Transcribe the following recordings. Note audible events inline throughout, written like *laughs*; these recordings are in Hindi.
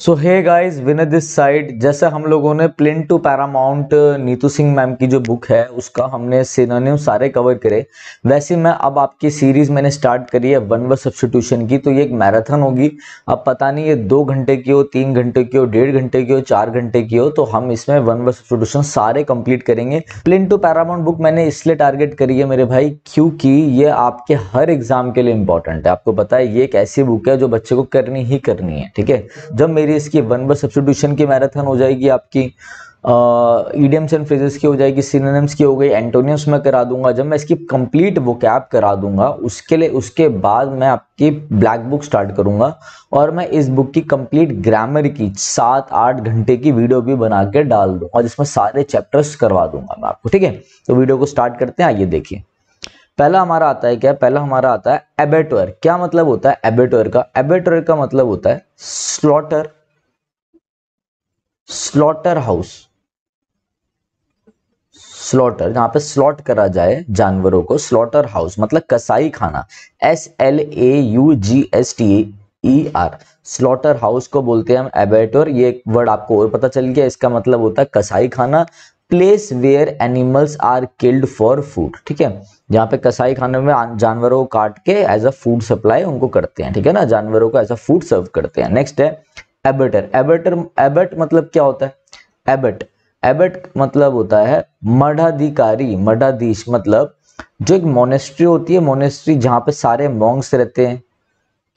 So hey guys Vinay this side जैसे हम लोगों ने plinth to Paramount Neetu Singh ma'am की जो बुक है उसका हमने सिनोनिम सारे कवर करे वैसे मैं अब आपकी सीरीज मैंने स्टार्ट करी है वन वर सब्सटीट्यूशन की तो ये एक मैराथन होगी अब पता नहीं ये दो घंटे की हो तीन घंटे की हो डेढ़ घंटे की हो चार घंटे की हो तो हम इसमें वन वर सब्सटीट्यूशन सारे कंप्लीट करेंगे प्लिन टू पैरामाउंट बुक मैंने इसलिए टारगेट करी है मेरे भाई क्योंकि ये आपके हर एग्जाम के लिए इंपॉर्टेंट है आपको पता है ये एक ऐसी बुक है जो बच्चे को करनी ही करनी है ठीक है जब एरियस की वन बस सब्सिट्यूशन की मैराथन हो जाएगी आपकी ईडियम्स एंड फ्रेजेस की हो जाएगी सिनोनिम्स की हो गई एंटोनियम्स मैं करा दूंगा जब मैं इसकी कंप्लीट वो कैप करा दूंगा उसके लिए उसके बाद मैं आपकी ब्लैक बुक स्टार्ट करूंगा और मैं इस बुक की कंप्लीट ग्रामर की सात आठ घंटे की वीडियो भी बना के डाल दूंगा जिसमें सारे चैप्टर्स करवा दूंगा मैं आपको ठीक है तो वीडियो को स्टार्ट करते हैं आइए देखिए पहला हमारा आता है क्या पहला हमारा आता है एबेटोर क्या मतलब होता है एबेटोर का एबेटोर का मतलब होता है स्लॉटर स्लॉटर हाउस स्लॉटर जहां पे स्लॉट करा जाए जानवरों को स्लॉटर हाउस मतलब कसाई खाना S L A U G H T E R slaughter house को बोलते हैं हम एबेटोर ये एक वर्ड आपको और पता चल गया इसका मतलब होता है कसाई खाना place where animals are killed for food ठीक है जहाँ पे कसाई खाने में जानवरों को काट के एज अ फूड सप्लाई उनको करते हैं ठीक है ना जानवरों को एज अ फूड सर्व करते हैं नेक्स्ट है एबेटर एबेटर एबेट मतलब क्या होता है एबेट एबेट मतलब होता है मढाधिकारी मढाधीश मतलब जो एक मोनेस्ट्री होती है मोनेस्ट्री जहाँ पे सारे मॉन्ग्स रहते हैं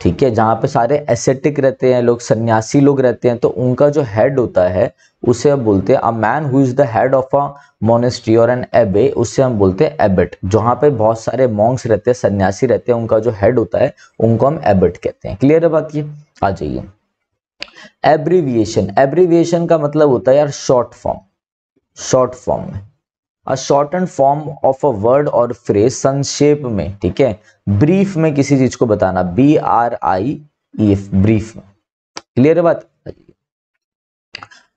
ठीक है जहाँ पे सारे एसेटिक रहते हैं लोग सन्यासी लोग रहते हैं तो उनका जो हेड होता है उसे हम बोलते हैं a man who is the head of a monastery और एन एबे उससे हम बोलते हैं एबेट जहाँ पे बहुत सारे मॉन्ग्स रहते हैं सन्यासी रहते हैं उनका जो हेड होता है उनको हम एबेट कहते हैं क्लियर है बात ये आ जाइए एब्रीविएशन एब्रीविएशन का मतलब होता है यार शॉर्ट फॉर्म शॉर्ट फॉर्म में a shorten form of a word और फ्रेज संक्षेप में ठीक है ब्रीफ में किसी चीज को बताना B R I F brief में क्लियर है बात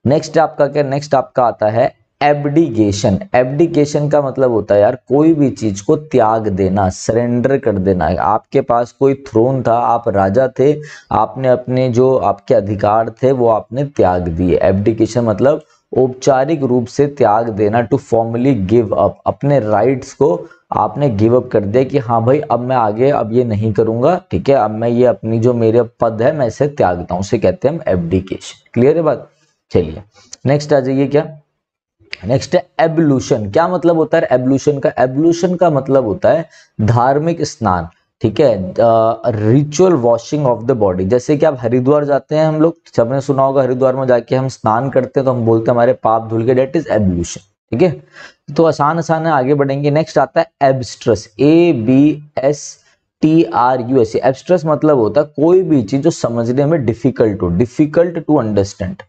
नेक्स्ट आपका क्या नेक्स्ट आपका आता है एबडिकेशन एबडिकेशन का मतलब होता है यार कोई भी चीज को त्याग देना सरेंडर कर देना आपके पास कोई थ्रोन था आप राजा थे आपने अपने जो आपके अधिकार थे वो आपने त्याग दिए एबडिकेशन मतलब औपचारिक रूप से त्याग देना टू फॉर्मली गिव अप अपने राइट्स को आपने गिव अप कर दिया कि हाँ भाई अब मैं आगे अब ये नहीं करूंगा ठीक है अब मैं ये अपनी जो मेरे पद है मैं इसे त्यागता हूं उसे कहते हैं हम एबडिकेशन क्लियर है बात चलिए नेक्स्ट आ जाइए क्या नेक्स्ट है एबल्यूशन क्या मतलब होता है एबल्यूशन का एबल्यूशन का मतलब होता है धार्मिक स्नान ठीक है ritual washing of the body जैसे कि आप हरिद्वार जाते हैं हम लोग सबने सुना होगा हरिद्वार में जाके हम स्नान करते हैं तो हम बोलते हैं हमारे पाप धुल के डेट इज एब्ल्यूशन ठीक है तो आसान आसान है आगे बढ़ेंगे नेक्स्ट आता है abstruse A B S T R U S abstruse मतलब होता है कोई भी चीज जो समझने में डिफिकल्ट हो difficult to understand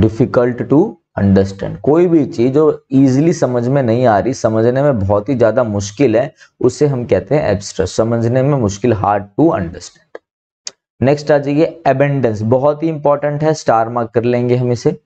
difficult to understand कोई भी चीज जो इजीली समझ में नहीं आ रही समझने में बहुत ही ज्यादा मुश्किल है उसे हम कहते हैं एब्स्ट्रैक्ट समझने में मुश्किल हार्ड टू अंडरस्टैंड नेक्स्ट आ जाइए एबेंडेंस बहुत ही इंपॉर्टेंट है स्टार मार्क कर लेंगे हम इसे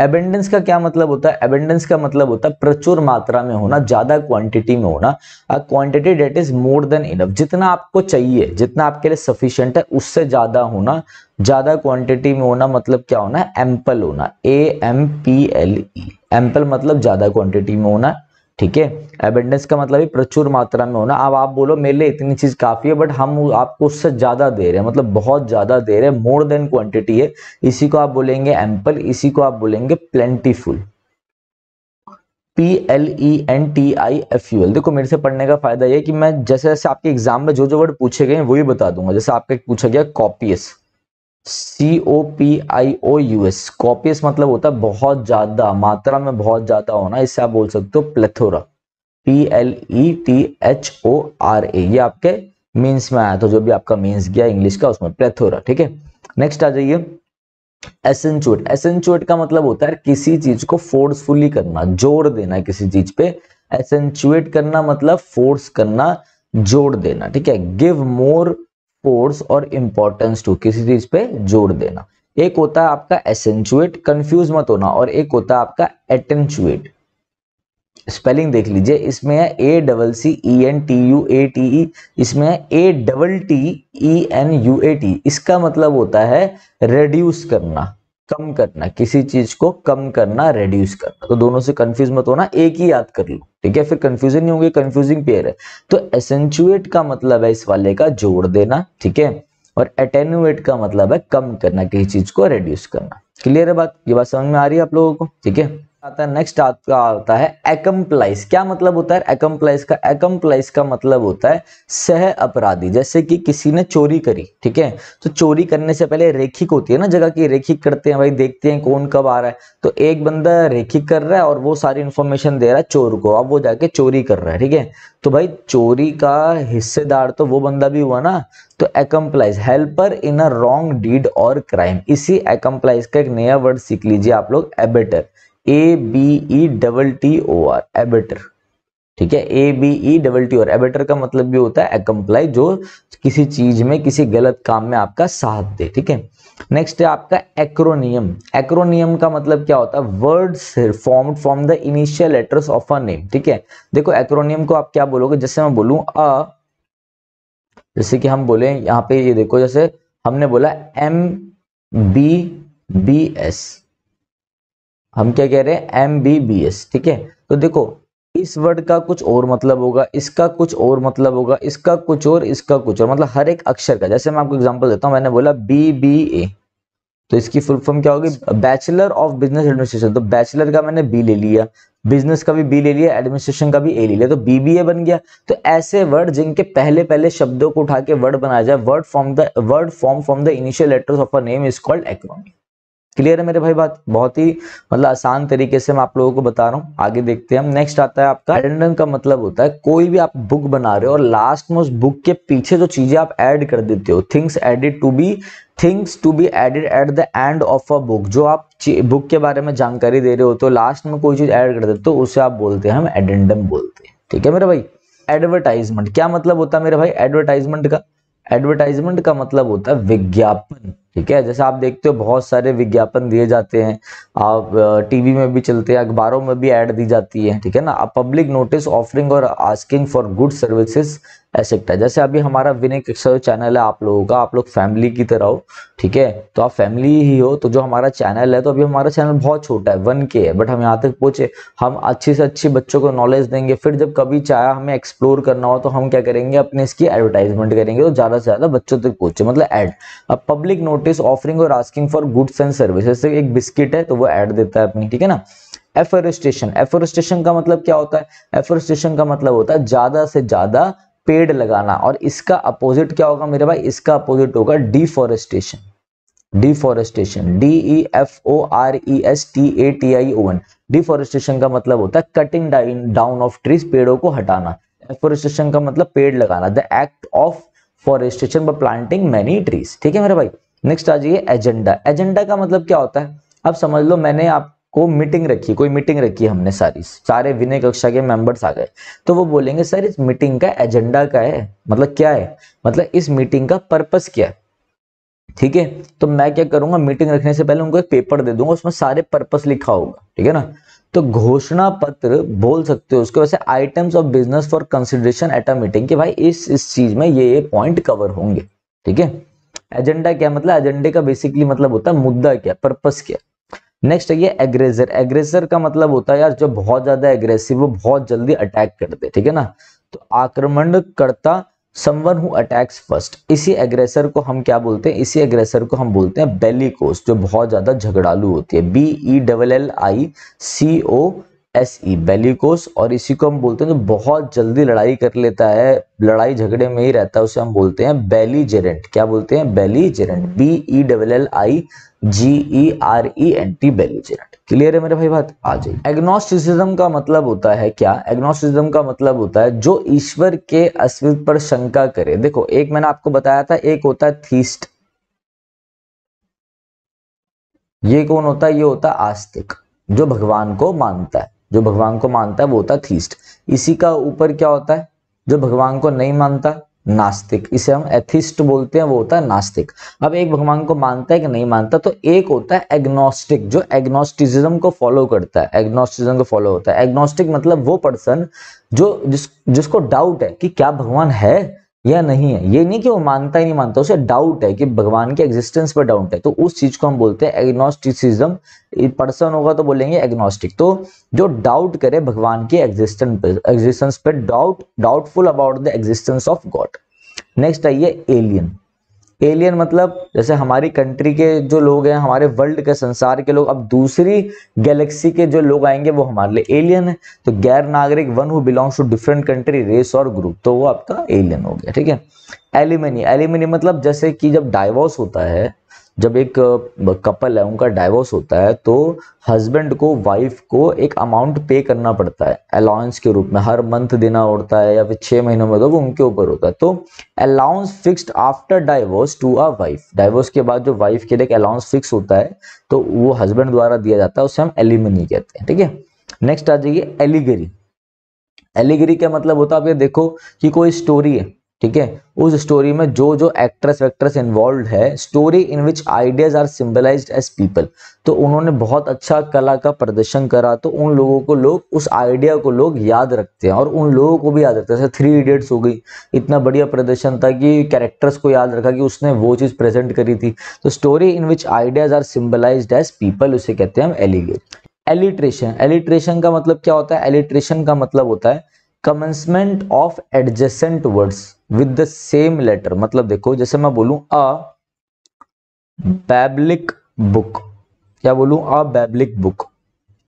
एबेंडेंस का क्या मतलब होता है एबेंडेंस का मतलब होता है प्रचुर मात्रा में होना ज्यादा क्वांटिटी में होना quantity that is more than enough जितना आपको चाहिए जितना आपके लिए सफिशियंट है उससे ज्यादा होना ज्यादा क्वांटिटी में होना मतलब क्या होना एम्पल होना A M P L E ample मतलब ज्यादा क्वांटिटी में होना ठीक है एबेंडेंस का मतलब है प्रचुर मात्रा में होना अब आप बोलो मेरे लिए इतनी चीज काफी है बट हम आपको उससे ज्यादा दे रहे हैं मतलब बहुत ज्यादा दे रहे हैं मोर देन क्वांटिटी है इसी को आप बोलेंगे एम्पल इसी को आप बोलेंगे plentiful P L E N T I F U L देखो मेरे से पढ़ने का फायदा यह कि मैं जैसे जैसे आपके एग्जाम में जो जो वर्ड पूछे गए वही बता दूंगा जैसे आपका पूछा गया copious C O P I O U S copious मतलब होता है बहुत ज्यादा मात्रा में बहुत ज्यादा होना इसे आप बोल सकते हो plethora P L E T H O R A ये आपके मीन्स में आया तो जो भी आपका मीन्स गया इंग्लिश का उसमें प्लेथोरा ठीक है नेक्स्ट आ जाइए एसेंचुएट एसेंचुएट का मतलब होता है किसी चीज को फोर्सफुली करना जोर देना किसी चीज पे एसेंचुएट करना मतलब फोर्स करना जोड़ देना ठीक है गिव मोर फोर्स और इंपॉर्टेंस टू किसी चीज पे जोड़ देना एक होता है आपका एसेंचुएट कंफ्यूज मत होना और एक होता है आपका एटेंचुएट स्पेलिंग देख लीजिए इसमें है A double C E N T U A T E इसमें है A double T E N U A T इसका मतलब होता है रेड्यूस करना कम करना किसी चीज को कम करना रेड्यूस करना तो दोनों से कंफ्यूज मत होना एक ही याद कर लो ठीक है फिर कंफ्यूजन नहीं होंगे कंफ्यूजिंग पेयर है तो एसेंचुएट का मतलब है इस वाले का जोड़ देना ठीक है और एटेनुएट का मतलब है कम करना किसी चीज को रेड्यूस करना क्लियर है बात ये बात समझ में आ रही है आप लोगों को ठीक है आता है नेक्स्ट आपका आता है एकम्प्लाइज क्या मतलब होता है एकम्प्लाइज का एकम्प्लाइज का मतलब होता है सह अपराधी जैसे कि किसी ने चोरी करी ठीक है तो चोरी करने से पहले रेखिक होती है ना जगह की रेखिक करते हैं भाई देखते हैं कौन कब आ रहा है तो एक बंदा रेखिक कर रहा है और वो सारी इंफॉर्मेशन दे रहा है चोर को अब वो जाके चोरी कर रहा है ठीक है तो भाई चोरी का हिस्सेदार तो वो बंदा भी हुआ ना तो accomplice helper in a wrong deed और क्राइम इसी एकम्प्लाइज का एक नया वर्ड सीख लीजिए आप लोग abettor A B E double T O R abettor ठीक है A B E double T और एबेटर का मतलब भी होता है एक्म्प्लाई जो किसी चीज में किसी गलत काम में आपका साथ दे ठीक है नेक्स्ट है आपका एक्रोनियम एक्रोनियम का मतलब क्या होता है words formed from the initial letters of a name ठीक है देखो एक्रोनियम को आप क्या बोलोगे जैसे मैं बोलू अ जैसे कि हम बोले यहाँ पे ये देखो जैसे हमने बोला एम बी बी एस हम क्या कह रहे हैं एम बी बी एस ठीक है तो देखो इस वर्ड का कुछ और मतलब होगा इसका कुछ और मतलब होगा इसका कुछ और इसका कुछ और मतलब हर एक अक्षर का जैसे मैं आपको एग्जांपल देता हूँ मैंने बोला बी बी ए तो इसकी फुल फॉर्म क्या होगी बैचलर ऑफ बिजनेस एडमिनिस्ट्रेशन तो बैचलर का मैंने बी ले लिया बिजनेस का भी बी ले लिया एडमिनिस्ट्रेशन का भी ए ले लिया तो बीबीए बन गया तो ऐसे वर्ड जिनके पहले पहले शब्दों को उठा के वर्ड बनाया जाए word form the word form from the initial letters of a name is called acronym clear है मेरे भाई बात बहुत ही मतलब आसान तरीके से मैं आप लोगों को बता रहा हूँ आगे देखते हैं हम नेक्स्ट आता है आपका एडेंडम का मतलब होता है कोई भी आप बुक बना रहे हो और लास्ट में उस बुक के पीछे जो चीजें आप ऐड कर देते हो things added to be things to be added at the end of a book जो आप बुक के बारे में जानकारी दे रहे हो तो लास्ट में कोई चीज ऐड कर देते हो तो उसे आप बोलते हैं हम एडेंडम बोलते हैं ठीक है मेरे भाई एडवर्टाइजमेंट क्या मतलब होता है मेरे भाई एडवर्टाइजमेंट का एडवर्टाइजमेंट का मतलब होता है विज्ञापन ठीक है जैसे आप देखते हो बहुत सारे विज्ञापन दिए जाते हैं आप टीवी में भी चलते हैं अखबारों में भी एड दी जाती है ठीक है ना पब्लिक नोटिस ऑफरिंग और asking for good services except है जैसे अभी हमारा विनय एक्सर चैनल है आप लोगों का आप लोग फैमिली की तरह हो ठीक है तो आप फैमिली ही हो तो जो हमारा चैनल है तो अभी हमारा चैनल बहुत छोटा है वन के है बट हम यहाँ तक पहुंचे हम अच्छे से अच्छी बच्चों को नॉलेज देंगे फिर जब कभी चाहे हमें एक्सप्लोर करना हो तो हम क्या करेंगे अपने इसकी एडवर्टाइजमेंट करेंगे तो ज़्यादा से ज़्यादा बच्चों तक पहुंचे मतलब एड अब पब्लिक नोटिस ऑफरिंग और asking for goods and service जैसे एक बिस्किट है तो वो एड देता है अपनी ठीक है ना एफोरेस्टेशन एफोरेस्टेशन का मतलब क्या होता है एफोरेस्टेशन का मतलब होता है ज्यादा से ज्यादा पेड़ लगाना और इसका अपोजिट क्या होगा मेरे भाई इसका अपोजिट होगा deforestation deforestation D E F O R E S T A T I O N deforestation का मतलब होता है कटिंग डाउन ऑफ ट्रीज पेड़ों को हटाना एफोरेस्टेशन का मतलब पेड़ लगाना the act of forestation by planting many trees ठीक है मेरे भाई नेक्स्ट आ जाइए एजेंडा एजेंडा का मतलब क्या होता है अब समझ लो मैंने आप को मीटिंग रखी कोई मीटिंग रखी हमने सारी सारे विनय कक्षा के मेंबर्स आ गए तो वो बोलेंगे सर इस मीटिंग का एजेंडा क्या है मतलब क्या है मतलब इस मीटिंग का पर्पस क्या है ठीक है तो मैं क्या करूंगा मीटिंग रखने से पहले उनको एक पेपर दे दूंगा उसमें सारे पर्पस लिखा होगा ठीक है ना तो घोषणा पत्र बोल सकते हो उसके वैसे items of business for consideration at a meeting भाई इस इस चीज में ये ये पॉइंट कवर होंगे ठीक है एजेंडा क्या मतलब एजेंडे का बेसिकली मतलब होता है मुद्दा क्या पर्पस क्या नेक्स्ट है ये एग्रेसर एग्रेसर का मतलब होता है यार जो बहुत ज्यादा एग्रेसिव हो बहुत जल्दी अटैक करते ठीक है ना तो आक्रमण करता समवन हु अटैक्स फर्स्ट इसी एग्रेसर को हम क्या बोलते हैं इसी एग्रेसर को हम बोलते हैं बेली कोस जो बहुत ज्यादा झगड़ालू होती है B E double L I C O S E bellicose और इसी को हम बोलते हैं जो बहुत जल्दी लड़ाई कर लेता है लड़ाई झगड़े में ही रहता है उसे हम बोलते हैं बेली जेरेंट क्या बोलते हैं belligerent B E double L I G E R E N T belligerent clear है मेरे भाई बात आ जाइए एग्नोस्टिसिज्म का मतलब होता है क्या एग्नोस्टिसिज्म का मतलब होता है जो ईश्वर के अस्तित्व पर शंका करे देखो एक मैंने आपको बताया था एक होता है थीस्ट ये कौन होता है ये होता है आस्तिक जो भगवान को मानता है जो भगवान को मानता है वो होता है थीस्ट इसी का ऊपर क्या होता है जो भगवान को नहीं मानता नास्तिक इसे हम एथिस्ट बोलते हैं वो होता है नास्तिक अब एक भगवान को मानता है कि नहीं मानता तो एक होता है एग्नोस्टिक जो एग्नोस्टिसिज्म को फॉलो करता है एग्नोस्टिज्म को फॉलो होता है एग्नोस्टिक मतलब वो पर्सन जो जिस जिसको डाउट है कि क्या भगवान है या नहीं है ये नहीं कि वो मानता ही नहीं मानता उसे डाउट है कि भगवान के एग्जिस्टेंस पर डाउट है तो उस चीज को हम बोलते हैं एग्नोस्टिसिज्म पर्सन होगा तो बोलेंगे एग्नोस्टिक तो जो डाउट करे भगवान के एग्जिस्टेंस पर एग्जिस्टेंस पर doubt doubtful about the existence of God next आइए एलियन एलियन मतलब जैसे हमारी कंट्री के जो लोग हैं हमारे वर्ल्ड के संसार के लोग अब दूसरी गैलेक्सी के जो लोग आएंगे वो हमारे लिए एलियन है तो गैर नागरिक one who belongs to different country race और ग्रुप तो वो आपका एलियन हो गया ठीक है एलिमनी एलिमनी मतलब जैसे कि जब डाइवोर्स होता है जब एक कपल है उनका डाइवोर्स होता है तो हस्बैंड को वाइफ को एक अमाउंट पे करना पड़ता है अलाउंस के रूप में हर मंथ देना होता है या फिर छह महीनों में तो वो उनके ऊपर होता है तो allowance fixed after divorce to a wife divorce के बाद जो वाइफ के लिए एक अलाउंस फिक्स होता है तो वो हस्बैंड द्वारा दिया जाता है उसे हम एलिमनी कहते हैं ठीक है नेक्स्ट आ जाइए एलिगरी एलिगरी का मतलब होता है आप ये देखो कि कोई स्टोरी है ठीक है उस स्टोरी में जो जो एक्ट्रेस वैक्ट्रेस इन्वॉल्व है story in which ideas are symbolize as people तो उन्होंने बहुत अच्छा कला का प्रदर्शन करा तो उन लोगों को लोग उस आइडिया को लोग याद रखते हैं और उन लोगों को भी याद रखते हैं जैसे थ्री इडियट्स हो गई इतना बढ़िया प्रदर्शन था कि कैरेक्टर्स को याद रखा कि उसने वो चीज़ प्रेजेंट करी थी तो story in which ideas are symbolize as people उसे कहते हैं हम एलिगेट एलिट्रेशन एलिट्रेशन का मतलब क्या होता है एलिट्रेशन का मतलब होता है commencement of adjacent words with the same letter मतलब देखो जैसे मैं बोलूं अ बैबलिक बुक क्या बोलूं अ बैबलिक बुक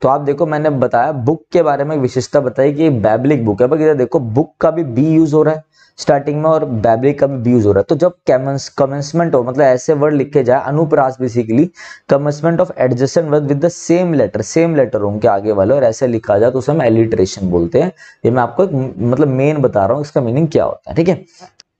तो आप देखो मैंने बताया बुक के बारे में विशेषता बताई कि बैबलिक बुक है पर देखो बुक का भी बी यूज हो रहा है स्टार्टिंग में और बैबरी का भी यूज हो रहा है तो जब कमेंस कमेंसमेंट हो मतलब ऐसे वर्ड लिखे जाए अनुप्रास basically commencement of adjacent word with the same letter same letter होंगे आगे वाले और ऐसे लिखा जाए तो उसे हम एलिट्रेशन बोलते हैं ये मैं आपको मतलब मेन बता रहा हूँ इसका मीनिंग क्या होता है ठीक है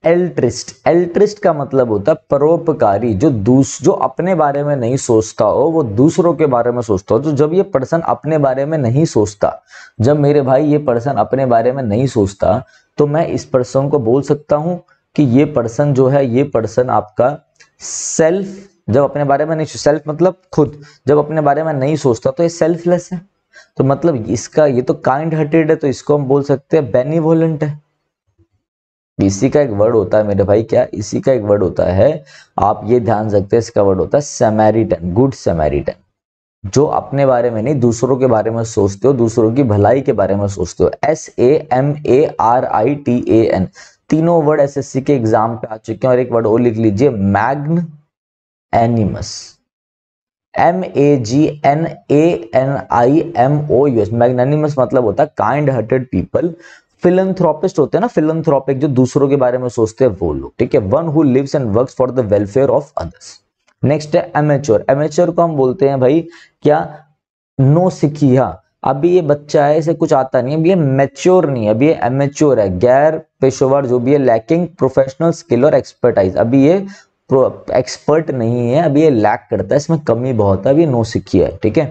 एल्ट्रिस्ट एल्ट्रिस्ट का मतलब होता है परोपकारी जो दूस जो अपने बारे में नहीं सोचता हो वो दूसरों के बारे में सोचता हो तो जब ये पर्सन अपने बारे में नहीं सोचता जब मेरे भाई ये पर्सन अपने बारे में नहीं सोचता तो मैं इस पर्सन को बोल सकता हूं कि ये पर्सन जो है ये पर्सन आपका सेल्फ जब अपने बारे में नहीं सेल्फ मतलब खुद जब अपने बारे में नहीं सोचता तो ये सेल्फलेस है तो मतलब इसका ये तो काइंड हार्टेड है तो इसको हम बोल सकते हैं बेनिवोलेंट है इसी का एक वर्ड होता है मेरे भाई क्या इसी का एक वर्ड होता है आप ये ध्यान सकते हैं इसका वर्ड होता है सेमेरिटन गुड सेमेरिटन जो अपने बारे में नहीं दूसरों के बारे में सोचते हो दूसरों की भलाई के बारे में सोचते हो S A M A R I T A N तीनों वर्ड एसएससी के एग्जाम पे आ चुके हैं और एक वर्ड और लिख लीजिए magnanimous M A G N A N I M O U S magnanimous मतलब होता है काइंड हार्टेड पीपल फिलंथ्रोपिस्ट होते हैं ना फिलंथ्रोपिक जो दूसरों के बारे में सोचते हैं वो लोग ठीक है one who lives and works for the welfare of others next है एमेच्योर एमेच्योर को हम बोलते हैं भाई क्या नो सिखिया अभी ये बच्चा है इसे कुछ आता नहीं अभी ये मेच्योर नहीं है अभी ये एमेच्योर है गैर पेशेवर जो भी है लैकिंग प्रोफेशनल स्किल और एक्सपर्टाइज अभी ये एक्सपर्ट नहीं है अभी ये लैक करता है इसमें कमी बहुत है अभी नो सीखी है ठीक है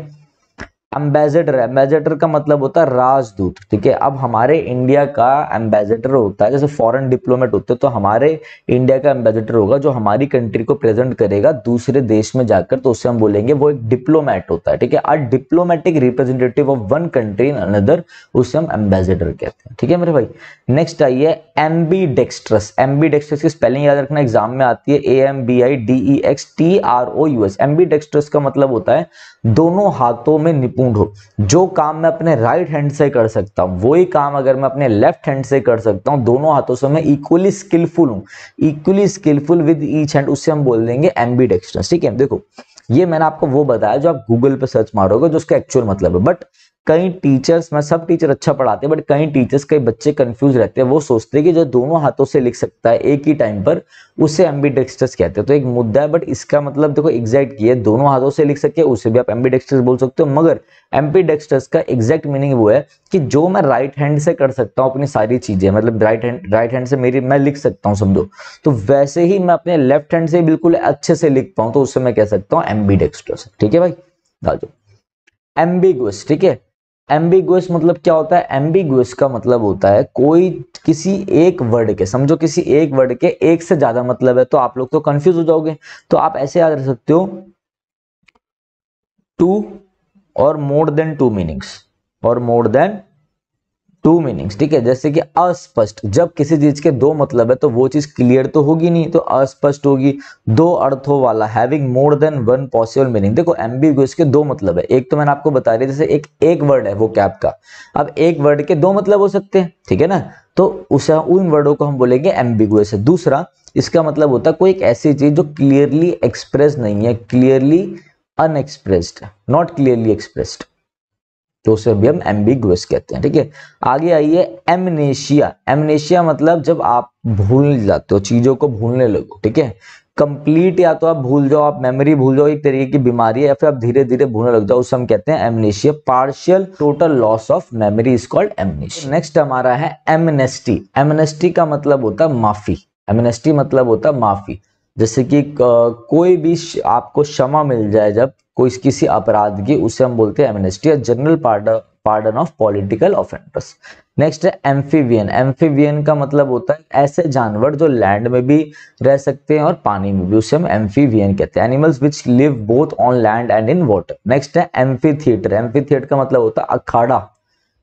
एम्बेसडर एम्बेसडर का मतलब होता है राजदूत ठीक है अब हमारे इंडिया का एम्बेसडर होता है जैसे फॉरेन डिप्लोमेट होते हैं तो हमारे इंडिया का एम्बेसडर होगा जो हमारी कंट्री को प्रेजेंट करेगा दूसरे देश में जाकर तो उससे हम बोलेंगे वो एक डिप्लोमेट होता है ठीक है a diplomatic representative of one country in another उसे हम एम्बेसडर कहते हैं ठीक है मेरे भाई नेक्स्ट आइए एमबी डेक्स्ट्रस एमबी डेक्स्ट्रस की स्पेलिंग याद रखना एग्जाम में आती है A M B I D E X T R O U S ambidextrous dextrous का मतलब होता है दोनों हाथों में निपुण हो जो काम मैं अपने राइट हैंड से कर सकता हूं वही काम अगर मैं अपने लेफ्ट हैंड से कर सकता हूं दोनों हाथों से मैं इक्वली स्किलफुल हूं equally skillful with each hand उससे हम बोल देंगे एमबी ठीक है देखो ये मैंने आपको वो बताया जो आप गूगल पर सर्च मारोगे जो उसका एक्चुअल मतलब है बट कई टीचर्स मैं सब टीचर अच्छा पढ़ाते हैं बट कई टीचर्स कई बच्चे कंफ्यूज रहते हैं वो सोचते हैं कि जो दोनों हाथों से लिख सकता है एक ही टाइम पर उसे एम्बीडेक्स्टर्स कहते हैं तो एक मुद्दा है बट इसका मतलब देखो एग्जैक्ट ये दोनों हाथों से लिख सकते हैं उसे भी आप एम्बीडेक्स्टर्स बोल सकते हो मगर एम्बीडेक्स्टर्स का एग्जैक्ट मीनिंग वो है कि जो मैं राइट हैंड से कर सकता हूँ अपनी सारी चीजें मतलब राइट हैंड राइट हैंड से मेरी मैं लिख सकता हूँ समझो तो वैसे ही मैं अपने लेफ्ट हैंड से बिल्कुल अच्छे से लिख पाऊँ तो उससे मैं कह सकता हूँ एम्बीडेक्स्टर्स ठीक है भाई दाजो एम्बिगुअस ठीक है एम्बिगुअस मतलब क्या होता है एम्बिगुअस का मतलब होता है कोई किसी एक वर्ड के समझो किसी एक वर्ड के एक से ज्यादा मतलब है तो आप लोग तो कंफ्यूज हो जाओगे तो आप ऐसे याद रख सकते हो टू और मोर देन टू मीनिंग्स और मोर देन टू मीनिंग्स ठीक है जैसे कि अस्पष्ट जब किसी चीज के दो मतलब है तो वो चीज क्लियर तो होगी नहीं तो अस्पष्ट होगी दो अर्थों वाला having more than one possible meaning देखो एम्बिगुअस के दो मतलब है एक तो मैंने आपको बता रही जैसे एक एक वर्ड है वो कैप का अब एक वर्ड के दो मतलब हो सकते हैं ठीक है ना तो उसे उन वर्डों को हम बोलेंगे एम्बिगुअस है दूसरा इसका मतलब होता है कोई एक ऐसी चीज जो क्लियरली एक्सप्रेस नहीं है clearly unexpressed not clearly expressed तो उसे भी हम एम्बिगुअस कहते हैं ठीक है आगे आइए एमनेशिया एमनेशिया मतलब जब आप भूल जाते हो चीजों को भूलने लगो ठीक है कंप्लीट या तो आप भूल जाओ आप मेमोरी भूल जाओ एक तरीके की बीमारी है या फिर आप धीरे धीरे भूलने लग जाओ उसे हम कहते हैं amnesia partial total loss of memory is called amnesia next हमारा है एमनेस्टी एमनेस्टी का मतलब होता है माफी एमनेस्टी मतलब होता है माफी जैसे कि कोई भी आपको क्षमा मिल जाए जब कोई किसी अपराध की उसे हम बोलते हैं एमनेस्टी या general pardon of political offenders next है एम्फीवियन एम्फीवियन का मतलब होता है ऐसे जानवर जो लैंड में भी रह सकते हैं और पानी में भी उसे हम एम्फीवियन कहते हैं animals which live both on land and in water next है एम्फी थिएटर एम्फी थिएटर का मतलब होता है अखाड़ा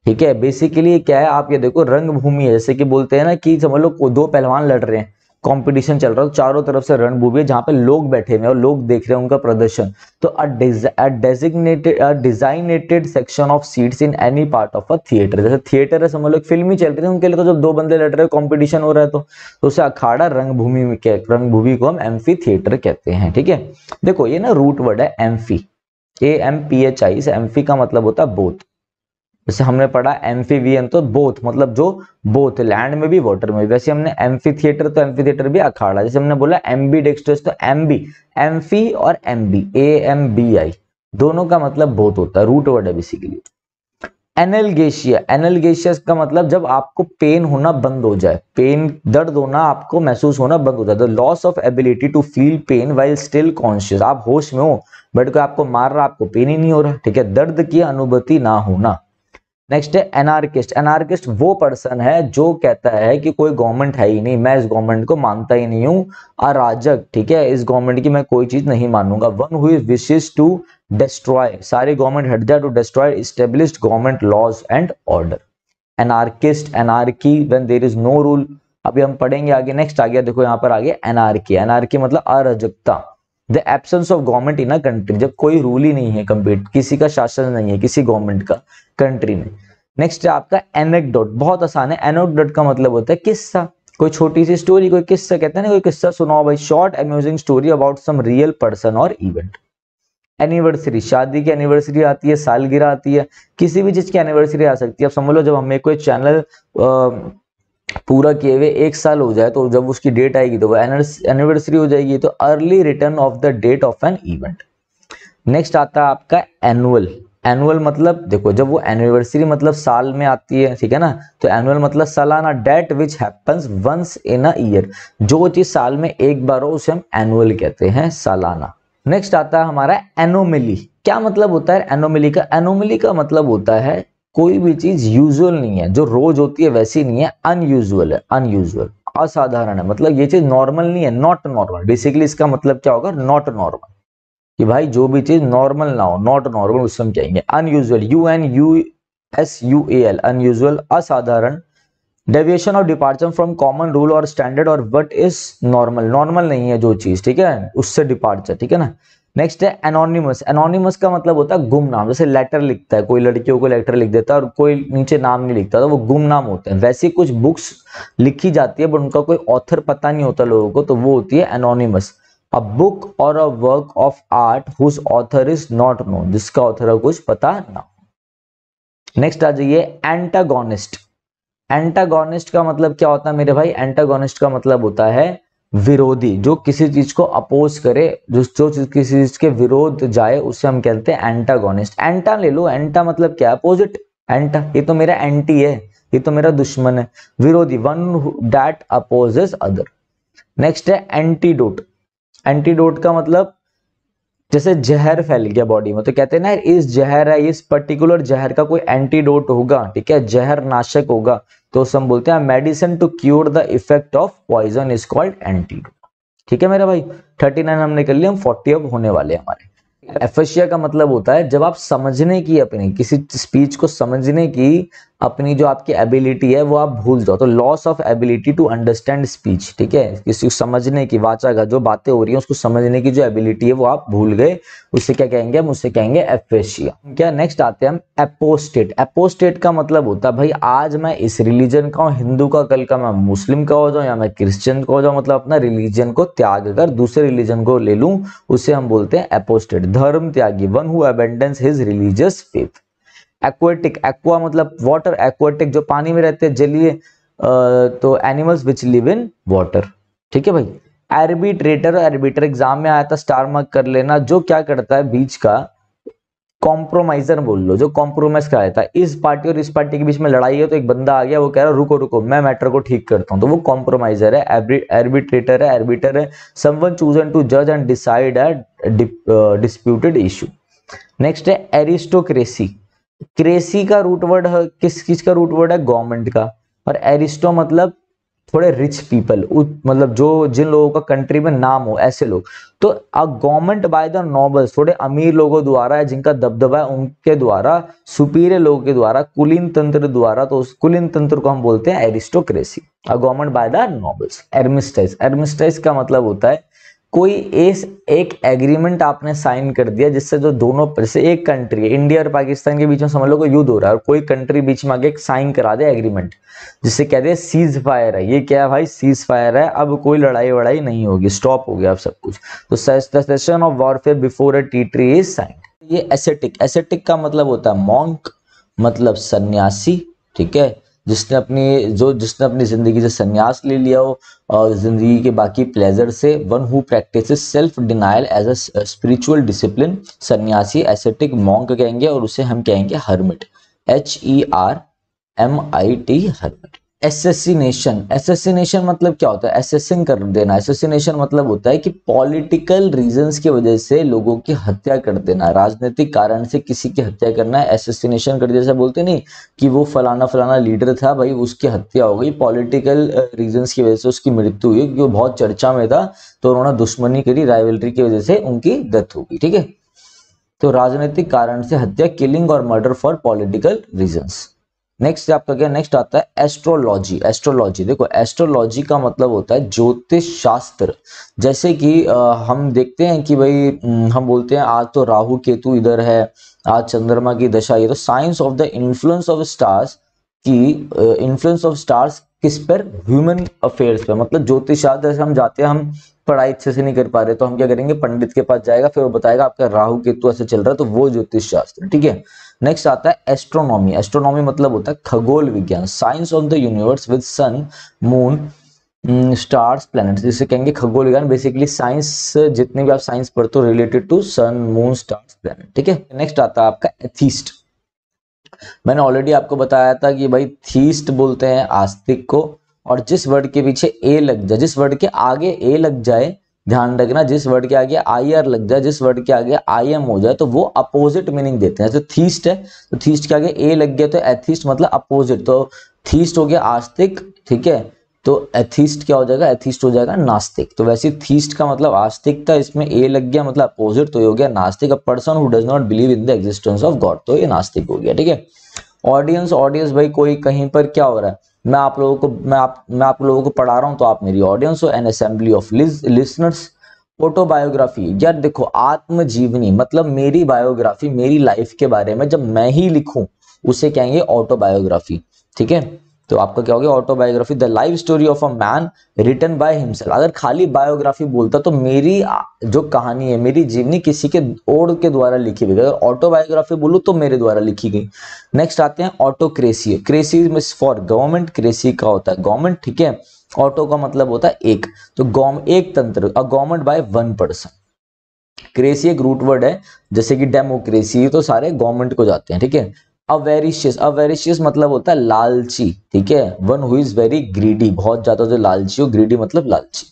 ठीक है बेसिकली क्या है आप ये देखो रंग भूमि है जैसे कि बोलते हैं ना कि समझ लो दो पहलवान लड़ रहे हैं कंपटीशन चल रहा है तो चारों तरफ से रणभूमि है जहां पे लोग बैठे हुए और लोग देख रहे हैं उनका प्रदर्शन तो designated section of seats in any part of a theatre जैसे थिएटर है समझ लो फिल्म ही चल रही है उनके लिए तो जब दो बंदे लड़ रहे हो कॉम्पिटिशन हो रहा है तो, तो उसे अखाड़ा रंगभूमि रंग रंगभूमि को हम एम्फी थिएटर कहते हैं ठीक है देखो ये ना रूट वर्ड है amphi A M P H I amphi का मतलब होता है बोथ जैसे हमने पढ़ा एम्फीवियन तो बोथ मतलब जो बोथ लैंड में भी वाटर में भी वैसे हमने एम्फी थिएटर तो एम्फी थिएटर भी अखाड़ा जैसे हमने बोला एम्बी डेक्सट्रेस तो एम्बी एम्फी और एम्बी ए एम बी आई दोनों का मतलब बोथ होता है रूट वर्ड है बेसिकली एनलगेशिया एनलगेशिया का मतलब जब आपको पेन होना बंद हो जाए पेन दर्द होना आपको महसूस होना बंद हो जाए the loss of ability to feel pain while still conscious आप होश में हो बट कोई आपको मार रहा आपको पेन ही नहीं हो रहा ठीक है दर्द की अनुभूति ना होना नेक्स्ट है एनार्किस्ट एनार्किस्ट वो पर्सन है जो कहता है कि कोई गवर्नमेंट है ही नहीं मैं इस गवर्नमेंट को मानता ही नहीं हूँ अराजक ठीक है इस गवर्नमेंट की मैं कोई चीज नहीं मानूंगा one who wishes to destroy सारी गवर्नमेंट हट जाए to destroy establish government laws and order anarchist anarchy when there is no rule अभी हम पढ़ेंगे आगे नेक्स्ट आ गया देखो यहाँ पर आगे एनआरकी एनआरकी मतलब अराजकता the absence of government in a country जब कोई रूल ही नहीं है कंप्लीट किसी का शासन नहीं है किसी गवर्नमेंट का कंट्री में नेक्स्ट है आपका एनेकडोट बहुत आसान है एनेकडोट का मतलब होता है किस्सा कोई छोटी सी स्टोरी कोई किस्सा कहते हैं ना कोई किस्सा सुनाओ भाई short amusing story about some real person और इवेंट एनिवर्सरी शादी की एनिवर्सरी आती है सालगिरह आती है किसी भी चीज की एनिवर्सरी आ सकती है अब समझ लो जब हमें कोई चैनल पूरा किए हुए एक साल हो जाए तो जब उसकी डेट आएगी तो वो एनिवर्सरी हो जाएगी तो early return of the date of an event next आता है आपका एनुअल एनुअल मतलब देखो जब वो एनिवर्सरी मतलब साल में आती है ठीक है ना तो एनुअल मतलब सालाना date which happens once in a year जो चीज साल में एक बार हो उसे हम एनुअल कहते हैं सालाना नेक्स्ट आता है हमारा एनोमिली क्या मतलब होता है एनोमिली का एनोमिली का मतलब होता है कोई भी चीज यूजुअल नहीं है जो रोज होती है वैसी नहीं है अनयूजुअल है अनयूजुअल असाधारण है मतलब ये चीज नॉर्मल नहीं है नॉट नॉर्मल बेसिकली इसका मतलब क्या होगा नॉट नॉर्मल कि भाई जो भी चीज नॉर्मल ना हो नॉट नॉर्मल उससे हम कहेंगे unusual U N U S U A L unusual असाधारण डेविएशन और डिपार्चर फ्रॉम कॉमन रूल और स्टैंडर्ड और वट इज नॉर्मल नॉर्मल नहीं है जो चीज ठीक है उससे डिपार्चर ठीक है ना नेक्स्ट है एनोनिमस एनोनिमस का मतलब होता है गुम नाम जैसे लेटर लिखता है कोई लड़कियों को लेटर लिख देता है और कोई नीचे नाम नहीं लिखता तो वो गुम नाम होते हैं वैसे कुछ बुक्स लिखी जाती है बट उनका कोई ऑथर पता नहीं होता लोगों को तो वो होती है एनोनिमस अ बुक और a work of art whose author is not known जिसका ऑथर है कुछ पता ना नेक्स्ट आ जाइए एंटागोनिस्ट एंटागोनिस्ट का मतलब क्या होता है मेरे भाई एंटागोनिस्ट का मतलब होता है विरोधी जो किसी चीज को अपोज करे जो जो चीज किसी चीज के विरोध जाए उसे हम कहते हैं एंटागोनिस्ट एंटा ले लो एंटा मतलब क्या अपोजिट एंटा ये तो मेरा एंटी है ये तो मेरा दुश्मन है विरोधी one that opposes other next है एंटीडोट एंटीडोट का मतलब जैसे जहर फैल गया बॉडी में तो कहते हैं ना इस जहर है इस पर्टिकुलर जहर का कोई एंटीडोट होगा ठीक है जहर नाशक होगा तो हम बोलते हैं medicine to cure the effect of poison is called antidote ठीक है मेरा भाई 39 हमने कर लिया हम 40 अब होने वाले हमारे एफेशिया का मतलब होता है जब आप समझने की अपनी किसी स्पीच को समझने की अपनी जो आपकी एबिलिटी है वो आप भूल जाओ तो loss of ability to understand speech ठीक है किसी को समझने की वाचा का जो बातें हो रही है उसको समझने की जो एबिलिटी है वो आप भूल गए उससे क्या कहेंगे हम उससे कहेंगे एफेशिया क्या नेक्स्ट आते हैं हम एपोस्टेट एपोस्टेट का मतलब होता है भाई आज मैं इस रिलीजन का हूँ हिंदू का कल का मैं मुस्लिम का हो जाऊँ या मैं क्रिश्चियन का हो जाऊँ मतलब अपना रिलीजन को त्याग कर दूसरे रिलीजन को ले लूँ उसे हम बोलते हैं एपोस्टेट धर्म त्यागी one who abandons his religious faith aquatic aqua मतलब वाटर एक्वेटिक जो पानी में रहते हैं जलीय तो animals which live in water ठीक है भाई आर्बिट्रेटर आर्बिटर एग्जाम में आया था स्टार मार्क कर लेना जो क्या करता है बीच का कॉम्प्रोमाइजर बोल लो जो कॉम्प्रोमाइज कराया था इस पार्टी और इस पार्टी के बीच में लड़ाई है तो एक बंदा आ गया वो कह रहा है रुको रुको मैं मैटर को ठीक करता हूं तो वो कॉम्प्रोमाइजर है एर्बिट्रेटर है एर्बिटर है समवन चूजन टू जज and decide at disputed issue next है एरिस्टोक्रेसी क्रेसी का रूटवर्ड वर्ड किस चीज का रूटवर्ड है गवर्नमेंट का और एरिस्टो मतलब थोड़े रिच पीपल मतलब जो जिन लोगों का कंट्री में नाम हो ऐसे लोग तो a government by the nobles थोड़े अमीर लोगों द्वारा है जिनका दबदबा है उनके द्वारा सुपीरियर लोगों के द्वारा कुलीन तंत्र द्वारा तो उस कुलीन तंत्र को हम बोलते हैं aristocracy a government by the nobles armistice armistice का मतलब होता है कोई एस एक एग्रीमेंट आपने साइन कर दिया जिससे जो दोनों से एक कंट्री है इंडिया और पाकिस्तान के बीच में समझ लो कोई युद्ध हो रहा है और कोई कंट्री बीच में आगे साइन करा दे एग्रीमेंट जिससे कहते हैं सीज फायर है ये क्या है भाई सीज फायर है अब कोई लड़ाई वड़ाई नहीं होगी स्टॉप हो गया अब सब कुछ तो cessation of warfare before a treaty is sign ये एसेटिक एसेटिक का मतलब होता है मॉन्क मतलब सन्यासी ठीक है जिसने अपनी जो जिसने अपनी ज़िंदगी से संन्यास ले लिया हो और ज़िंदगी के बाकी प्लेजर से one who practice self denial as a spiritual discipline सन्यासी एसेटिक मॉन्क कहेंगे और उसे हम कहेंगे hermit H E R M I T hermit assassination assassination मतलब क्या होता है एसेसिंग कर देना एसेसिनेशन मतलब होता है कि पॉलिटिकल रीजंस की वजह से लोगों की हत्या कर देना राजनीतिक कारण से किसी की हत्या करना है एसेसिनेशन कर जैसे बोलते नहीं कि वो फलाना फलाना लीडर था भाई उसकी हत्या हो गई पॉलिटिकल रीजंस की वजह से उसकी मृत्यु हुई क्योंकि वो बहुत चर्चा में था तो उन्होंने दुश्मनी करी राइवलरी की वजह से उनकी डेथ हो गई ठीक है तो राजनीतिक कारण से हत्या किलिंग और murder for political reasons next आपका क्या नेक्स्ट आता है एस्ट्रोलॉजी एस्ट्रोलॉजी देखो एस्ट्रोलॉजी का मतलब होता है ज्योतिष शास्त्र जैसे कि हम देखते हैं कि भाई हम बोलते हैं आज तो राहु केतु इधर है आज चंद्रमा की दशा ये तो science of the influence of stars की इन्फ्लुएंस ऑफ स्टार्स किस पर ह्यूमन अफेयर्स पर मतलब ज्योतिष शास्त्र जैसे हम जाते हैं हम पढ़ाई अच्छे से नहीं कर पा रहे तो हम क्या करेंगे पंडित के पास जाएगा फिर वो बताएगा आपका राहु केतु ऐसे चल रहा है तो वो ज्योतिष शास्त्र ठीक है नेक्स्ट आता है एस्ट्रोनॉमी एस्ट्रोनॉमी मतलब होता है खगोल विज्ञान science of the universe with sun moon stars planet जिसे कहेंगे खगोल विज्ञान बेसिकली साइंस जितने भी आप साइंस पढ़ते हो related to sun moon stars planet ठीक है नेक्स्ट आता है आपका एथीस्ट मैंने ऑलरेडी आपको बताया था कि भाई थीस्ट बोलते हैं आस्तिक को और जिस वर्ड के पीछे ए लग जाए जिस वर्ड के आगे ए लग जाए ध्यान रखना जिस वर्ड के आगे आई आर लग जाए जिस वर्ड के आगे आई एम हो जाए तो वो अपोजिट मीनिंग देते हैं जैसे थीस्ट है तो थीस्ट के आगे ए लग गया तो एथीस्ट मतलब अपोजिट तो थीस्ट हो गया आस्तिक ठीक है तो एथिस्ट क्या हो जाएगा एथिस्ट हो जाएगा नास्तिक तो वैसे थीस्ट का मतलब आस्तिक था इसमें ए लग गया मतलब अपोजिट तो ये हो गया नास्तिक a person who does not believe in the existence of God तो ये नास्तिक हो गया ठीक है ऑडियंस ऑडियंस भाई कोई कहीं पर क्या हो रहा है मैं आप लोगों को मैं आप मैं आप लोगों को पढ़ा रहा हूं तो आप मेरी ऑडियंस हो an assembly of listeners autobiography यार देखो आत्मजीवनी मतलब मेरी बायोग्राफी मेरी लाइफ के बारे में जब मैं ही लिखूं उसे कहेंगे ऑटोबायोग्राफी ठीक है तो आपका क्या हो गया autobiography the life story of a man written by himself अगर खाली बायोग्राफी बोलता तो मेरी जो कहानी है मेरी जीवनी किसी के ओर के द्वारा लिखी गई अगर ऑटोबायोग्राफी बोलू तो मेरे द्वारा लिखी गई नेक्स्ट आते हैं autocracy cracy for government cracy का होता है गवर्नमेंट ठीक है ऑटो का मतलब होता है एक तो गौम एक तंत्र a government by one person cracy एक रूट वर्ड है जैसे कि डेमोक्रेसी तो सारे गवर्नमेंट को जाते हैं ठीक है अवेरिशियस अवेरिशियस मतलब होता है लालची ठीक है one who is very greedy बहुत ज्यादा जो लालची हो ग्रीडी मतलब लालची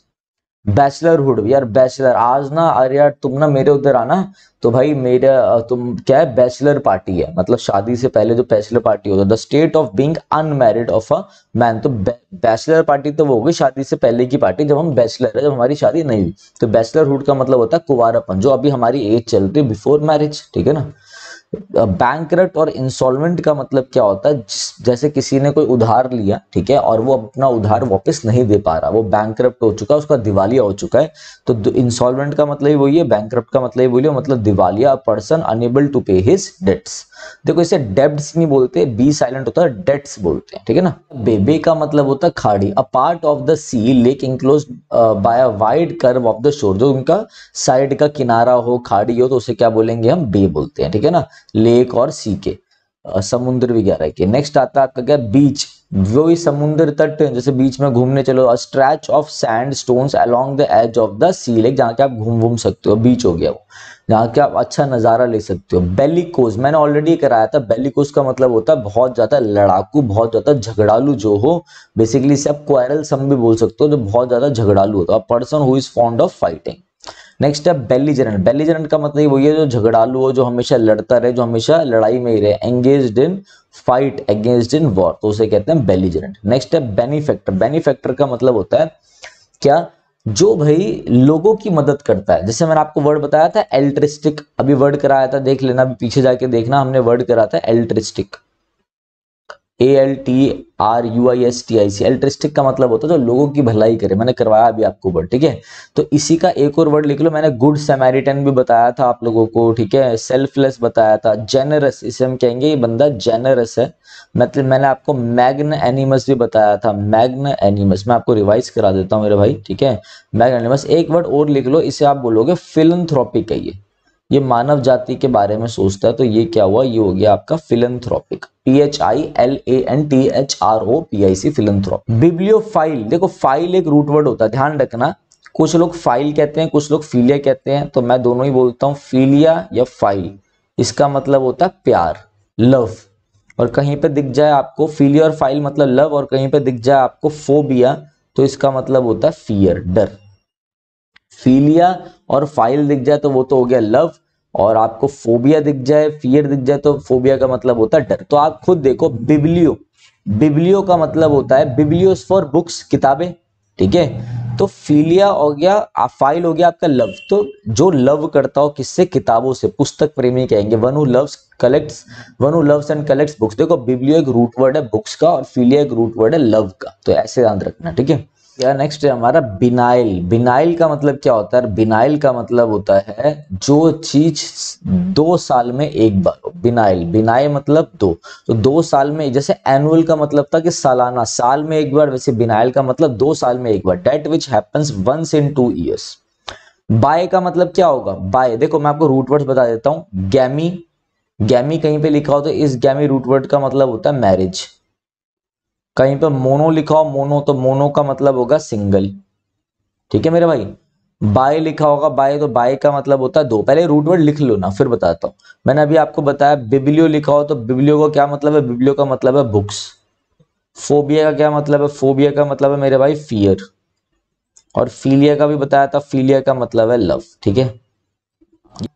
बैचलरहुड यार बैचलर आज ना अरे यार तुम ना मेरे उधर आना तो भाई मेरा तुम क्या है बैचलर पार्टी है मतलब शादी से पहले जो बैचलर पार्टी होता है the state of being unmarried of a man तो बैचलर पार्टी तो वो होगी शादी से पहले की पार्टी जब हम बैचलर है जब हमारी शादी नहीं हुई तो बैचलरहुड का मतलब होता है कुवारापन जो अभी हमारी एज चल रही बिफोर मैरिज ठीक है ना बैंक और इंस्टॉलमेंट का मतलब क्या होता है जैसे किसी ने कोई उधार लिया ठीक है और वो अपना उधार वापस नहीं दे पा रहा वो बैंक हो चुका है उसका दिवालिया हो चुका है तो इंस्टॉलमेंट का मतलब वही है बैंक का मतलब वही है मतलब दिवालिया person unable to pay his debts देखो इसे डेब्ट्स नहीं बोलते बी साइलेंट होता है डेट्स बोलते हैं ठीक है ना हम्म। बेबे का मतलब होता है खाड़ी a part of the sea lake enclose by a wide curve of the shore जो उनका साइड का किनारा हो खाड़ी हो तो उसे क्या बोलेंगे हम बे बोलते हैं ठीक है ना लेक और सी के uh, समुद्र वगैरह के नेक्स्ट आता है आपका क्या बीच वो ही समुद्र तट जैसे बीच में घूमने चलो stretch of sand stones along the edge of the sea lake जहाँ के आप घूम घूम सकते हो बीच हो गया वो जहाँ के आप अच्छा नज़ारा ले सकते हो बेलिकोज मैंने ऑलरेडी कराया था बेलिकोज का मतलब होता है बहुत ज़्यादा लड़ाकू बहुत ज़्यादा झगड़ालू जो हो बेसिकली इसे आप क्वारल सम भी बोल सकते हो जो बहुत ज़्यादा झगड़ालू होता है person who is fond of fighting next है बेलीजरेंट बेलीजरेंट का मतलब वही है जो झगड़ालू हो जो हमेशा लड़ता रहे जो हमेशा लड़ाई में ही रहे engage in fight against in war तो उसे कहते हैं बेलीजरेंट नेक्स्ट है बेनिफेक्टर बेनिफेक्टर का मतलब होता है क्या जो भाई लोगों की मदद करता है जैसे मैंने आपको वर्ड बताया था एल्ट्रिस्टिक अभी वर्ड कराया था देख लेना अभी पीछे जाके देखना हमने वर्ड करा था altruistic A L T R U I S T I C altruistic का मतलब होता है जो लोगों की भलाई करे मैंने करवाया अभी आपको वर्ड ठीक है तो इसी का एक और वर्ड लिख लो मैंने गुड सेमेरिटन भी बताया था आप लोगों को ठीक है सेल्फलेस बताया था जेनरस इसे हम कहेंगे ये बंदा जेनरस है मतलब मैंने आपको मैग्न एनिमस भी बताया था मैग्न एनिमस मैं आपको रिवाइज करा देता हूँ मेरे भाई ठीक है मैग्न एनिमस एक वर्ड और लिख लो इसे आप बोलोगे फिलंथ्रॉपिक है ये ये मानव जाति के बारे में सोचता है तो ये क्या हुआ ये हो गया आपका philanthropic P H I L A N T H R O P I C philanthrop phil देखो फाइल एक रूटवर्ड होता है ध्यान रखना कुछ लोग फाइल कहते हैं कुछ लोग फीलिया कहते हैं तो मैं दोनों ही बोलता हूँ फीलिया या फाइल इसका मतलब होता है प्यार लव और कहीं पे दिख जाए आपको फीलिया और फाइल मतलब लव और कहीं पे दिख जाए आपको फोबिया तो इसका मतलब होता है फियर डर फीलिया और फाइल दिख जाए तो वो तो हो गया लव और आपको फोबिया दिख जाए फियर दिख जाए तो फोबिया का मतलब होता है डर तो आप खुद देखो बिबलियो बिबलियो का मतलब होता है बिबलियोस फॉर बुक्स किताबें ठीक है तो फीलिया हो गया फाइल हो गया आपका लव तो जो लव करता हो किससे किताबों से पुस्तक प्रेमी कहेंगे one who loves collects one who loves and collects books देखो बिबलियो एक रूट वर्ड है बुक्स का और फीलिया एक रूट वर्ड है लव का तो ऐसे याद रखना ठीक है क्या नेक्स्ट है हमारा बिनाइल बिनाइल का मतलब क्या होता है बिनाइल का मतलब होता है जो चीज दो साल में एक बार बिनाइल बिनाइल मतलब दो तो दो साल में जैसे एनुअल का मतलब था कि सालाना साल में एक बार वैसे बिनाइल का मतलब दो साल में एक बार date which happens once in two years bi का मतलब क्या होगा बाय देखो मैं आपको रूटवर्ड बता देता हूँ गैमी गैमी कहीं पे लिखा हो तो इस गैमी रूटवर्ड का मतलब होता है मैरिज कहीं पर मोनो लिखा हो मोनो तो मोनो का मतलब होगा सिंगल ठीक है मेरे भाई बाय लिखा होगा बाय तो बाय का मतलब होता है दो पहले रूट वर्ड लिख लो ना फिर बताता हूँ मैंने अभी आपको बताया बिबलियो लिखा हो तो बिबलियो मतलब मतलब का क्या मतलब है बिबलियो का मतलब है बुक्स फोबिया का क्या मतलब है फोबिया का मतलब है मेरे भाई फियर और फीलिया का भी बताया था फीलिया का मतलब है लव ठीक है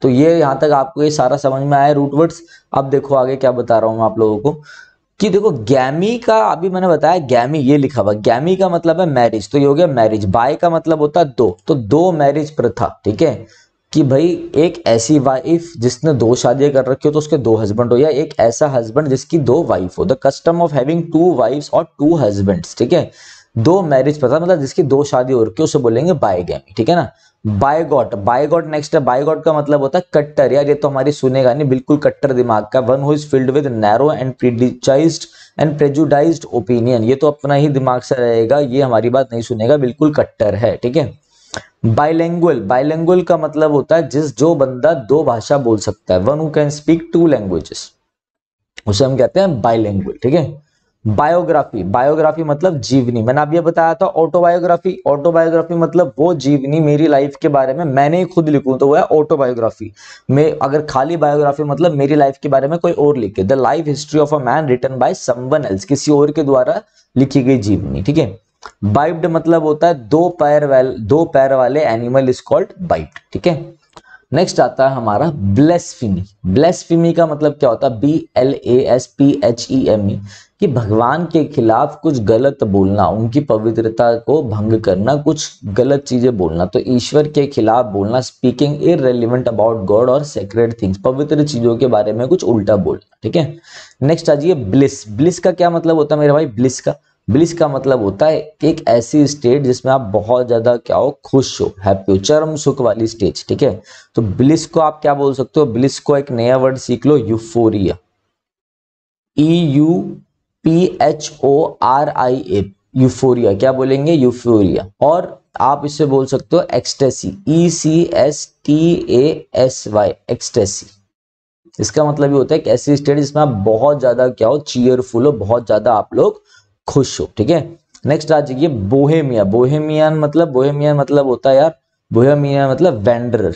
तो ये यहां तक आपको ये सारा समझ में आया रूटवर्ड्स अब देखो आगे क्या बता रहा हूं मैं आप लोगों को कि देखो गैमी का अभी मैंने बताया गैमी ये लिखा हुआ गैमी का मतलब है मैरिज तो ये हो गया मैरिज बाय का मतलब होता है दो तो दो मैरिज प्रथा ठीक है कि भाई एक ऐसी वाइफ जिसने दो शादियां कर रखी हो तो उसके दो हस्बैंड हो या एक ऐसा हस्बैंड जिसकी दो वाइफ हो the custom of having two wives और टू हस्बैंड्स ठीक है दो मैरिज पता मतलब जिसकी दो शादी हो रखी है उसे बोलेंगे बायगैमी ठीक है ना बायोगॉट बायोगॉट नेक्स्ट है बायोगॉट का मतलब होता है कट्टर यार ये तो हमारी सुनेगा नहीं बिल्कुल कट्टर दिमाग का one who is filled with narrow and prejudiced and prejudice opinion ये तो अपना ही दिमाग से रहेगा ये हमारी बात नहीं सुनेगा बिल्कुल कट्टर है ठीक है बाइलैंग्वेल बाइलैंग्वेल का मतलब होता है जिस जो बंदा दो भाषा बोल सकता है one who can speak two languages उसे हम कहते हैं बाइलैंग्वेल ठीक है बायोग्राफी बायोग्राफी मतलब जीवनी मैंने आप ये बताया था ऑटोबायोग्राफी ऑटोबायोग्राफी मतलब वो जीवनी मेरी लाइफ के बारे में मैंने ही खुद लिखूं तो वह ऑटोबायोग्राफी मैं अगर खाली बायोग्राफी मतलब मेरी लाइफ के बारे में कोई और लिखे the life history of a man written by someone else किसी और के द्वारा लिखी गई जीवनी ठीक है बाइब्ड मतलब होता है दो पैर वाले दो पैर वाले एनिमल इज कॉल्ड बाइब्ड ठीक है नेक्स्ट आता है हमारा ब्लेसफिमी ब्लेसफिमी का मतलब क्या होता है B L A S P H E M E कि भगवान के खिलाफ कुछ गलत बोलना उनकी पवित्रता को भंग करना कुछ गलत चीजें बोलना तो ईश्वर के खिलाफ बोलना स्पीकिंग रेलिवेंट अबाउट गॉड और सेक्रेट थिंग्स पवित्र चीजों के बारे में कुछ उल्टा बोलना ठीक है नेक्स्ट आ जाइए ब्लिस ब्लिस का क्या मतलब होता है मेरे भाई ब्लिस का ब्लिस का मतलब होता है कि एक ऐसी स्टेट जिसमें आप बहुत ज्यादा क्या हो खुश हो हैप्पी हो चरम सुख वाली स्टेज ठीक है तो ब्लिस को आप क्या बोल सकते हो ब्लिस को एक नया वर्ड सीख लो euphoria E U P H O R I A euphoria क्या बोलेंगे यूफोरिया और आप इसे बोल सकते हो ecstasy E C S T A S Y ecstasy इसका मतलब ये होता है कि ऐसी स्टेट जिसमें आप बहुत ज्यादा क्या हो चीयरफुल हो बहुत ज्यादा आप लोग खुश हो ठीक है नेक्स्ट आ जाइए बोहेमिया बोहेमियन मतलब बोहेमियन मतलब होता है यार बोहेमिया मतलब wanderer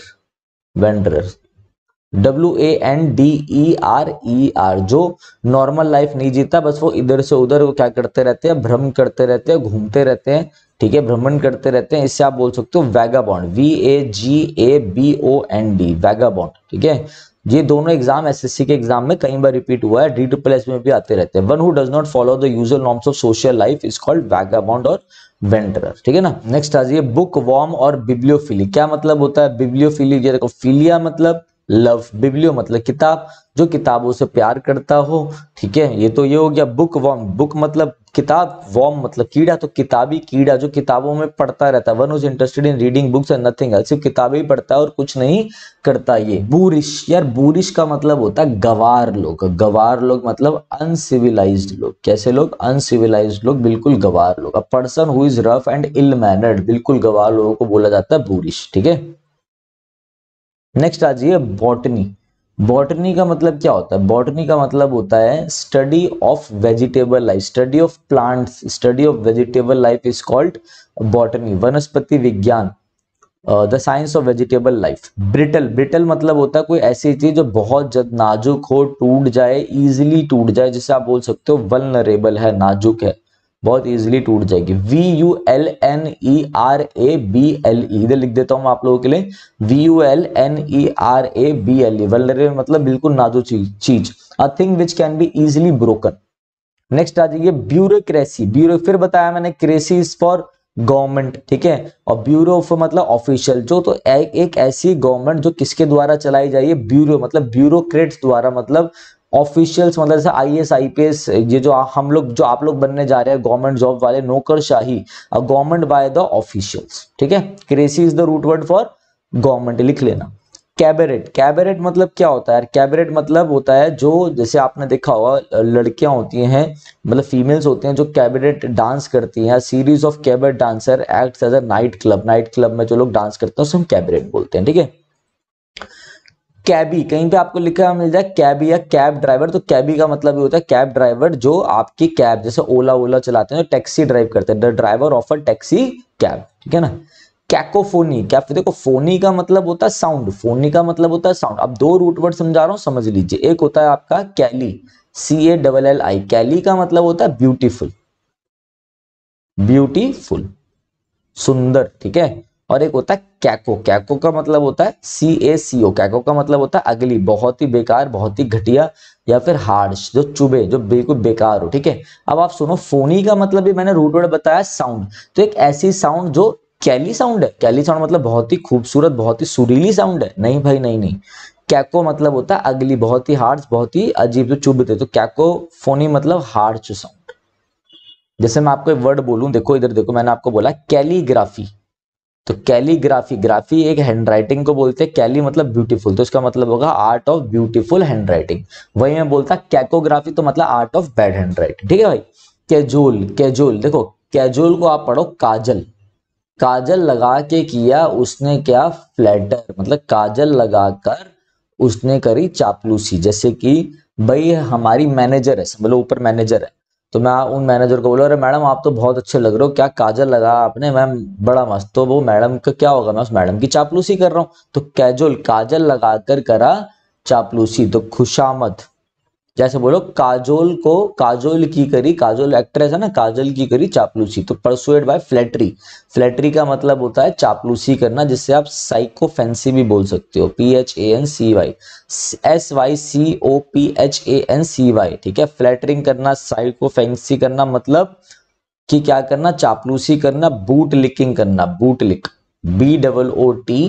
wanderer W A N D E R E R जो नॉर्मल लाइफ नहीं जीता बस वो इधर से उधर क्या करते रहते हैं भ्रम करते रहते हैं घूमते रहते हैं ठीक है भ्रमण करते रहते हैं इससे आप बोल सकते हो vagabond V A G A B O N D vagabond ठीक है ये दोनों एग्जाम एसएससी के एग्जाम में कई बार रिपीट हुआ है डी ट्रिपल एस में भी आते रहते हैं one who does not follow the usual norms of social life is called vagabond और वेंटर ठीक है ना नेक्स्ट आ जाइए बुक वॉर्म और बिब्लियोफिली क्या मतलब होता है बिब्लियोफिली देखो फिलिया मतलब लव बिब्लियो मतलब किताब जो किताबों से प्यार करता हो ठीक है ये तो ये हो गया बुक वॉम बुक मतलब किताब वॉम मतलब कीड़ा तो किताबी कीड़ा जो किताबों में पढ़ता रहता है one who's interested in reading books and nothing सिर्फ किताबें ही पढ़ता है और कुछ नहीं करता ये बूरिश यार बूरिश का मतलब होता है गवार लोग गवार लोग मतलब अनसिविलाइज लोग कैसे लोग अनसिविलाइज लोग बिल्कुल गवार लोग a person who is rough and ill mannered बिल्कुल गवार लोगों को बोला जाता है बूरिश ठीक है नेक्स्ट आ जाइए बॉटनी बॉटनी का मतलब क्या होता है बॉटनी का मतलब होता है study of vegetable life study of plants study of vegetable life is called botany वनस्पति विज्ञान the science of vegetable life brittle brittle मतलब होता है कोई ऐसी चीज जो बहुत नाजुक हो टूट जाए इजिली टूट जाए जिसे आप बोल सकते हो वलनरेबल है नाजुक है बहुत इजीली टूट जाएगी V U L N E R A B L E इधर लिख देता हूं आप लोगों के लिए V U L N E R A B L E vulnerable मतलब बिल्कुल नाजुक चीज a thing which can be easily broken next आ जाइए ब्यूरोक्रेसी ब्यूरो फिर बताया मैंने क्रेसी इज फॉर गवर्नमेंट ठीक है और ब्यूरो ऑफ मतलब ऑफिशियल जो तो एक एक ऐसी गवर्नमेंट जो किसके द्वारा चलाई जाइए ब्यूरो मतलब ब्यूरोक्रेट्स द्वारा मतलब ऑफिशियल्स मतलब जैसे I S I P S ये जो हम लोग जो आप लोग बनने जा रहे हैं गवर्नमेंट जॉब वाले नौकरशाही गवर्नमेंट बाय द ऑफिशियल्स ठीक है cracy is the root word for government लिख लेना कैबरेट कैबरेट मतलब क्या होता है कैबरेट मतलब होता है जो जैसे आपने देखा होगा लड़कियां होती हैं मतलब फीमेल्स होती हैं जो कैबरेट डांस करती हैं series of cabaret dancer act as a night club night club में जो लोग डांस करते हैं उसे हम कैबरेट बोलते हैं ठीक है कैबी कहीं पे आपको लिखा मिल जाए कैबी या कैब ड्राइवर तो कैबी का मतलब ये होता है कैब ड्राइवर जो आपकी कैब जैसे ओला ओला चलाते हैं तो टैक्सी ड्राइव करते हैं driver of a taxi cab ठीक है ना कैकोफोनी क्या देखो फोनी का मतलब होता है साउंड फोनी का मतलब होता है साउंड अब दो रूट वर्ड समझा रहा हूँ समझ लीजिए एक होता है आपका कैली सी ए डबल एल आई कैली का मतलब होता है ब्यूटीफुल ब्यूटीफुल सुंदर ठीक है और एक होता है कैको कैको का मतलब होता है सी ए सी ओ कैको का मतलब होता है अगली बहुत ही बेकार बहुत ही घटिया या फिर हार्श जो चुबे जो बिल्कुल बेकार हो ठीक है अब आप सुनो फोनी का मतलब भी मैंने रूट वर्ड बताया साउंड तो एक ऐसी साउंड जो कैली साउंड है कैली साउंड मतलब बहुत ही खूबसूरत बहुत ही सुरीली साउंड है नहीं भाई नहीं नहीं कैको मतलब होता है अगली बहुत ही हार्श बहुत ही अजीब जो चुभते तो कैको फोनी मतलब हार्श साउंड जैसे मैं आपको एक वर्ड बोलूं देखो इधर देखो मैंने आपको बोला कैलीग्राफी तो कैलीग्राफी ग्राफी एक हैंडराइटिंग को बोलते हैं कैली मतलब ब्यूटीफुल तो इसका मतलब होगा आर्ट ऑफ ब्यूटीफुल हैंडराइटिंग वही मैं बोलता कैकोग्राफी तो मतलब आर्ट ऑफ बैड हैंडराइटिंग ठीक है भाई कैजोल कैजोल देखो कैजोल को आप पढ़ो काजल काजल लगा के किया उसने क्या फ्लैटर मतलब काजल लगाकर उसने करी चापलूसी जैसे कि भाई हमारी मैनेजर है मतलब ऊपर मैनेजर है तो मैं उन मैनेजर को बोला अरे मैडम आप तो बहुत अच्छे लग रहे हो क्या काजल लगा आपने मैम बड़ा मस्त तो वो मैडम का क्या होगा मैं उस मैडम की चापलूसी कर रहा हूँ तो कैजुअल काजल लगाकर करा चापलूसी तो खुशामद जैसे बोलो काजोल को काजोल की करी काजोल एक्ट्रेस है ना काजोल की करी चापलूसी तो परसुएड बाय फ्लैटरी फ्लैटरी का मतलब होता है चापलूसी करना जिससे आप साइको फैंसी भी बोल सकते हो P H A N C Y S Y C O P H A N C Y ठीक है फ्लैटरिंग करना साइको फैंसी करना मतलब कि क्या करना चापलूसी करना बूट लिकिंग करना boot lick B double O T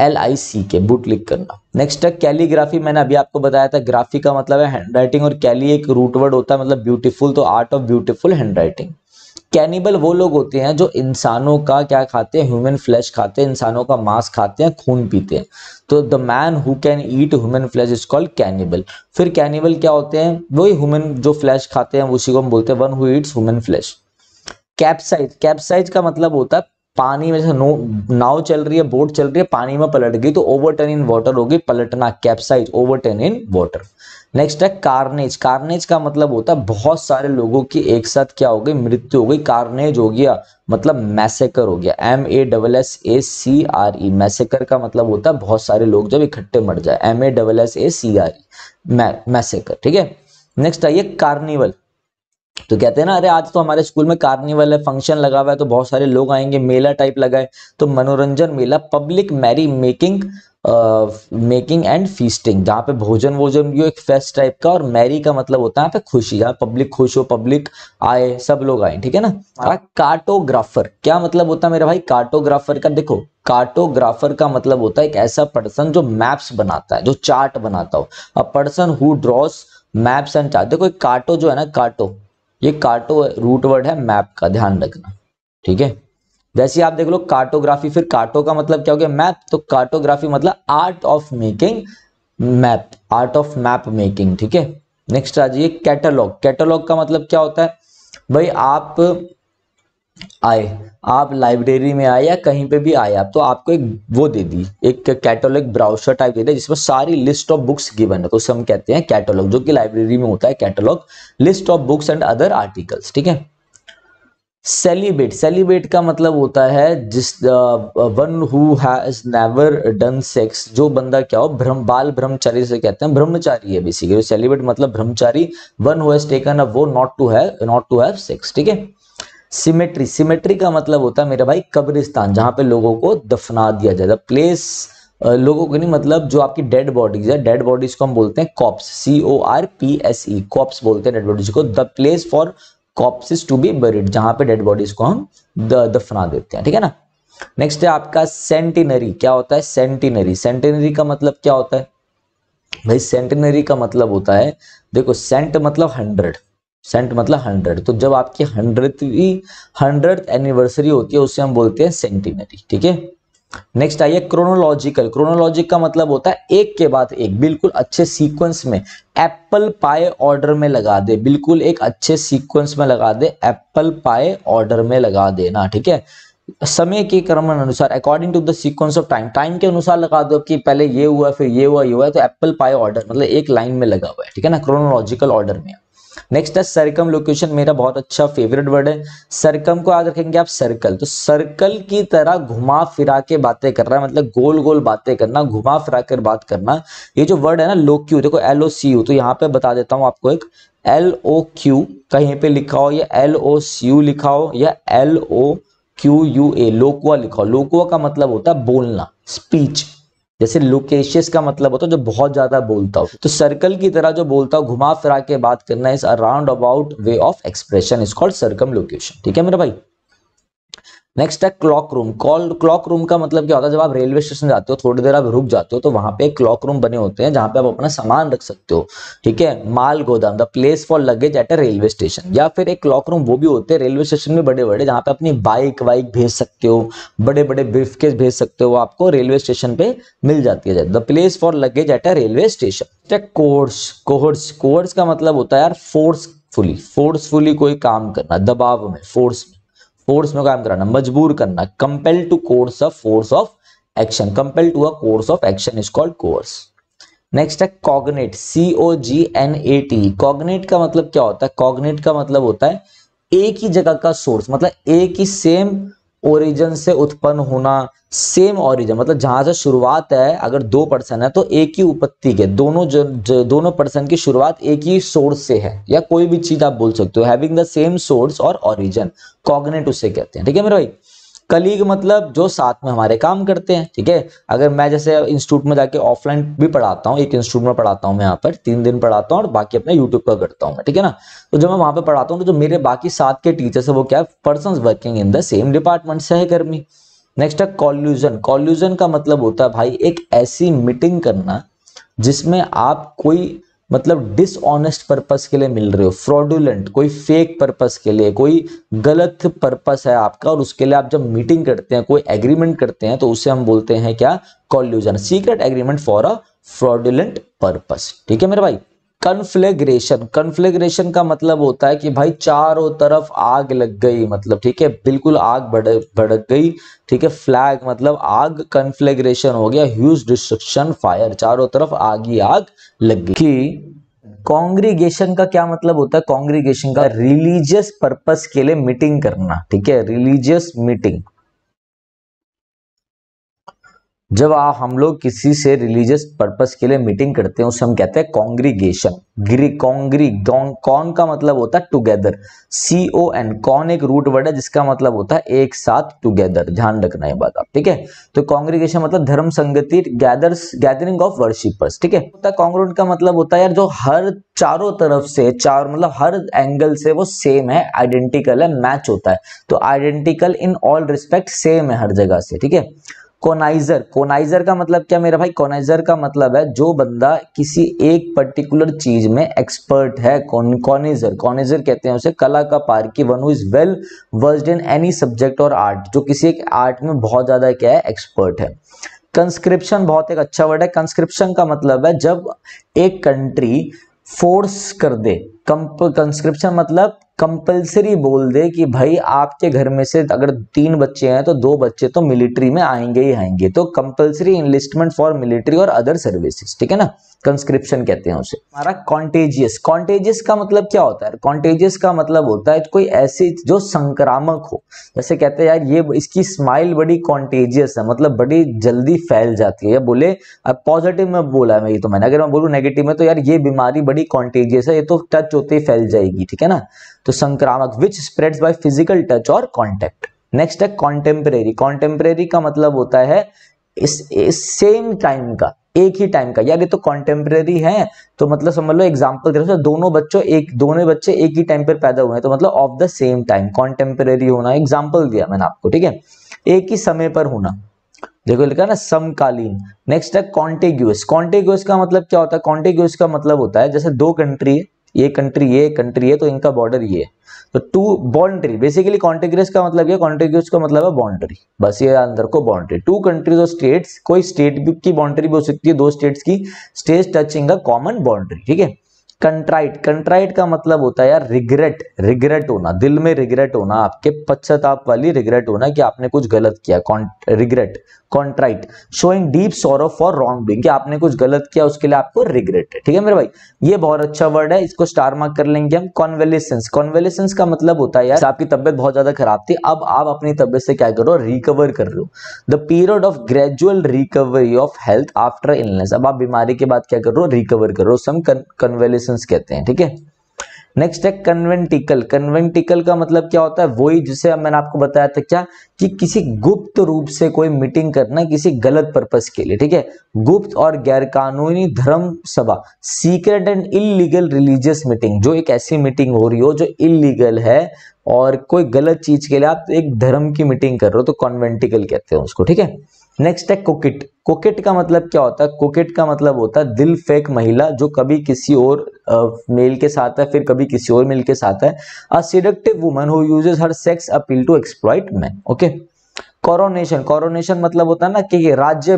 L I C K boot लिख करना नेक्स्ट है कैलीग्राफी मैंने अभी आपको बताया था ग्राफी का मतलब है हैंड राइटिंग और कैली एक रूटवर्ड होता है मतलब ब्यूटीफुल तो art of beautiful hand writing cannibal वो लोग होते हैं जो इंसानों का क्या खाते हैं ह्यूमन फ्लैश खाते हैं इंसानों का मांस खाते हैं खून पीते हैं तो the man who can eat human flesh is called cannibal फिर कैनिबल क्या होते हैं वही ह्यूमन जो फ्लैश खाते हैं उसी को हम बोलते हैं one who eats human flesh capsize capsize का मतलब होता है पानी में जैसे नो नाव चल रही है बोट चल रही है पानी में पलट गई तो ओवरटर्न इन वाटर होगी पलटना capsize overturn in water next है कार्नेज कार्नेज का मतलब होता है बहुत सारे लोगों की एक साथ क्या हो गई मृत्यु हो गई कार्नेज हो गया मतलब मैसेकर हो गया M A double S A C R E massacre का मतलब होता है बहुत सारे लोग जब इकट्ठे मर जाए M A double S A C R E massacre ठीक है नेक्स्ट आइए कार्निवल तो कहते हैं ना अरे आज तो हमारे स्कूल में कार्निवल है फंक्शन लगा हुआ है तो बहुत सारे लोग आएंगे मेला टाइप लगा है तो मनोरंजन मेला public merry making making and feasting जहाँ पे भोजन वोजन भी हो एक फेस्ट टाइप का और मैरी का मतलब होता है पे खुशी यहाँ पब्लिक खुश हो पब्लिक आए सब लोग आए ठीक है ना हाँ। कार्टोग्राफर क्या मतलब होता है मेरा भाई कार्टोग्राफर का देखो कार्टोग्राफर का मतलब होता है एक ऐसा पर्सन जो मैप्स बनाता है जो चार्ट बनाता हो a person who draws maps and chart देखो एक कार्टो जो है ना कार्टो ये कार्टो रूट वर्ड है मैप का ध्यान रखना ठीक है जैसे आप देख लो कार्टोग्राफी फिर कार्टो का मतलब क्या हो गया मैप तो कार्टोग्राफी मतलब art of making map art of map making ठीक है नेक्स्ट आ जाइए कैटलॉग कैटलॉग का मतलब क्या होता है भाई आप आए आप लाइब्रेरी में आए या कहीं पे भी आए आप तो आपको एक वो दे दी एक कैटलॉग ब्राउजर टाइप दे दिया जिसमें सारी लिस्ट ऑफ बुक्स गिवन है तो उसे हम कहते हैं कैटलॉग जो कि लाइब्रेरी में होता है catalogue list of books and other articles ठीक है सेलिब्रेट सेलिब्रेट का मतलब होता है जिस one who has never done sex जो बंदा क्या हो ब्रह्म बाल ब्रह्मचारी से कहते हैं ब्रह्मचारी है बेसिकली सेलिब्रेट मतलब ब्रह्मचारी one who has taken a vow not to have not to have sex ठीक है सिमेट्री सिमेट्री का मतलब होता है मेरा भाई कब्रिस्तान जहां पे लोगों को दफना दिया जाए द प्लेस लोगों को नहीं मतलब जो आपकी डेड बॉडीज है डेड बॉडीज को हम बोलते हैं corpse C O R P S E corpse बोलते हैं डेड बॉडीज को the place for corpses to be buried जहां पे डेड बॉडीज को हम द, दफना देते हैं ठीक है ना नेक्स्ट है आपका सेंटिनरी क्या होता है सेंटिनरी सेंटिनरी का मतलब क्या होता है भाई सेंटिनरी का मतलब होता है देखो सेंट मतलब हंड्रेड सेंट मतलब हंड्रेड तो जब आपकी हंड्रेडवी हंड्रेड एनिवर्सरी होती है उसे हम बोलते हैं सेंटिनरी ठीक है नेक्स्ट आइए क्रोनोलॉजिकल क्रोनोलॉजिक का मतलब होता है एक के बाद एक बिल्कुल अच्छे सीक्वेंस में एप्पल पाए ऑर्डर में लगा दे बिल्कुल एक अच्छे सीक्वेंस में लगा दे एप्पल पाए ऑर्डर में लगा देना ठीक है समय के क्रम अनुसार according to the sequence of time time के अनुसार लगा दो कि पहले ये हुआ फिर ये हुआ ये हुआ तो एप्पल पाए ऑर्डर मतलब एक लाइन में लगा हुआ है ठीक है ना क्रोनोलॉजिकल ऑर्डर में नेक्स्ट है सर्कम लोकेशन मेरा बहुत अच्छा फेवरेट वर्ड है सर्कम को याद रखेंगे आप सर्कल तो सर्कल की तरह घुमा फिरा के बातें करना मतलब गोल गोल बातें करना घुमा फिरा कर बात करना ये जो वर्ड है ना लोक्यू देखो एल ओ सी यू तो यहाँ पे बता देता हूँ आपको एक एल ओ क्यू कहीं पे लिखा हो या एल ओ सी यू लिखा हो या L O Q U A loqua लिखा हो लोकुआ का मतलब होता है बोलना स्पीच जैसे लोकेशियस का मतलब होता है जो बहुत ज्यादा बोलता हो तो सर्कल की तरह जो बोलता हो घुमा फिरा के बात करना इस around about way of expression is called circumlocution ठीक है मेरा भाई नेक्स्ट है cloak room call cloak room का मतलब क्या होता है जब आप रेलवे स्टेशन जाते हो थोड़ी देर आप रुक जाते हो तो वहां पे क्लॉक रूम बने होते हैं जहां पे आप अपना सामान रख सकते हो ठीक है माल गोदाम the place for luggage at a railway station या फिर एक क्लॉक रूम वो भी होते हैं रेलवे स्टेशन में बड़े बड़े जहां पे अपनी बाइक वाइक भेज सकते हो बड़े बड़े ब्रीफकेस भेज सकते हो आपको रेलवे स्टेशन पे मिल जाती है the place for luggage at a railway station coerce coerce coerce का मतलब होता है यार फोर्सफुली फोर्सफुली कोई काम करना दबाव में फोर्स में फोर्स में काम कराना मजबूर करना compel to course of force of action compel to a course of action is called coerce next है cognate C O G N A T cognate का मतलब क्या होता है कॉग्नेट का मतलब होता है एक ही जगह का सोर्स मतलब एक ही सेम ओरिजन से उत्पन्न होना सेम ओरिजन मतलब जहां से शुरुआत है अगर दो पर्सन है तो एक ही उपत्ति के दोनों जो, जो, दोनों पर्सन की शुरुआत एक ही सोर्स से है या कोई भी चीज आप बोल सकते हो हैविंग द सेम सोर्स और ओरिजन कॉग्नेट उसे कहते हैं ठीक है मेरे भाई कलीग मतलब जो साथ में हमारे काम करते हैं ठीक है अगर मैं जैसे इंस्टीट्यूट में जाके ऑफलाइन भी पढ़ाता हूँ एक इंस्टीट्यूट में पढ़ाता हूँ मैं यहाँ पर तीन दिन पढ़ाता हूँ और बाकी अपने यूट्यूब पर करता हूँ मैं ठीक है ना तो जब मैं वहाँ पर पढ़ाता हूँ तो जो मेरे बाकी साथ के टीचर्स है वो क्या है person working in the same department सहकर्मी नेक्स्ट है कॉल्यूजन कॉल्यूजन का मतलब होता है भाई एक ऐसी मीटिंग करना जिसमें आप कोई मतलब डिसऑनेस्ट पर्पस के लिए मिल रहे हो फ्रॉडुलेंट कोई फेक पर्पस के लिए कोई गलत पर्पस है आपका और उसके लिए आप जब मीटिंग करते हैं कोई एग्रीमेंट करते हैं तो उसे हम बोलते हैं क्या collusion secret agreement for a fraudulent purpose ठीक है मेरे भाई कन्फ्लेग्रेशन कन्फ्लेग्रेशन का मतलब होता है कि भाई चारों तरफ आग लग गई मतलब ठीक है बिल्कुल आग बढ़ भड़क गई ठीक है फ्लैग मतलब आग कन्फ्लेग्रेशन हो गया ह्यूज डिस्ट्रक्शन फायर चारों तरफ आग ही आग लग गई कि कॉन्ग्रीगेशन का क्या मतलब होता है कॉन्ग्रीगेशन का रिलीजियस पर्पस के लिए मीटिंग करना ठीक है रिलीजियस मीटिंग जब आप हम लोग किसी से रिलीजियस पर्पस के लिए मीटिंग करते हैं उसे हम कहते हैं कॉन्ग्रीगेशन ग्री कॉन्ग्री कॉन का मतलब होता है together C O N con एक रूट वर्ड है जिसका मतलब होता है एक साथ टुगेदर ध्यान रखना है बात आप ठीक है तो कॉन्ग्रीगेशन मतलब धर्म संगति गैदर्स गैदरिंग ऑफ वर्शिपर्स ठीक है होता कॉन्ग्रोन का मतलब होता है यार जो हर चारों तरफ से चार मतलब हर एंगल से वो सेम है आइडेंटिकल है मैच होता है तो identical in all respect same है हर जगह से ठीक है कोनाइजर कोनाइजर का मतलब क्या मेरा भाई कोनाइजर का मतलब है जो बंदा किसी एक पर्टिकुलर चीज में एक्सपर्ट है कोनेजर कोनेजर कहते हैं उसे कला का पार की one who is well versed in any subject और आर्ट जो किसी एक आर्ट में बहुत ज्यादा क्या है एक्सपर्ट है कंस्क्रिप्शन बहुत एक अच्छा वर्ड है कंस्क्रिप्शन का मतलब है जब एक कंट्री फोर्स कर दे कंस्क्रिप्शन मतलब कंपलसरी बोल दे कि भाई आपके घर में से अगर तीन बच्चे हैं तो दो बच्चे तो मिलिट्री में आएंगे ही आएंगे तो कंपलसरी इनलिस्टमेंट फॉर मिलिट्री और अदर सर्विसेज ठीक है ना कंस्क्रिप्शन कहते हैं उसे हमारा कॉन्टेजियस कॉन्टेजियस का मतलब क्या होता है कॉन्टेजियस का मतलब होता है कोई ऐसी जो संक्रामक हो जैसे कहते हैं यार ये इसकी स्माइल बड़ी कॉन्टेजियस है मतलब बड़ी जल्दी फैल जाती है या बोले पॉजिटिव में बोला मैं ये तो मैंने अगर मैं बोलूँ नेगेटिव में तो यार ये बीमारी बड़ी कॉन्टेजियस है ये तो टच होते ही फैल जाएगी ठीक है ना तो संक्रामक which spreads by physical touch और कॉन्टेक्ट नेक्स्ट है कॉन्टेम्परेरी कॉन्टेम्परेरी का मतलब होता है इस, इस सेम टाइम का एक ही टाइम का यार ये तो कॉन्टेम्प्रेरी है तो मतलब समझ लो एग्जाम्पल तो दोनों बच्चों एक दोनों बच्चे एक ही टाइम पर पैदा हुए हैं तो मतलब of the same time contemporary होना एग्जाम्पल दिया मैंने आपको ठीक है एक ही समय पर होना देखो लिखा ना समकालीन नेक्स्ट है कॉन्टेग्यूस कॉन्टेग्यूस का मतलब क्या होता है कॉन्टेग्यूस का मतलब होता है जैसे दो कंट्री है ये कंट्री ये कंट्री है तो इनका बॉर्डर ये है तो टू बाउंड्री बेसिकली कॉन्टेग्रेस का मतलब क्या कॉन्टेग्रेस का मतलब है बाउंड्री बस ये अंदर को बाउंड्री टू कंट्रीज और स्टेट्स कोई स्टेट की बाउंड्री भी हो सकती है दो स्टेट्स की state touching a common boundary ठीक है कंट्राइट कंट्राइट का मतलब होता है यार रिग्रेट रिग्रेट होना दिल में रिग्रेट होना आपके पश्चाताप वाली रिग्रेट होना कि आपने कुछ गलत किया regret contrite showing deep sorrow for wrong doing आपने कुछ गलत किया उसके लिए आपको रिग्रेट है ठीक है मेरे भाई ये बहुत अच्छा वर्ड है इसको स्टार मार्क कर लेंगे हम कॉन्वेलिसंस कॉन्वेलिसंस का मतलब होता है यार आपकी तबियत बहुत ज्यादा खराब थी अब आप अपनी तबियत से क्या करो रिकवर कर रहे हो the period of gradual recovery of health after illness अब आप बीमारी के बाद क्या कर रहे हो रिकवर करो सम कन्वेलेसेंस कहते हैं ठीक है नेक्स्ट है कन्वेंटिकल कन्वेंटिकल का मतलब क्या होता है वही जिसे मैंने आपको बताया था क्या कि किसी गुप्त रूप से कोई मीटिंग करना किसी गलत पर्पज के लिए ठीक है गुप्त और गैरकानूनी धर्म सभा secret and illegal religious meeting जो एक ऐसी मीटिंग हो रही हो जो इलीगल है और कोई गलत चीज के लिए आप एक धर्म की मीटिंग कर रहे हो तो कॉन्वेंटिकल कहते हैं उसको ठीक है नेक्स्ट है कोकिट कोकिट का मतलब क्या होता है कोकिट का मतलब होता है दिल फेक महिला जो कभी किसी और मेल के साथ है फिर कभी किसी और मेल के साथ है a seductive woman who uses her sex appeal to exploit man okay coronation coronation मतलब होता है ना कि राज्य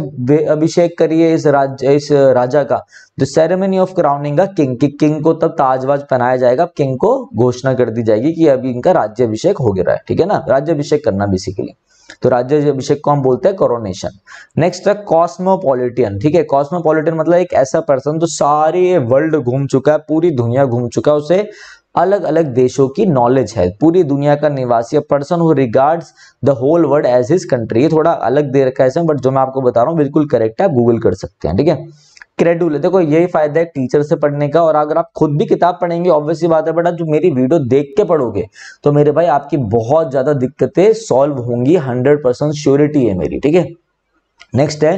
अभिषेक करिए इस राज्य इस राजा का द सेरेमनी ऑफ क्राउनिंग का किंग कि किंग को तब ताजवाज पहनाया जाएगा किंग को घोषणा कर दी जाएगी कि अभी इनका राज्य अभिषेक हो गया है ठीक है ना राज्य अभिषेक करना बेसिकली तो अभिषेक को हम बोलते हैं कोरोनेशन नेक्स्ट है कॉस्मोपोलिटियन ठीक है कॉस्मोपोलिटियन मतलब एक ऐसा पर्सन जो सारे वर्ल्ड घूम चुका है पूरी दुनिया घूम चुका है उसे अलग अलग देशों की नॉलेज है पूरी दुनिया का निवासी person who regards the whole world as his country थोड़ा अलग दे रखा है इसमें बट जो मैं आपको बता रहा हूँ बिल्कुल करेक्ट है गूगल कर सकते हैं ठीक है क्रेडुल है देखो यही फायदा है टीचर से पढ़ने का और अगर आप खुद भी किताब पढ़ेंगे ऑब्वियसली बात है बेटा जो मेरी वीडियो देख के पढ़ोगे तो मेरे भाई आपकी बहुत ज्यादा दिक्कतें सॉल्व होंगी हंड्रेड परसेंट श्योरिटी है मेरी ठीक है नेक्स्ट है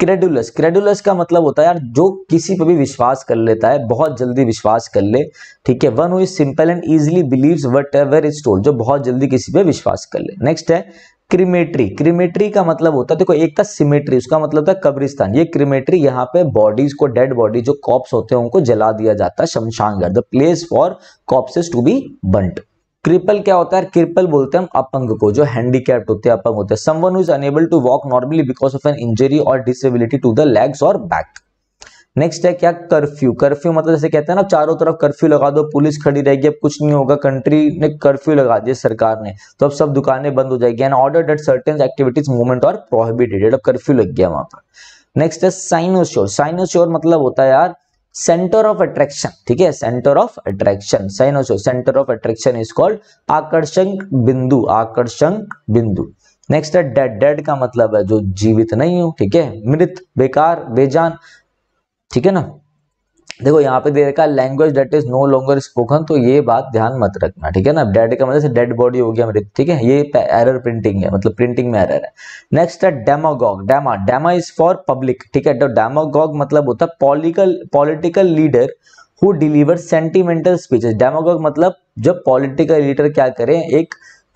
क्रेडुलस क्रेडुलस का मतलब होता है यार जो किसी पर भी विश्वास कर लेता है बहुत जल्दी विश्वास कर ले ठीक है one who is simple and easily believe whatever is told जो बहुत जल्दी किसी पर विश्वास कर ले नेक्स्ट है क्रिमेट्री क्रिमेट्री का मतलब होता है देखो एक था सिमेट्री उसका मतलब था कब्रिस्तान ये क्रिमेट्री यहाँ पे बॉडीज को डेड बॉडी जो कॉप्स होते हैं उनको जला दिया जाता है शमशानगढ़ the place for corpses to be burnt cripple क्या होता है क्रिपल बोलते हैं हम अपंग को जो हैंडीकैप्ट होते हैं अपंग होते हैं someone is unable to walk normally because of an injury और डिसेबिलिटी टू द लेग्स और बैक नेक्स्ट है क्या कर्फ्यू कर्फ्यू मतलब जैसे कहते हैं ना चारों तरफ कर्फ्यू लगा दो पुलिस खड़ी रहेगी अब कुछ नहीं होगा कंट्री ने कर्फ्यू लगा दिया सरकार ने तो अब सब दुकानें बंद हो जाएगी and order that certain activities movement और प्रोहिबिटेड अब कर्फ्यू लग गया वहां पर नेक्स्ट है साइनोश्योर साइनोश्योर मतलब होता है यार सेंटर ऑफ अट्रैक्शन ठीक है centre of attraction cynosure centre of attraction is called आकर्षण बिंदु आकर्षण बिंदु नेक्स्ट है डेड डेड का मतलब है जो जीवित नहीं हो ठीक है मृत बेकार बेजान ठीक है ना देखो यहाँ पे दे रखा language that is no longer spoken तो ये बात ध्यान मत रखना ठीक है ना डेड का मतलब डेड बॉडी हो गया मेरे ठीक है ये एरर प्रिंटिंग है मतलब प्रिंटिंग में एरर है नेक्स्ट है डेमोगॉग डेमा डेमा इज फॉर पब्लिक ठीक है तो डेमोगॉग मतलब होता है political political leader who deliver sentimental speeches demagogue मतलब जब पॉलिटिकल लीडर क्या करें एक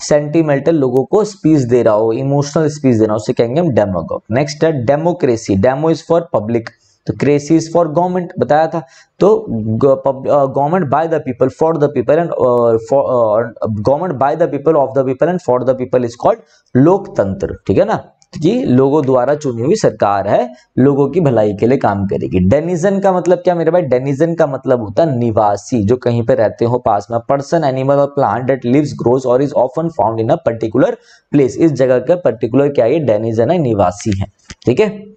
सेंटिमेंटल लोगों को स्पीच दे रहा हो इमोशनल स्पीच दे रहा हो उसे कहेंगे हम डेमोगॉग नेक्स्ट है democracy demo is for public तो क्रेसीज फॉर गवर्नमेंट बताया था तो government by the people for the people and government by the people of the people and for the people is called लोकतंत्र ठीक है ना कि तो लोगों द्वारा चुनी हुई सरकार है लोगों की भलाई के लिए काम करेगी डेनिजन का मतलब क्या मेरे भाई डेनिजन का मतलब होता है निवासी जो कहीं पे रहते हो पास में पर्सन एनिमल और प्लांट डेट लिव्स ग्रोज और is often found in a particular place इस जगह का पर्टिकुलर क्या ये डेनिजन है निवासी है ठीक है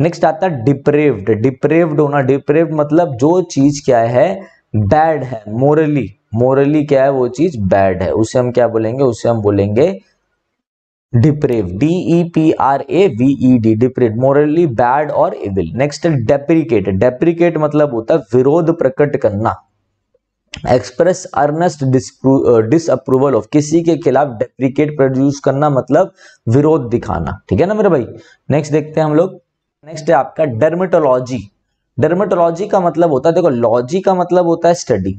नेक्स्ट आता है डिप्रेव्ड डिप्रेव्ड होना डिप्रेव्ड मतलब जो चीज क्या है बैड है मोरली मोरली क्या है वो चीज बैड है उसे हम क्या बोलेंगे उसे हम बोलेंगे deprave D E P R A V E D deprave morally bad और इविल नेक्स्ट डेप्रिकेट डेप्रिकेट मतलब होता है विरोध प्रकट करना एक्सप्रेस अर्नेस्ट डिसअप्रूवल ऑफ किसी के खिलाफ डेप्रिकेट प्रोड्यूस करना मतलब विरोध दिखाना ठीक है ना मेरे भाई नेक्स्ट देखते हैं हम लोग नेक्स्ट है आपका डर्मेटोलॉजी डर्मेटोलॉजी का मतलब होता है देखो लॉजी का मतलब होता है स्टडी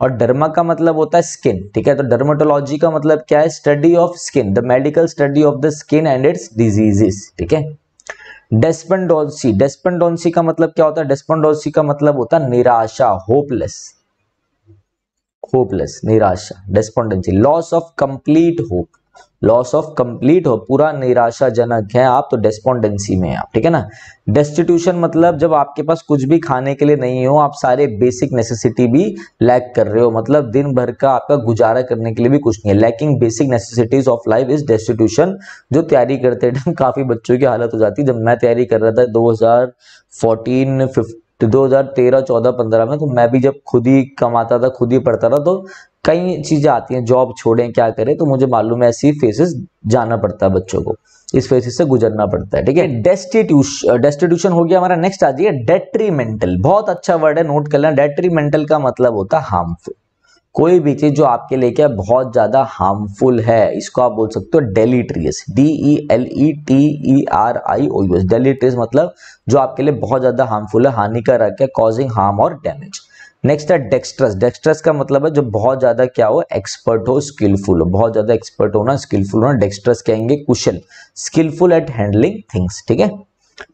और डर्मा का मतलब होता है स्किन ठीक है तो डर्मेटोलॉजी का मतलब क्या है study of skin the medical study of the skin and its diseases ठीक है डेस्पेंडोलसी डेस्पेंडोसी का मतलब क्या होता है डेस्पेंडोसी का मतलब होता है निराशा होपलेस होपलेस निराशा despondency loss of complete hope loss of complete हो पूरा निराशाजनक है आप तो डेस्पोंडेंसी में आप ठीक है ना डेस्टिट्यूशन मतलब जब आपके पास कुछ भी खाने के लिए नहीं हो आप सारे बेसिक नेसेसिटी भी लैक कर रहे हो मतलब दिन भर का आपका गुजारा करने के लिए भी कुछ नहीं है lacking basic necessities of life is destitution जो तैयारी करते टाइम *laughs* काफी बच्चों की हालत हो जाती है जब मैं तैयारी कर रहा था दो हजार फोर्टीन तो 2013, 14, 15 में तो मैं भी जब खुद ही कमाता था खुद ही पढ़ता था तो कई चीज़ें आती हैं जॉब छोड़ें क्या करें तो मुझे मालूम है ऐसी फेसेस जाना पड़ता है बच्चों को इस फेसेस से गुजरना पड़ता है ठीक है डेस्टिट्यूशन डेस्टिट्यूशन हो गया हमारा नेक्स्ट आ जाइए डेट्रीमेंटल बहुत अच्छा वर्ड है नोट कर लेना डेट्रीमेंटल का मतलब होता है हार्मफुल कोई भी चीज जो आपके लिए क्या बहुत ज्यादा हार्मफुल है इसको आप बोल सकते हो deleterious D E L E T E R I O U S deleterious मतलब जो आपके लिए बहुत ज्यादा हार्मफुल है हानिकारक है कॉजिंग हार्म और डैमेज नेक्स्ट है डेक्स्ट्रस डेक्स्ट्रस का मतलब है जो बहुत ज्यादा क्या हो एक्सपर्ट हो स्किलफुल हो बहुत ज्यादा एक्सपर्ट होना स्किलफुल होना डेक्स्ट्रस कहेंगे कुशल स्किलफुल एट हैंडलिंग थिंग्स ठीक है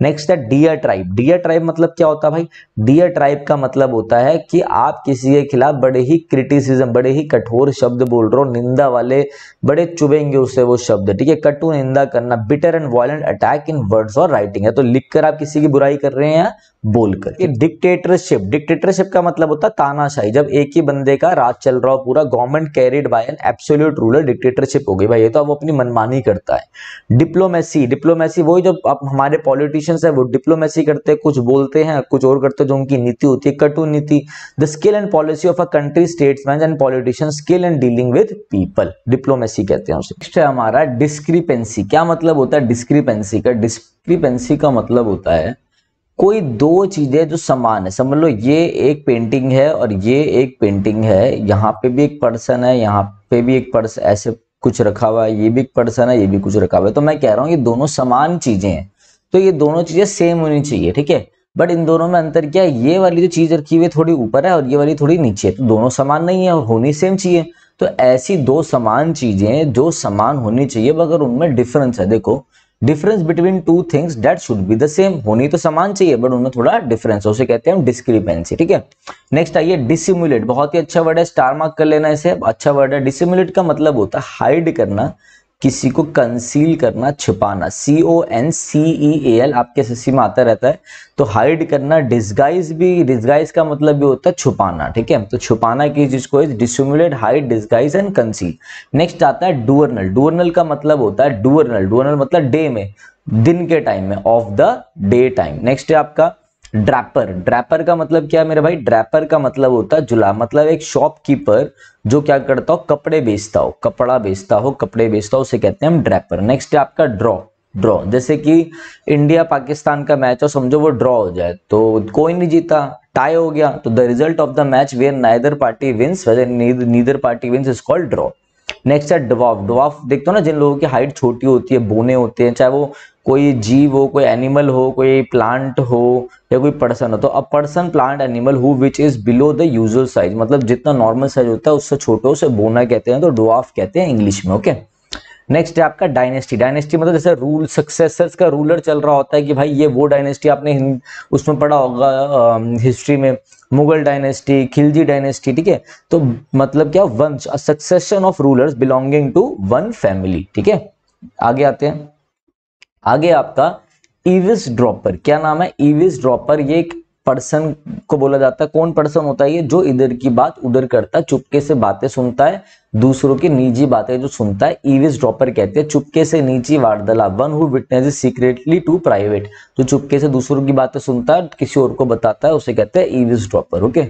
नेक्स्ट है डियर ट्राइब डियर ट्राइब मतलब क्या होता है भाई डियर ट्राइब का मतलब होता है कि आप किसी के खिलाफ बड़े ही क्रिटिसिज्म बड़े ही कठोर शब्द बोल रहे हो निंदा वाले बड़े चुभेंगे उसे वो शब्द ठीक है कटु निंदा करना bitter and violent attack in words और राइटिंग है तो लिखकर आप किसी की बुराई कर रहे हैं बोलकर डिक्टेटरशिप डिक्टेटरशिप का मतलब होता है तानाशाही जब एक ही बंदे का राज चल रहा हो पूरा government carried by an absolute ruler dictatorship हो गई भाई ये तो अब अपनी मनमानी करता है डिप्लोमेसी डिप्लोमेसी वही जो आप हमारे पॉलिटिशियंस है वो डिप्लोमेसी करते हैं कुछ बोलते हैं कुछ और करते जो उनकी नीति होती है कटु नीति the skill and policy of a country statesman and politician skill and dealing with people diplomacy कहते हैं उसे नेक्स्ट है हमारा डिस्क्रिपेंसी क्या मतलब होता है डिस्क्रिपेंसी का डिस्क्रिपेंसी का मतलब होता है कोई दो चीजें जो समान है समझ लो ये एक पेंटिंग है और ये एक पेंटिंग है यहाँ पे भी एक पर्सन है यहाँ पे भी एक पर्सन ऐसे कुछ रखा हुआ है ये भी एक पर्सन है ये भी कुछ रखा हुआ है तो मैं कह रहा हूँ ये दोनों समान चीजें हैं तो ये दोनों चीजें सेम होनी चाहिए ठीक है बट इन दोनों में अंतर क्या है ये वाली जो चीज रखी हुई थोड़ी ऊपर है और ये वाली थोड़ी नीचे है तो दोनों समान नहीं है और होनी सेम चाहिए तो ऐसी दो समान चीजें जो समान होनी चाहिए मगर उनमें डिफरेंस है देखो difference between two things that should be the same होनी तो समान चाहिए बट उनमें थोड़ा डिफरेंस उसे कहते हैं हम डिस्क्रिपेंसी ठीक है नेक्स्ट आइए डिसिमुलेट बहुत ही अच्छा वर्ड है स्टार मार्क कर लेना इसे अच्छा वर्ड है डिसिमुलेट का मतलब होता है हाइड करना किसी को कंसील करना छिपाना C O N C E A L आपके एस में आता रहता है तो हाइड करना डिस्गाइज भी डिस्गाइज का मतलब भी होता है छुपाना ठीक है तो छुपाना की चीज को dissimulate hide disguise and conceal next आता है डुअर्नल डुअर्नल का मतलब होता है डुअर्नल डुअर्नल मतलब डे में दिन के टाइम में of the day time next है आपका ड्रैपर ड्रैपर का मतलब क्या है मेरे भाई ड्रैपर का मतलब होता है जुला मतलब एक शॉपकीपर जो क्या करता हो कपड़े बेचता हो कपड़ा बेचता हो कपड़े बेचता हो उसे कहते हैं हम ड्रैपर नेक्स्ट है आपका ड्रॉ ड्रॉ जैसे कि इंडिया पाकिस्तान का मैच हो समझो वो ड्रॉ हो जाए तो कोई नहीं जीता टाई हो गया तो the result of the match where neither party wins neither party wins is called draw next है डवाफ डवाफ देखते हो ना जिन लोगों की हाइट छोटी होती है बोने होते हैं चाहे वो कोई जीव हो कोई एनिमल हो कोई प्लांट हो या कोई पर्सन हो तो a person plant animal who which is below the usual size मतलब जितना नॉर्मल साइज होता है उससे छोटे उसे बोना कहते हैं तो डोआफ कहते हैं इंग्लिश में ओके नेक्स्ट है आपका डायनेस्टी डायनेस्टी मतलब जैसे रूल सक्सेसर्स का रूलर चल रहा होता है कि भाई ये वो डायनेस्टी आपने उसमें पढ़ा होगा हिस्ट्री में मुगल डायनेस्टी खिलजी डायनेस्टी ठीक है तो मतलब क्या वंश succession of rulers belonging to one family ठीक है आगे आते हैं आगे आपका ईविस ड्रॉपर क्या नाम है ईविस ड्रॉपर ये एक पर्सन को बोला जाता है कौन पर्सन होता है ये जो इधर की बात उधर करता है चुपके से बातें सुनता है दूसरों की निजी बातें जो सुनता है ईविस ड्रॉपर कहते हैं चुपके से नीची वार्तला one who witness secretly to private जो चुपके से दूसरों की बातें सुनता है किसी और को बताता है उसे कहते हैं ईविस ड्रॉपर ओके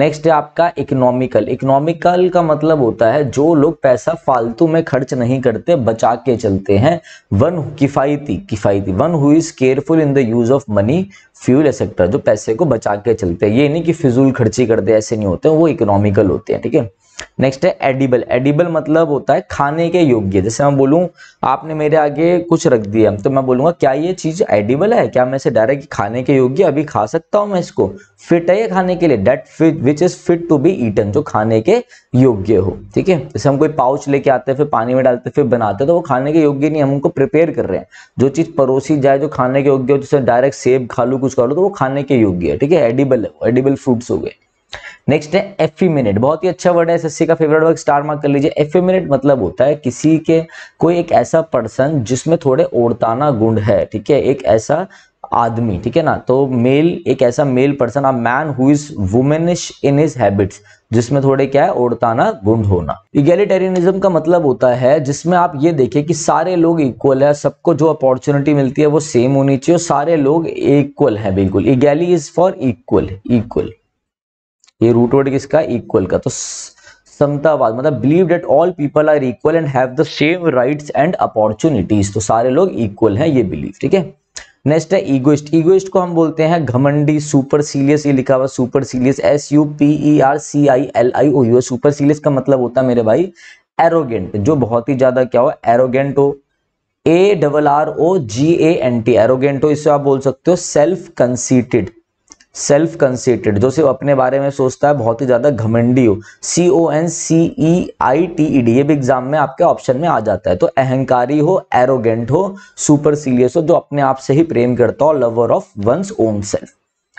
नेक्स्ट है आपका इकोनॉमिकल इकोनॉमिकल का मतलब होता है जो लोग पैसा फालतू में खर्च नहीं करते बचा के चलते हैं वन किफायती किफायती one who is careful in the use of money फ्यूल एसेक्टर जो पैसे को बचा के चलते हैं ये नहीं कि फिजूल खर्ची करते ऐसे नहीं होते वो इकोनॉमिकल होते हैं ठीक है थीके? नेक्स्ट है एडिबल एडिबल मतलब होता है खाने के योग्य जैसे मैं बोलूँ आपने मेरे आगे कुछ रख दिया तो मैं बोलूंगा क्या ये चीज़ एडिबल है क्या मैं इसे डायरेक्ट खाने के योग्य अभी खा सकता हूं मैं इसको फिट है ये खाने के लिए that fit which is fit to be eaten जो खाने के योग्य हो ठीक है जैसे हम कोई पाउच लेके आते फिर पानी में डालते फिर बनाते तो वो खाने के योग्य नहीं हम उनको प्रिपेयर कर रहे हैं जो चीज़ परोसी जाए जो खाने के योग्य हो जैसे डायरेक्ट सेब खा लू कुछ खा लू तो वो खाने के योग्य है ठीक है एडिबल एडिबल फ्रूट्स हो गए नेक्स्ट है एफीमिनेट e बहुत ही अच्छा वर्ड है एसएससी का फेवरेट वर्ड स्टार मार्क कर लीजिए एफीमिनेट e मतलब होता है किसी के कोई एक ऐसा पर्सन जिसमें थोड़े ओड़ताना गुण है ठीक है एक ऐसा आदमी ठीक है ना तो मेल एक ऐसा male person a man who is womanish in his habits जिसमें थोड़े क्या है ओढ़ताना गुंड होना इगेलिटेरियनिज्म का मतलब होता है जिसमें आप ये देखें कि सारे लोग इक्वल है सबको जो अपॉर्चुनिटी मिलती है वो सेम होनी चाहिए और सारे लोग इक्वल है बिल्कुल egali is for equal equal ये रूट वर्ड किसका इक्वल का तो समतावाद मतलब believe that all people are equal and have the same rights and opportunities तो सारे लोग इक्वल हैं ये बिलीव ठीक है नेक्स्ट है इगोइस्ट इगोइस्ट को हम बोलते हैं घमंडी सुपर सीलियस ये लिखा हुआ supercilious S U P E R C I L I O U supercilious का मतलब होता है मेरे भाई एरोगेंट जो बहुत ही ज्यादा क्या हो एरोगेंट हो A double R O G A N T arrogant हो इससे आप बोल सकते हो सेल्फ कंसीटेड सेल्फ कंसेटेड जो सिर्फ अपने बारे में सोचता है बहुत ही ज़्यादा घमंडी हो C O N C E I T E D ये भी एग्जाम में आपके ऑप्शन में आ जाता है तो अहंकारी हो एरोगेंट हो सुपर सीरियस हो जो अपने आप से ही प्रेम करता हो lover of one's own self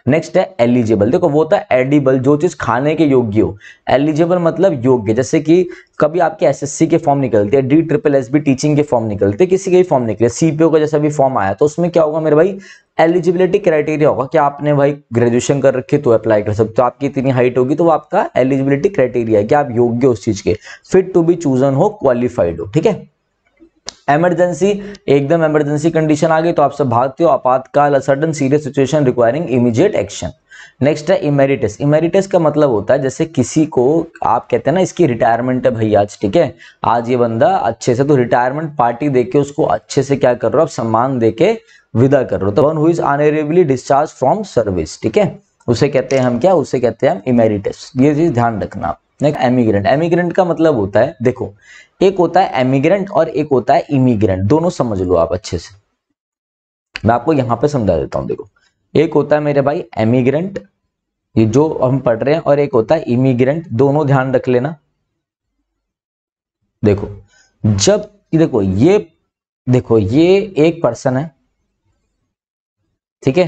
next है एलिजिबल देखो वो होता है एडिबल जो चीज खाने के योग्य हो एलिजिबल मतलब योग्य जैसे कि कभी आपके एसएससी के फॉर्म निकलते हैं D triple S B teaching के फॉर्म निकलते किसी के भी फॉर्म निकले सीपीओ का जैसा भी फॉर्म आया तो उसमें क्या होगा मेरे भाई एलिजिबिलिटी क्राइटेरिया होगा कि आपने भाई ग्रेजुएशन कर रखी तो अप्लाई कर सकते हो तो आपकी इतनी हाइट होगी तो वो आपका एलिजिबिलिटी क्राइटेरिया है कि आप योग्य उस चीज के फिट टू बी चूजन हो क्वालिफाइड हो ठीक है एमरजेंसी एकदम एमरजेंसी कंडीशन आ गई तो आप सब भागते हो आपातकाल sudden serious situation requiring immediate action next है इमेरिटस इमेरिटस का मतलब होता है जैसे किसी को आप कहते हैं ना इसकी रिटायरमेंट है भाई आज ठीक है आज ये बंदा अच्छे से तो रिटायरमेंट पार्टी देके उसको अच्छे से क्या कर रहे हो आप सम्मान देके विदा कर रहे हो तो वन हुई डिस्चार्ज फ्रॉम सर्विस ठीक है उसे कहते हैं हम क्या उसे कहते हैं हम इमेरिटस ये चीज ध्यान रखना एमिग्रेंट एमिग्रेंट का मतलब होता है देखो एक होता है एमिग्रेंट और एक होता है इमिग्रेंट दोनों समझ लो आप अच्छे से मैं आपको यहां पे समझा देता हूं देखो एक होता है मेरे भाई एमिग्रेंट ये जो हम पढ़ रहे हैं और एक होता है इमिग्रेंट दोनों ध्यान रख लेना देखो जब देखो ये देखो ये एक पर्सन है ठीक है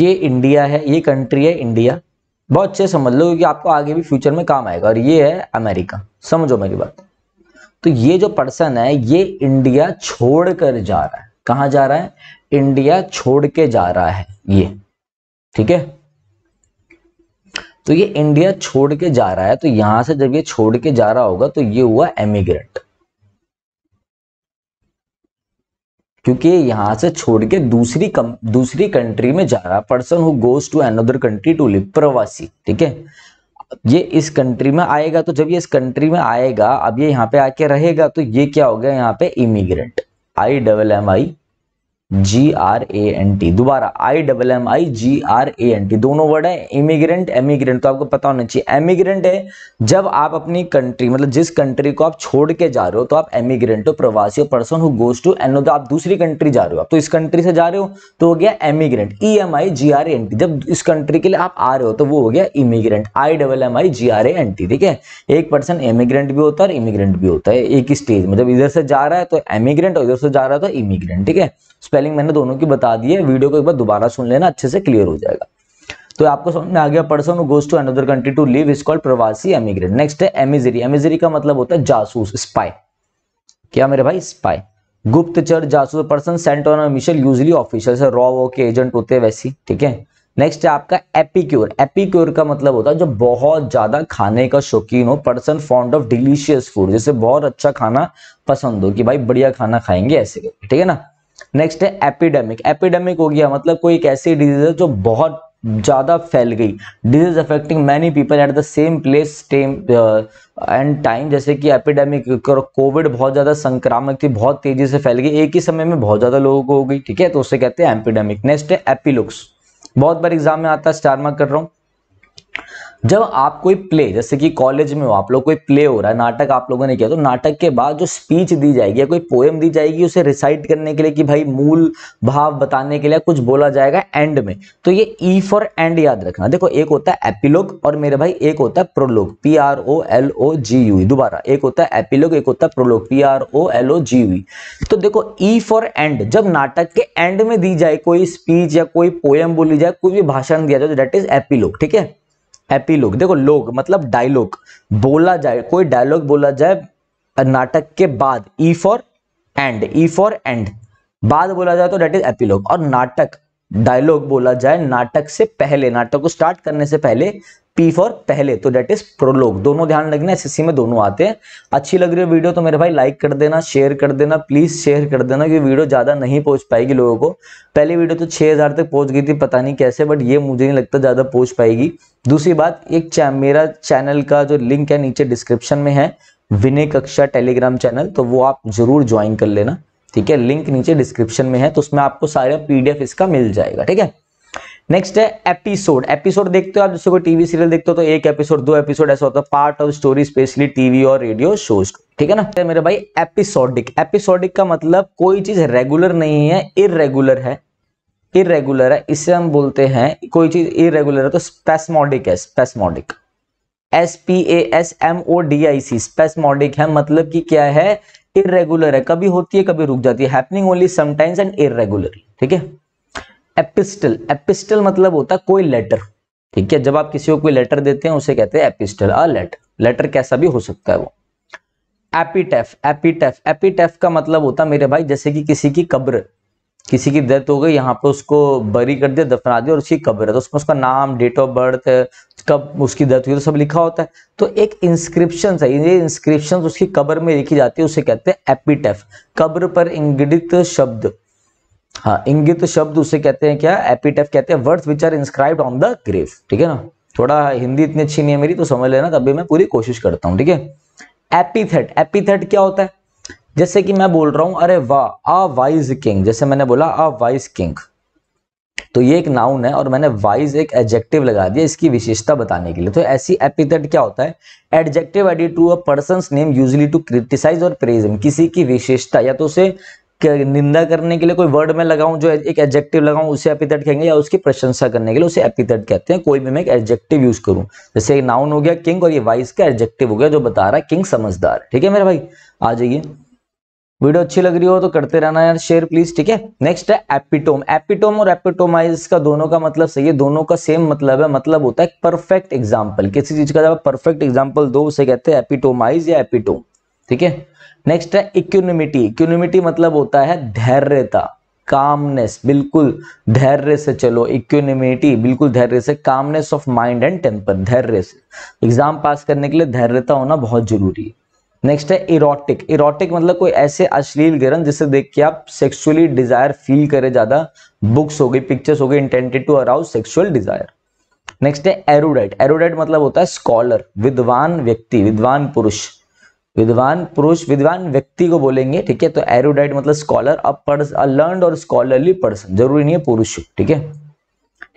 ये इंडिया है ये कंट्री है इंडिया बहुत अच्छे समझ लो क्योंकि आपको आगे भी फ्यूचर में काम आएगा और ये है अमेरिका समझो मेरी बात तो ये जो पर्सन है ये इंडिया छोड़कर जा रहा है कहा जा रहा है इंडिया छोड़ के जा रहा है ये ठीक है तो ये इंडिया छोड़ के जा रहा है तो यहां से जब ये छोड़ के जा रहा होगा तो ये हुआ एमिग्रेंट क्योंकि यहां से छोड़ के दूसरी कम दूसरी कंट्री में जा रहा है person who goes to another country to live प्रवासी ठीक है ये इस कंट्री में आएगा तो जब ये इस कंट्री में आएगा अब ये यहाँ पे आके रहेगा तो ये क्या हो गया यहाँ पे immigrant I double M I G R A N T दोबारा I double M I G R A N T दोनों वर्ड है इमिग्रेंट एमिग्रेंट तो आपको पता होना चाहिए एमिग्रेंट है जब आप अपनी कंट्री मतलब जिस कंट्री को आप छोड़ के जा रहे हो तो आप एमिग्रेंट हो प्रवासी हो पर्सन हो गोज टू एन तो आप दूसरी कंट्री जा रहे हो आप तो इस कंट्री से जा रहे हो तो हो गया emigrant E M I G R A N T जब इस कंट्री के लिए आप आ रहे हो तो वो हो गया immigrant I double M I G R A N T ठीक है एक पर्सन एमिग्रेंट भी होता है और इमिग्रेंट भी होता है एक ही स्टेज में जब इधर से जा रहा है तो एमिग्रेंट और इधर से जा रहा है तो इमिग्रेंट ठीक है स्पेलिंग मैंने दोनों की बता दी है वीडियो को एक बार दोबारा सुन लेना अच्छे से क्लियर हो जाएगा तो आपको समझ में आ गया person goes to another country to live is called प्रवासी एमिग्रेट नेक्स्ट है एमिजरी एमिजरी का मतलब होता है जासूस स्पाई क्या मेरे भाई स्पाई गुप्तचर जासूस person sent on mission usually official रॉ वो के एजेंट होते हैं वैसी ठीक है नेक्स्ट है आपका एपिक्योर एपिक्योर का मतलब होता है जो बहुत ज्यादा खाने का शौकीन हो person fond of delicious food जैसे बहुत अच्छा खाना पसंद हो कि भाई बढ़िया खाना खाएंगे ऐसे ठीक है ना नेक्स्ट है एपिडेमिक एपिडेमिक हो गया मतलब कोई एक ऐसी डिजीज है जो बहुत ज़्यादा फैल गई disease affecting many people at the same place time and time जैसे कि एपिडेमिक कोविड बहुत ज़्यादा संक्रामक थी बहुत तेज़ी से फैल गई एक ही समय में बहुत ज़्यादा लोगों को हो गई ठीक है तो उसे कहते हैं एपिडेमिक नेक्स्ट है एपिलुक्स बहुत बार एग्जाम में आता है स्टार मार्क कर रहा हूँ जब आप कोई प्ले जैसे कि कॉलेज में हो आप लोग कोई प्ले हो रहा है नाटक आप लोगों ने किया तो नाटक के बाद जो स्पीच दी जाएगी या कोई पोएम दी जाएगी उसे रिसाइट करने के लिए कि भाई मूल भाव बताने के लिए कुछ बोला जाएगा एंड में तो ये ई फॉर एंड याद रखना देखो एक होता है एपिलोग और मेरे भाई एक होता है prologue P R O L O G U दोबारा एक होता है एपिलोग एक होता है prologue P R O L O G U तो देखो ई फॉर एंड जब नाटक के एंड में दी जाए कोई स्पीच या कोई पोएम बोली जाए कोई भी भाषण दिया जाए तो डेट इज एपिलोग ठीक है एपीलोग देखो लोग मतलब डायलॉग बोला जाए कोई डायलॉग बोला जाए नाटक के बाद E for end E for end बाद बोला जाए तो डेट इज एपीलोग और नाटक डायलॉग बोला जाए नाटक से पहले नाटक को स्टार्ट करने से पहले पी फॉर पहले तो डेट इज प्रोलोग दोनों ध्यान रखना एस में दोनों आते हैं अच्छी लग रही है वीडियो तो मेरे भाई लाइक कर देना शेयर कर देना प्लीज शेयर कर देना क्योंकि वीडियो ज्यादा नहीं पहुंच पाएगी लोगों को पहली वीडियो तो 6000 तक पहुंच गई थी पता नहीं कैसे बट ये मुझे नहीं लगता ज्यादा पहुंच पाएगी दूसरी बात एक चा, मेरा चैनल का जो लिंक है नीचे डिस्क्रिप्शन में है विनय कक्षा टेलीग्राम चैनल तो वो आप जरूर ज्वाइन कर लेना ठीक है लिंक नीचे डिस्क्रिप्शन में है तो उसमें आपको सारे पीडीएफ इसका मिल जाएगा ठीक है नेक्स्ट है एपिसोड एपिसोड देखते हो आप जैसे कोई टीवी सीरियल देखते हो तो एक एपिसोड दो एपिसोड ऐसा होता है part of story specially TV और रेडियो शोज ठीक है ना तो मेरे भाई एपिसोडिक एपिसोडिक का मतलब कोई चीज रेगुलर नहीं है इरेगुलर है इरेगुलर है इससे हम बोलते हैं कोई चीज इरेगुलर है तो स्पेसमोडिक है spasmodic S P A S M O D I C spasmodic है मतलब कि क्या है इरेगुलर है कभी होती है कभी रुक जाती है happening only sometimes and irregularly ठीक है एपिस्टल एपिस्टल मतलब होता है कोई लेटर ठीक है जब आप किसी को कोई लेटर देते हैं उसे कहते हैं एपिस्टल अ लेटर लेटर कैसा भी हो सकता है वो एपिटेफ एपिटेफ एपिटेफ का मतलब होता मेरे भाई जैसे कि किसी की कब्र किसी की डेथ हो गई यहाँ पे उसको बरी कर दिया दफना दिया और उसकी कब्र है तो उसमें उसका नाम डेट ऑफ बर्थ कब उसकी डेथ हुई तो सब लिखा होता है तो एक इंस्क्रिप्शन है ये इंस्क्रिप्शन उसकी कब्र में लिखी जाती है उसे कहते हैं एपिटेफ कब्र पर इंगित शब्द हाँ इंगित शब्द उसे कहते हैं क्या एपिटेफ कहते हैं words which are inscribe on the grave ठीक है ना थोड़ा हिंदी इतनी अच्छी नहीं है मेरी तो समझ लेना तब भी मैं पूरी कोशिश करता हूँ ठीक है एपिथेट एपिथेट क्या होता है जैसे कि मैं बोल रहा हूं अरे वाह आ वाइज किंग जैसे मैंने बोला अ वाइज किंग तो ये एक नाउन है और मैंने वाइज एक एडजेक्टिव लगा दिया इसकी विशेषता बताने के लिए तो ऐसी एपिथेट क्या होता है adjective added to a person name usually to criticize और प्रेज किसी की विशेषता या तो उसे निंदा करने के लिए कोई वर्ड में लगाऊं जो एक एडजेक्टिव लगाऊं उसे एपिथेट कहेंगे या उसकी प्रशंसा करने के लिए उसे एपिथेट कहते हैं कोई भी मैं एक एडजेक्टिव यूज करूं जैसे नाउन हो गया किंग और ये वाइस का एडजेक्टिव हो गया जो बता रहा है किंग समझदार ठीक है मेरे भाई आ जाइए वीडियो अच्छी लग रही हो तो करते रहना यार शेयर प्लीज ठीक है नेक्स्ट है एपिटोम एपिटोम और एपिटोमाइज का दोनों का मतलब सही है दोनों का सेम मतलब है मतलब होता है परफेक्ट एग्जाम्पल किसी चीज का जब परफेक्ट एग्जाम्पल दो उसे कहते हैं एपिटोमाइज या एपिटोम ठीक है नेक्स्ट है इक्यूनिमिटी इक्यूनिमिटी मतलब होता है धैर्यता कामनेस बिल्कुल धैर्य से चलो इक्यूनिमिटी बिल्कुल धैर्य से calmness of mind and temper धैर्य से एग्जाम पास करने के लिए धैर्यता होना बहुत जरूरी है नेक्स्ट है इरोटिक इरोटिक मतलब कोई ऐसे अश्लील गिरन जिसे देख के आप सेक्सुअली डिजायर फील करें ज्यादा बुक्स हो गई पिक्चर्स हो गई intended to arouse sexual desire next है एरोडाइट एरोडाइट मतलब होता है स्कॉलर विद्वान व्यक्ति विद्वान पुरुष विद्वान पुरुष विद्वान व्यक्ति को बोलेंगे ठीक है तो एरोडाइट मतलब स्कॉलर अ लर्न और स्कॉलरली पर्सन जरूरी नहीं है पुरुष ठीक है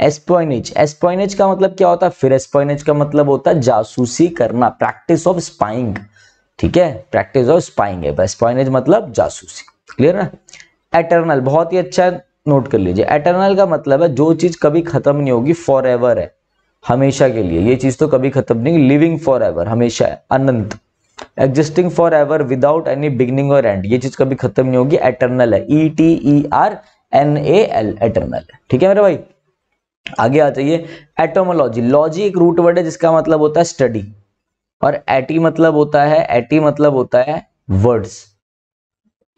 एस्पोइनेज एस्पोइनेज का मतलब क्या होता है फिर एस्पोइनेज का मतलब होता है जासूसी करना प्रैक्टिस ऑफ स्पाइंग ठीक है प्रैक्टिस और स्पाइंग है स्पाइनेज मतलब जासूसी क्लियर ना एटर्नल बहुत ही अच्छा नोट कर लीजिए एटर्नल का मतलब है जो चीज कभी खत्म नहीं होगी फॉर एवर है हमेशा के लिए ये चीज तो कभी खत्म नहीं होगी लिविंग फॉर एवर हमेशा है अनंत existing for ever without any beginning और एंड ये चीज कभी खत्म नहीं होगी एटर्नल है E T E R N A L eternal ठीक है मेरे भाई आगे आ जाइए एटोमोलॉजी लॉजी एक रूट वर्ड है जिसका मतलब होता है स्टडी और एटी मतलब होता है एटी मतलब होता है वर्ड्स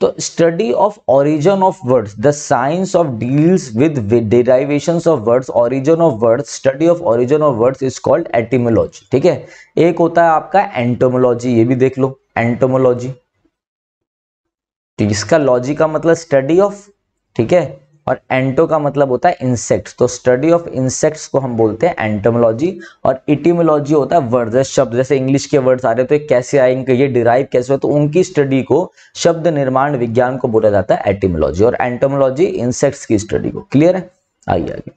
तो study of origin of words the science of deals with derivation of words origin of words study of origin of words is called etymology ठीक है एक होता है आपका एंटोमोलॉजी ये भी देख लो एंटोमोलॉजी तो इसका लॉजी का मतलब स्टडी ऑफ ठीक है और एंटो का मतलब होता है इंसेक्ट तो स्टडी ऑफ इंसेक्ट्स को हम बोलते हैं एंटोमोलॉजी और इटिमोलॉजी होता है वर्ड शब्द जैसे इंग्लिश के वर्ड्स आ रहे तो कैसे आएंगे ये डिराइव कैसे हुआ तो उनकी स्टडी को शब्द निर्माण विज्ञान को बोला जाता है एटीमोलॉजी और एंटोमोलॉजी इंसेक्ट्स की स्टडी को क्लियर है आइए आगे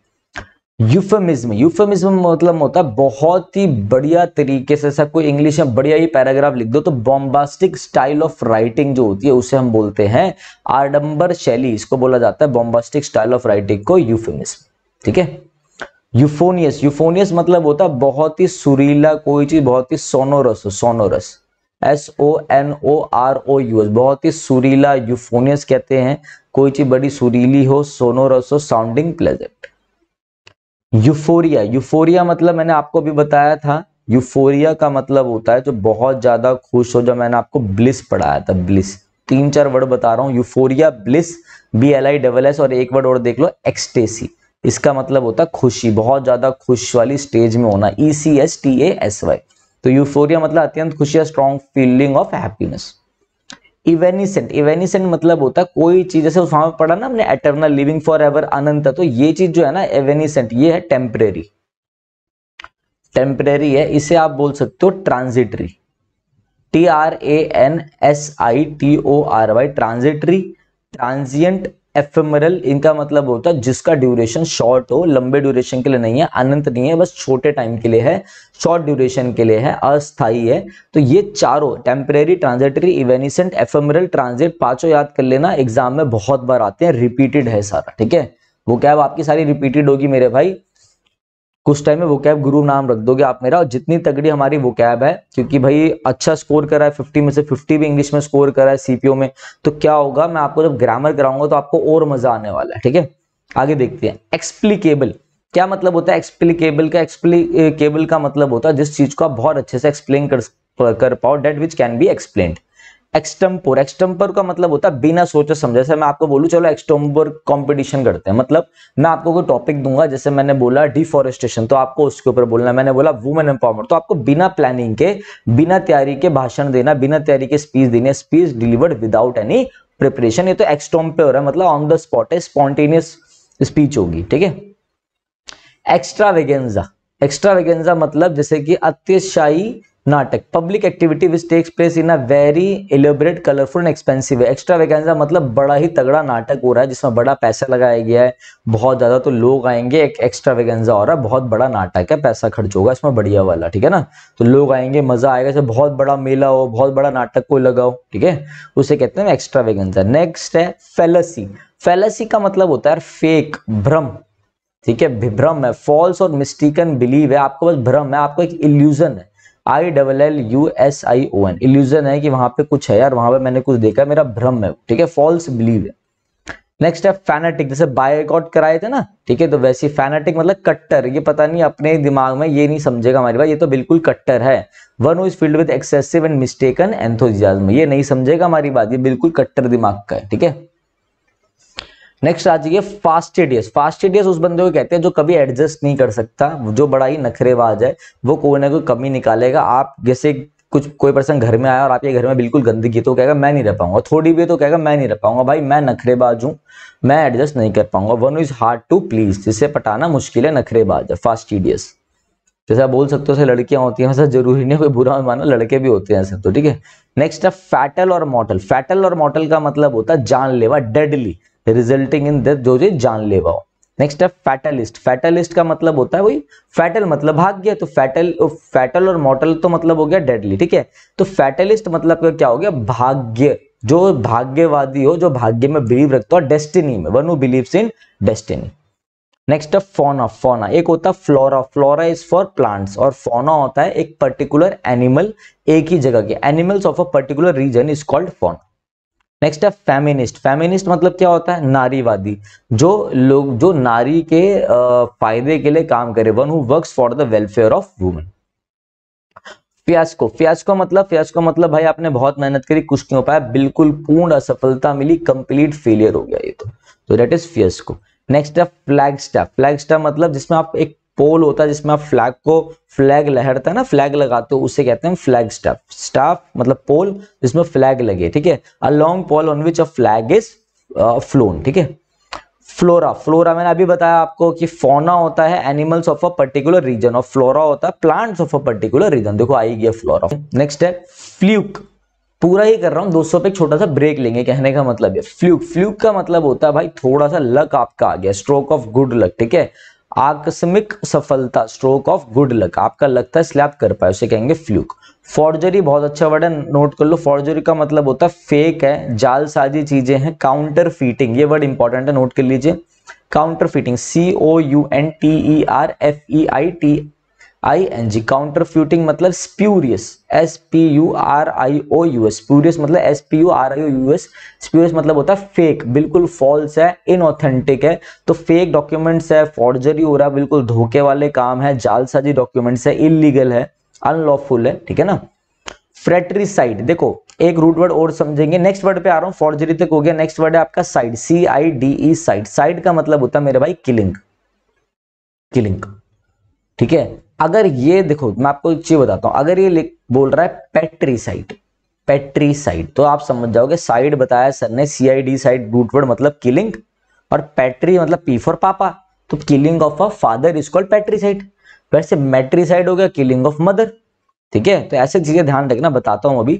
यूफेमिज्म यूफेमिज्म मतलब होता है बहुत ही बढ़िया तरीके से सब कोई इंग्लिश में बढ़िया ही पैराग्राफ लिख दो तो बॉम्बास्टिक स्टाइल ऑफ राइटिंग जो होती है उसे हम बोलते हैं आडंबर शैली इसको बोला जाता है बॉम्बास्टिक स्टाइल ऑफ राइटिंग को यूफेमिज्म ठीक है यूफोनियस यूफोनियस मतलब होता है बहुत ही सुरीला कोई चीज बहुत ही sonorous sonorous S O N O R O U S बहुत ही सुरीला यूफोनियस कहते हैं कोई चीज बड़ी सुरीली हो सोनोरस हो साउंडिंग प्लेजेंट यूफोरिया यूफोरिया मतलब मैंने आपको भी बताया था यूफोरिया का मतलब होता है जो बहुत ज्यादा खुश हो जब मैंने आपको ब्लिस पढ़ाया था ब्लिस तीन चार वर्ड बता रहा हूँ euphoria bliss B L I double S और एक वर्ड और देख लो एक्सटेसी इसका मतलब होता है खुशी बहुत ज्यादा खुश वाली स्टेज में होना E C S T A S Y तो यूफोरिया मतलब अत्यंत खुशी strong feeling of happiness evanescent evanescent मतलब होता है कोई चीज जैसे उस में पढ़ा ना हमने एटर्नल लिविंग फॉर एवर अनंत तो ये चीज जो है ना एवेनिसेंट ये है टेम्परेरी टेम्परेरी है इसे आप बोल सकते हो transitory T R A N S I T O R Y transitory transient ephemeral इनका मतलब होता है जिसका ड्यूरेशन शॉर्ट हो लंबे ड्यूरेशन के लिए नहीं है अनंत नहीं है बस छोटे टाइम के लिए है शॉर्ट ड्यूरेशन के लिए है अस्थाई है तो ये चारों temporary transitory evanescent ephemeral transit पांचों याद कर लेना एग्जाम में बहुत बार आते हैं रिपीटेड है सारा ठीक है वो क्या आपकी सारी रिपीटेड होगी मेरे भाई कुछ टाइम में वो कैब गुरु नाम रख दोगे आप मेरा और जितनी तगड़ी हमारी वो कैब है क्योंकि भाई अच्छा स्कोर करा है फिफ्टी में से फिफ्टी भी इंग्लिश में स्कोर करा है सीपीओ में तो क्या होगा मैं आपको जब ग्रामर कराऊंगा तो आपको और मजा आने वाला है ठीक है आगे देखते हैं एक्सप्लीकेबल क्या मतलब होता है एक्सप्लीकेबल का एक्सप्लीकेबल का मतलब होता है जिस चीज को आप बहुत अच्छे से एक्सप्लेन कर, कर पाओ that which can be explain extempore extempore का मतलब होता है बिना सोचे समझे जैसे मैं आपको बोलू चलो एक्सटम्पोर कंपटीशन करते हैं मतलब मैं आपको कोई टॉपिक दूंगा जैसे मैंने बोला डिफोरेस्टेशन तो आपको उसके ऊपर बोलना मैंने बोला वुमेन एम्पावरमेंट तो आपको बिना प्लानिंग के बिना तैयारी के भाषण देना बिना तैयारी के स्पीच देना speech delivered without any preparation ये तो एक्सटम्पोर है मतलब ऑन द स्पॉट है स्पॉन्टेनियस स्पीच होगी ठीक है एक्स्ट्रा वेगेंजा एक्स्ट्रा वेगेंजा मतलब जैसे कि अतिशाही नाटक public activity which takes place in a very elaborate colourful and expensive है एक्स्ट्रा वैकेंसा मतलब बड़ा ही तगड़ा नाटक हो रहा है जिसमें बड़ा पैसा लगाया गया है बहुत ज़्यादा तो लोग आएंगे एक एक्स्ट्रा वैकेंसा हो रहा है बहुत बड़ा नाटक है पैसा खर्च होगा इसमें बढ़िया वाला ठीक है ना तो लोग आएंगे मज़ा आएगा जैसे बहुत बड़ा मेला हो बहुत बड़ा नाटक को लगाओ ठीक है उसे कहते हैं एक्स्ट्रा वैकेंसा नेक्स्ट है फेलसी फेलसी का मतलब होता है फेक भ्रम ठीक है विभ्रम है फॉल्स और मिस्टेकन बिलीव है आपको बस भ्रम है आपको एक इल्यूजन है I double L U S I O N illusion है कि वहां पे कुछ है यार वहां पे मैंने कुछ देखा मेरा भ्रम है ठीक है फॉल्स बिलीव है नेक्स्ट है फैनेटिक जैसे बायकॉट कराए थे ना ठीक है तो वैसे फैनेटिक मतलब कट्टर ये पता नहीं अपने दिमाग में ये नहीं समझेगा हमारी भाई ये तो बिल्कुल कट्टर है one who is filled with excessive and mistaken enthusiasm ये नहीं समझेगा हमारी बात ये बिल्कुल कट्टर दिमाग का है ठीक है नेक्स्ट आ जाइए फास्टेडियस फास्टेडियस उस बंदे को कहते हैं जो कभी एडजस्ट नहीं कर सकता जो बड़ा ही नखरेबाज है वो कोई ना कोई कमी निकालेगा आप जैसे कुछ कोई पर्सन घर में आया और आपके घर में बिल्कुल गंदगी तो कहेगा मैं नहीं रह पाऊंगा थोड़ी भी तो कहेगा मैं नहीं रह पाऊंगा भाई मैं नखरेबाज हूँ मैं एडजस्ट नहीं कर पाऊंगा one is hard to please जिसे पटाना मुश्किल है नखरेबाज है फास्टिडियस जैसे बोल सकते हो लड़कियां होती हैं सर जरूरी नहीं कोई बुरा माना लड़के भी होते हैं तो ठीक है नेक्स्ट है फैटल और मॉटल फैटल और मॉटल का मतलब होता है जानलेवा डेडली रिजल्टिंग इन डेथ जो जानलेवा हो नेक्स्ट है फैटलिस्ट फैटलिस्ट का मतलब होता है वही फैटल मतलब भाग गया तो फैटल फैटल और मॉटल तो मतलब हो गया डेडली ठीक है तो फैटलिस्ट मतलब क्या हो गया भाग्य जो भाग्यवादी हो जो भाग्य में बिलीव रखता हो डेस्टिनी में one who in destiny next है फोना फोना एक होता है flora flora is for plants और फोना होता है एक पर्टिकुलर एनिमल एक ही जगह के animals of a particular region is called fauna next है फेमिनिस्ट फेमिनिस्ट मतलब क्या होता है नारीवादी जो लोग जो नारी के फायदे के लिए काम करे one who works for the welfare of women fiasco fiasco मतलब फियास्को मतलब भाई आपने बहुत मेहनत करी कुछ नहीं हो पाया बिल्कुल पूर्ण असफलता मिली कंप्लीट फेलियर हो गया ये तो दैट इज फियास्को नेक्स्ट है फ्लैग स्टाफ फ्लैग स्टाफ मतलब जिसमें आप एक पोल होता है जिसमें आप फ्लैग को फ्लैग लहरता है ना फ्लैग लगाते हो उसे कहते हैं फ्लैग स्टाफ स्टाफ मतलब पोल जिसमें फ्लैग लगे ठीक है a long pole on which a flag is flown ठीक है फ्लोरा फ्लोरा मैंने अभी बताया आपको कि फोना होता है animals of a particular region और फ्लोरा होता है plants of a particular region देखो आई गया फ्लोरा नेक्स्ट है फ्लूक पूरा ही कर रहा हूं दोस्तों पे एक छोटा सा ब्रेक लेंगे कहने का मतलब है फ्लूक फ्लूक का मतलब होता है भाई थोड़ा सा लक आपका आ गया स्ट्रोक ऑफ गुड लक ठीक है आकस्मिक सफलता स्ट्रोक ऑफ गुड लक आपका लगता है स्लैप कर पाए उसे कहेंगे फ्लूक फॉर्जरी बहुत अच्छा वर्ड है नोट कर लो फॉर्जरी का मतलब होता है फेक है जालसाजी चीजें हैं काउंटर फीटिंग ये वर्ड इंपॉर्टेंट है नोट कर लीजिए counterfeiting C O U N T E R F E I T I N G counterfeiting मतलब spurious S P U R I O U S spurious मतलब S P U R I O U S spurious मतलब होता है फेक बिल्कुल फॉल्स है इनऑथेंटिक है तो फेक डॉक्यूमेंट्स है फॉर्जरी हो रहा है बिल्कुल धोखे वाले काम है जालसाजी डॉक्यूमेंट्स है इलीगल है अनलॉफुल है ठीक है ना फ्रेटरी साइड देखो एक रूट वर्ड और समझेंगे नेक्स्ट वर्ड पे आ रहा हूँ फॉर्जरी तक हो गया नेक्स्ट वर्ड है आपका cide C I D E cide cide का मतलब होता है मेरे भाई किलिंग किलिंग ठीक है अगर ये देखो मैं आपको एक चीज बताता हूं अगर ये बोल रहा है पेट्रीसाइट पेट्रीसाइट तो आप समझ जाओगे साइड बताया सर ने सी आई डी साइड रूटवर्ड मतलब किलिंग और पैट्री मतलब पी फॉर पापा तो killing of a father is called patricide वैसे मैट्रीसाइड हो गया किलिंग ऑफ मदर ठीक है तो ऐसे चीजें ध्यान रखना बताता हूं अभी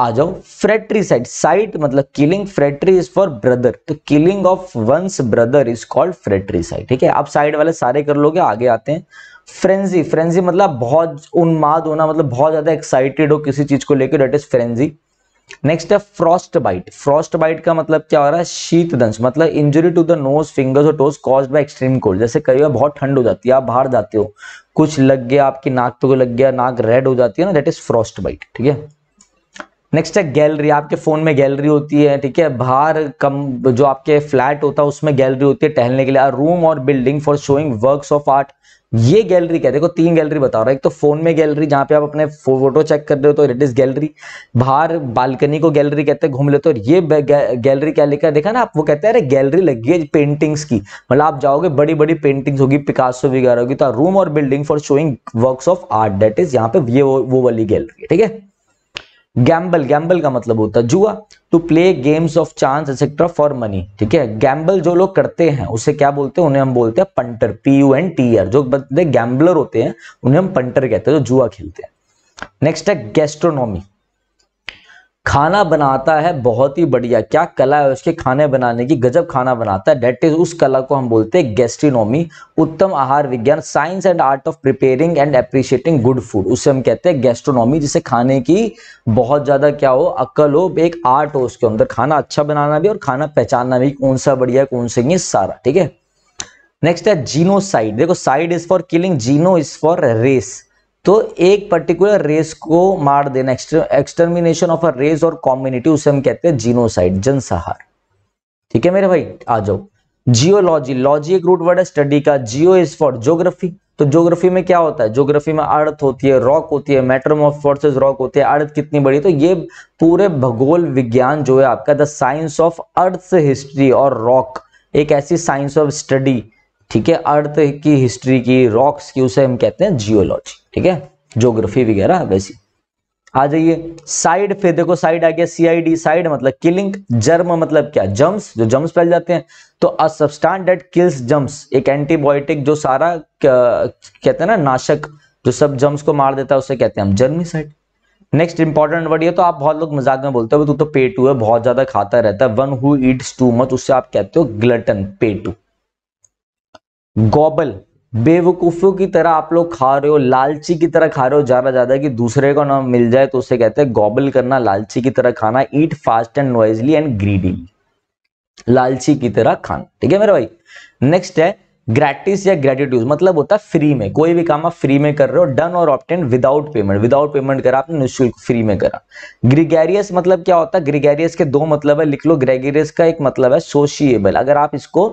आ जाओ फ्रेट्रीसाइड साइट मतलब killing fratri is for brother तो killing of one's brother is called fratricide ठीक है आप साइड वाले सारे कर लोगे आगे आते हैं फ्रेंजी फ्रेंजी मतलब बहुत उन्माद होना मतलब बहुत ज्यादा एक्साइटेड हो किसी चीज को लेकर डेट इज फ्रेंजी नेक्स्ट है फ्रॉस्ट बाइट फ्रॉस्ट बाइट का मतलब क्या हो रहा है शीत दंश मतलब injury to the nose fingers और toes cause by extreme cold जैसे कई बार बहुत ठंड हो जाती है आप बाहर जाते हो कुछ लग गया आपकी नाक तो लग गया नाक रेड हो जाती है ना दैट इज फ्रॉस्ट बाइट ठीक है नेक्स्ट है गैलरी आपके फ़ोन में गैलरी होती है ठीक है बाहर कम जो आपके फ्लैट होता है उसमें गैलरी होती है टहलने के लिए रूम और building for showing works of art ये गैलरी क्या देखो तीन गैलरी बता रहा है एक तो फोन में गैलरी जहां पे आप अपने फोटो चेक कर रहे हो तो इट इज गैलरी बाहर बालकनी को गैलरी कहते हैं घूम लेते हो और ये गैलरी क्या लिखा देखा ना आप वो कहते हैं अरे गैलरी लगी है पेंटिंग्स की मतलब आप जाओगे बड़ी बड़ी पेंटिंग्स होगी पिकासो वगैरह होगी तो रूम और building for showing work of art that is यहाँ पे ये वो, वो वाली गैलरी है ठीक है गैम्बल गैम्बल का मतलब होता है जुआ to play games of chance etcetera for money ठीक है गैम्बल जो लोग करते हैं उसे क्या बोलते हैं उन्हें हम बोलते हैं punter P U N T E R बंदे गैम्बलर होते हैं उन्हें हम पंटर कहते हैं जो जुआ खेलते हैं नेक्स्ट है गैस्ट्रोनॉमी खाना बनाता है बहुत ही बढ़िया क्या कला है उसके खाने बनाने की गजब खाना बनाता है डेट इज उस कला को हम बोलते हैं गेस्ट्रीनोमी उत्तम आहार विज्ञान science and art of preparing and appreciating good food उसे हम कहते हैं गेस्ट्रोनॉमी जिसे खाने की बहुत ज़्यादा क्या हो अक्ल हो एक आर्ट हो उसके अंदर खाना अच्छा बनाना भी और खाना पहचानना भी कौन सा बढ़िया कौन सा ये सारा ठीक है नेक्स्ट है साइड देखो cide is for killing geno is for race तो एक पर्टिकुलर रेस को मार देना एक्सटर्मिनेशन ऑफ अ रेस और कॉम्युनिटी उसे हम कहते हैं जीनोसाइड जनसहार ठीक है मेरे भाई आ जाओ जियोलॉजी लॉजी एक रूट वर्ड है स्टडी का जियो इज फॉर जोग्राफी तो जोग्राफी में क्या होता है जोग्राफी में अर्थ होती है रॉक होती है मैटर ऑफ फोर्सेज रॉक होती है अर्थ कितनी बड़ी तो ये पूरे भूगोल विज्ञान जो है आपका the science of earth history और रॉक एक ऐसी साइंस ऑफ स्टडी ठीक है अर्थ की हिस्ट्री की रॉक्स की उसे हम कहते हैं जियोलॉजी ठीक है ज्योग्राफी वगैरह वैसी आ जाइए साइड फिर देखो साइड आ गया सीआईडी साइड मतलब किलिंग जर्म मतलब क्या जम्स जो जम्स फैल जाते हैं तो अ डेट किल्स जम्स एक एंटीबायोटिक जो सारा कहते हैं ना नाशक जो सब जम्स को मार देता है उसे कहते हैं हम germicide next important word ये तो आप बहुत लोग मजाक में बोलते हो तू तो पेटू है बहुत ज्यादा खाता रहता है one who eats too much उससे आप कहते हो ग्लटन पेटू गोबल बेवकूफों की तरह आप लोग खा रहे हो लालची की तरह खा रहे हो ज्यादा ज्यादा कि दूसरे को ना मिल जाए तो उसे कहते हैं गोबल करना लालची की तरह खाना eat fast and noisily and greedy लालची की तरह खाना ठीक है मेरे भाई नेक्स्ट है ग्रेटिस या ग्रेटिट्यूड मतलब होता है फ्री में कोई भी काम आप फ्री में कर रहे हो डन और obtain without payment without payment करा आपने निःशुल्क फ्री में करा ग्रिगेरियस मतलब क्या होता है ग्रिगेरियस के दो मतलब है लिख लो ग्रेगेरियस का एक मतलब है सोशिएबल अगर आप इसको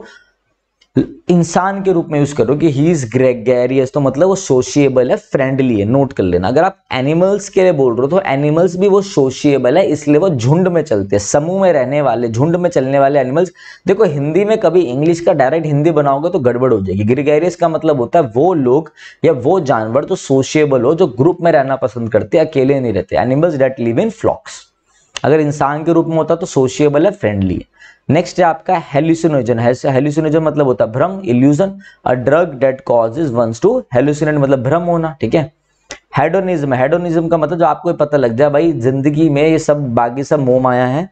इंसान के रूप में यूज करो कि ही इज ग्रेगेरियस तो मतलब वो सोशिएबल है फ्रेंडली है नोट कर लेना अगर आप एनिमल्स के लिए बोल रहे हो तो एनिमल्स भी वो सोशिएबल है इसलिए वो झुंड में चलते हैं समूह में रहने वाले झुंड में चलने वाले एनिमल्स देखो हिंदी में कभी इंग्लिश का डायरेक्ट हिंदी बनाओगे तो गड़बड़ हो जाएगी ग्रेगेरियस का मतलब होता है वो लोग या वो जानवर जो तो सोशिएबल हो जो ग्रुप में रहना पसंद करते हैं अकेले नहीं रहते animals that live in flocks अगर इंसान के रूप में होता तो सोशिएबल है फ्रेंडली है नेक्स्ट है आपका हेल्यूसिनोजन हेल्यूसिनोजन मतलब होता है भ्रम illusion a drug that causes one's to hallucinate मतलब भ्रम होना ठीक है हेडोनिज्म हेडोनिज्म का मतलब जो आपको पता लग जाए भाई जिंदगी में ये सब बाकी सब मोम आया है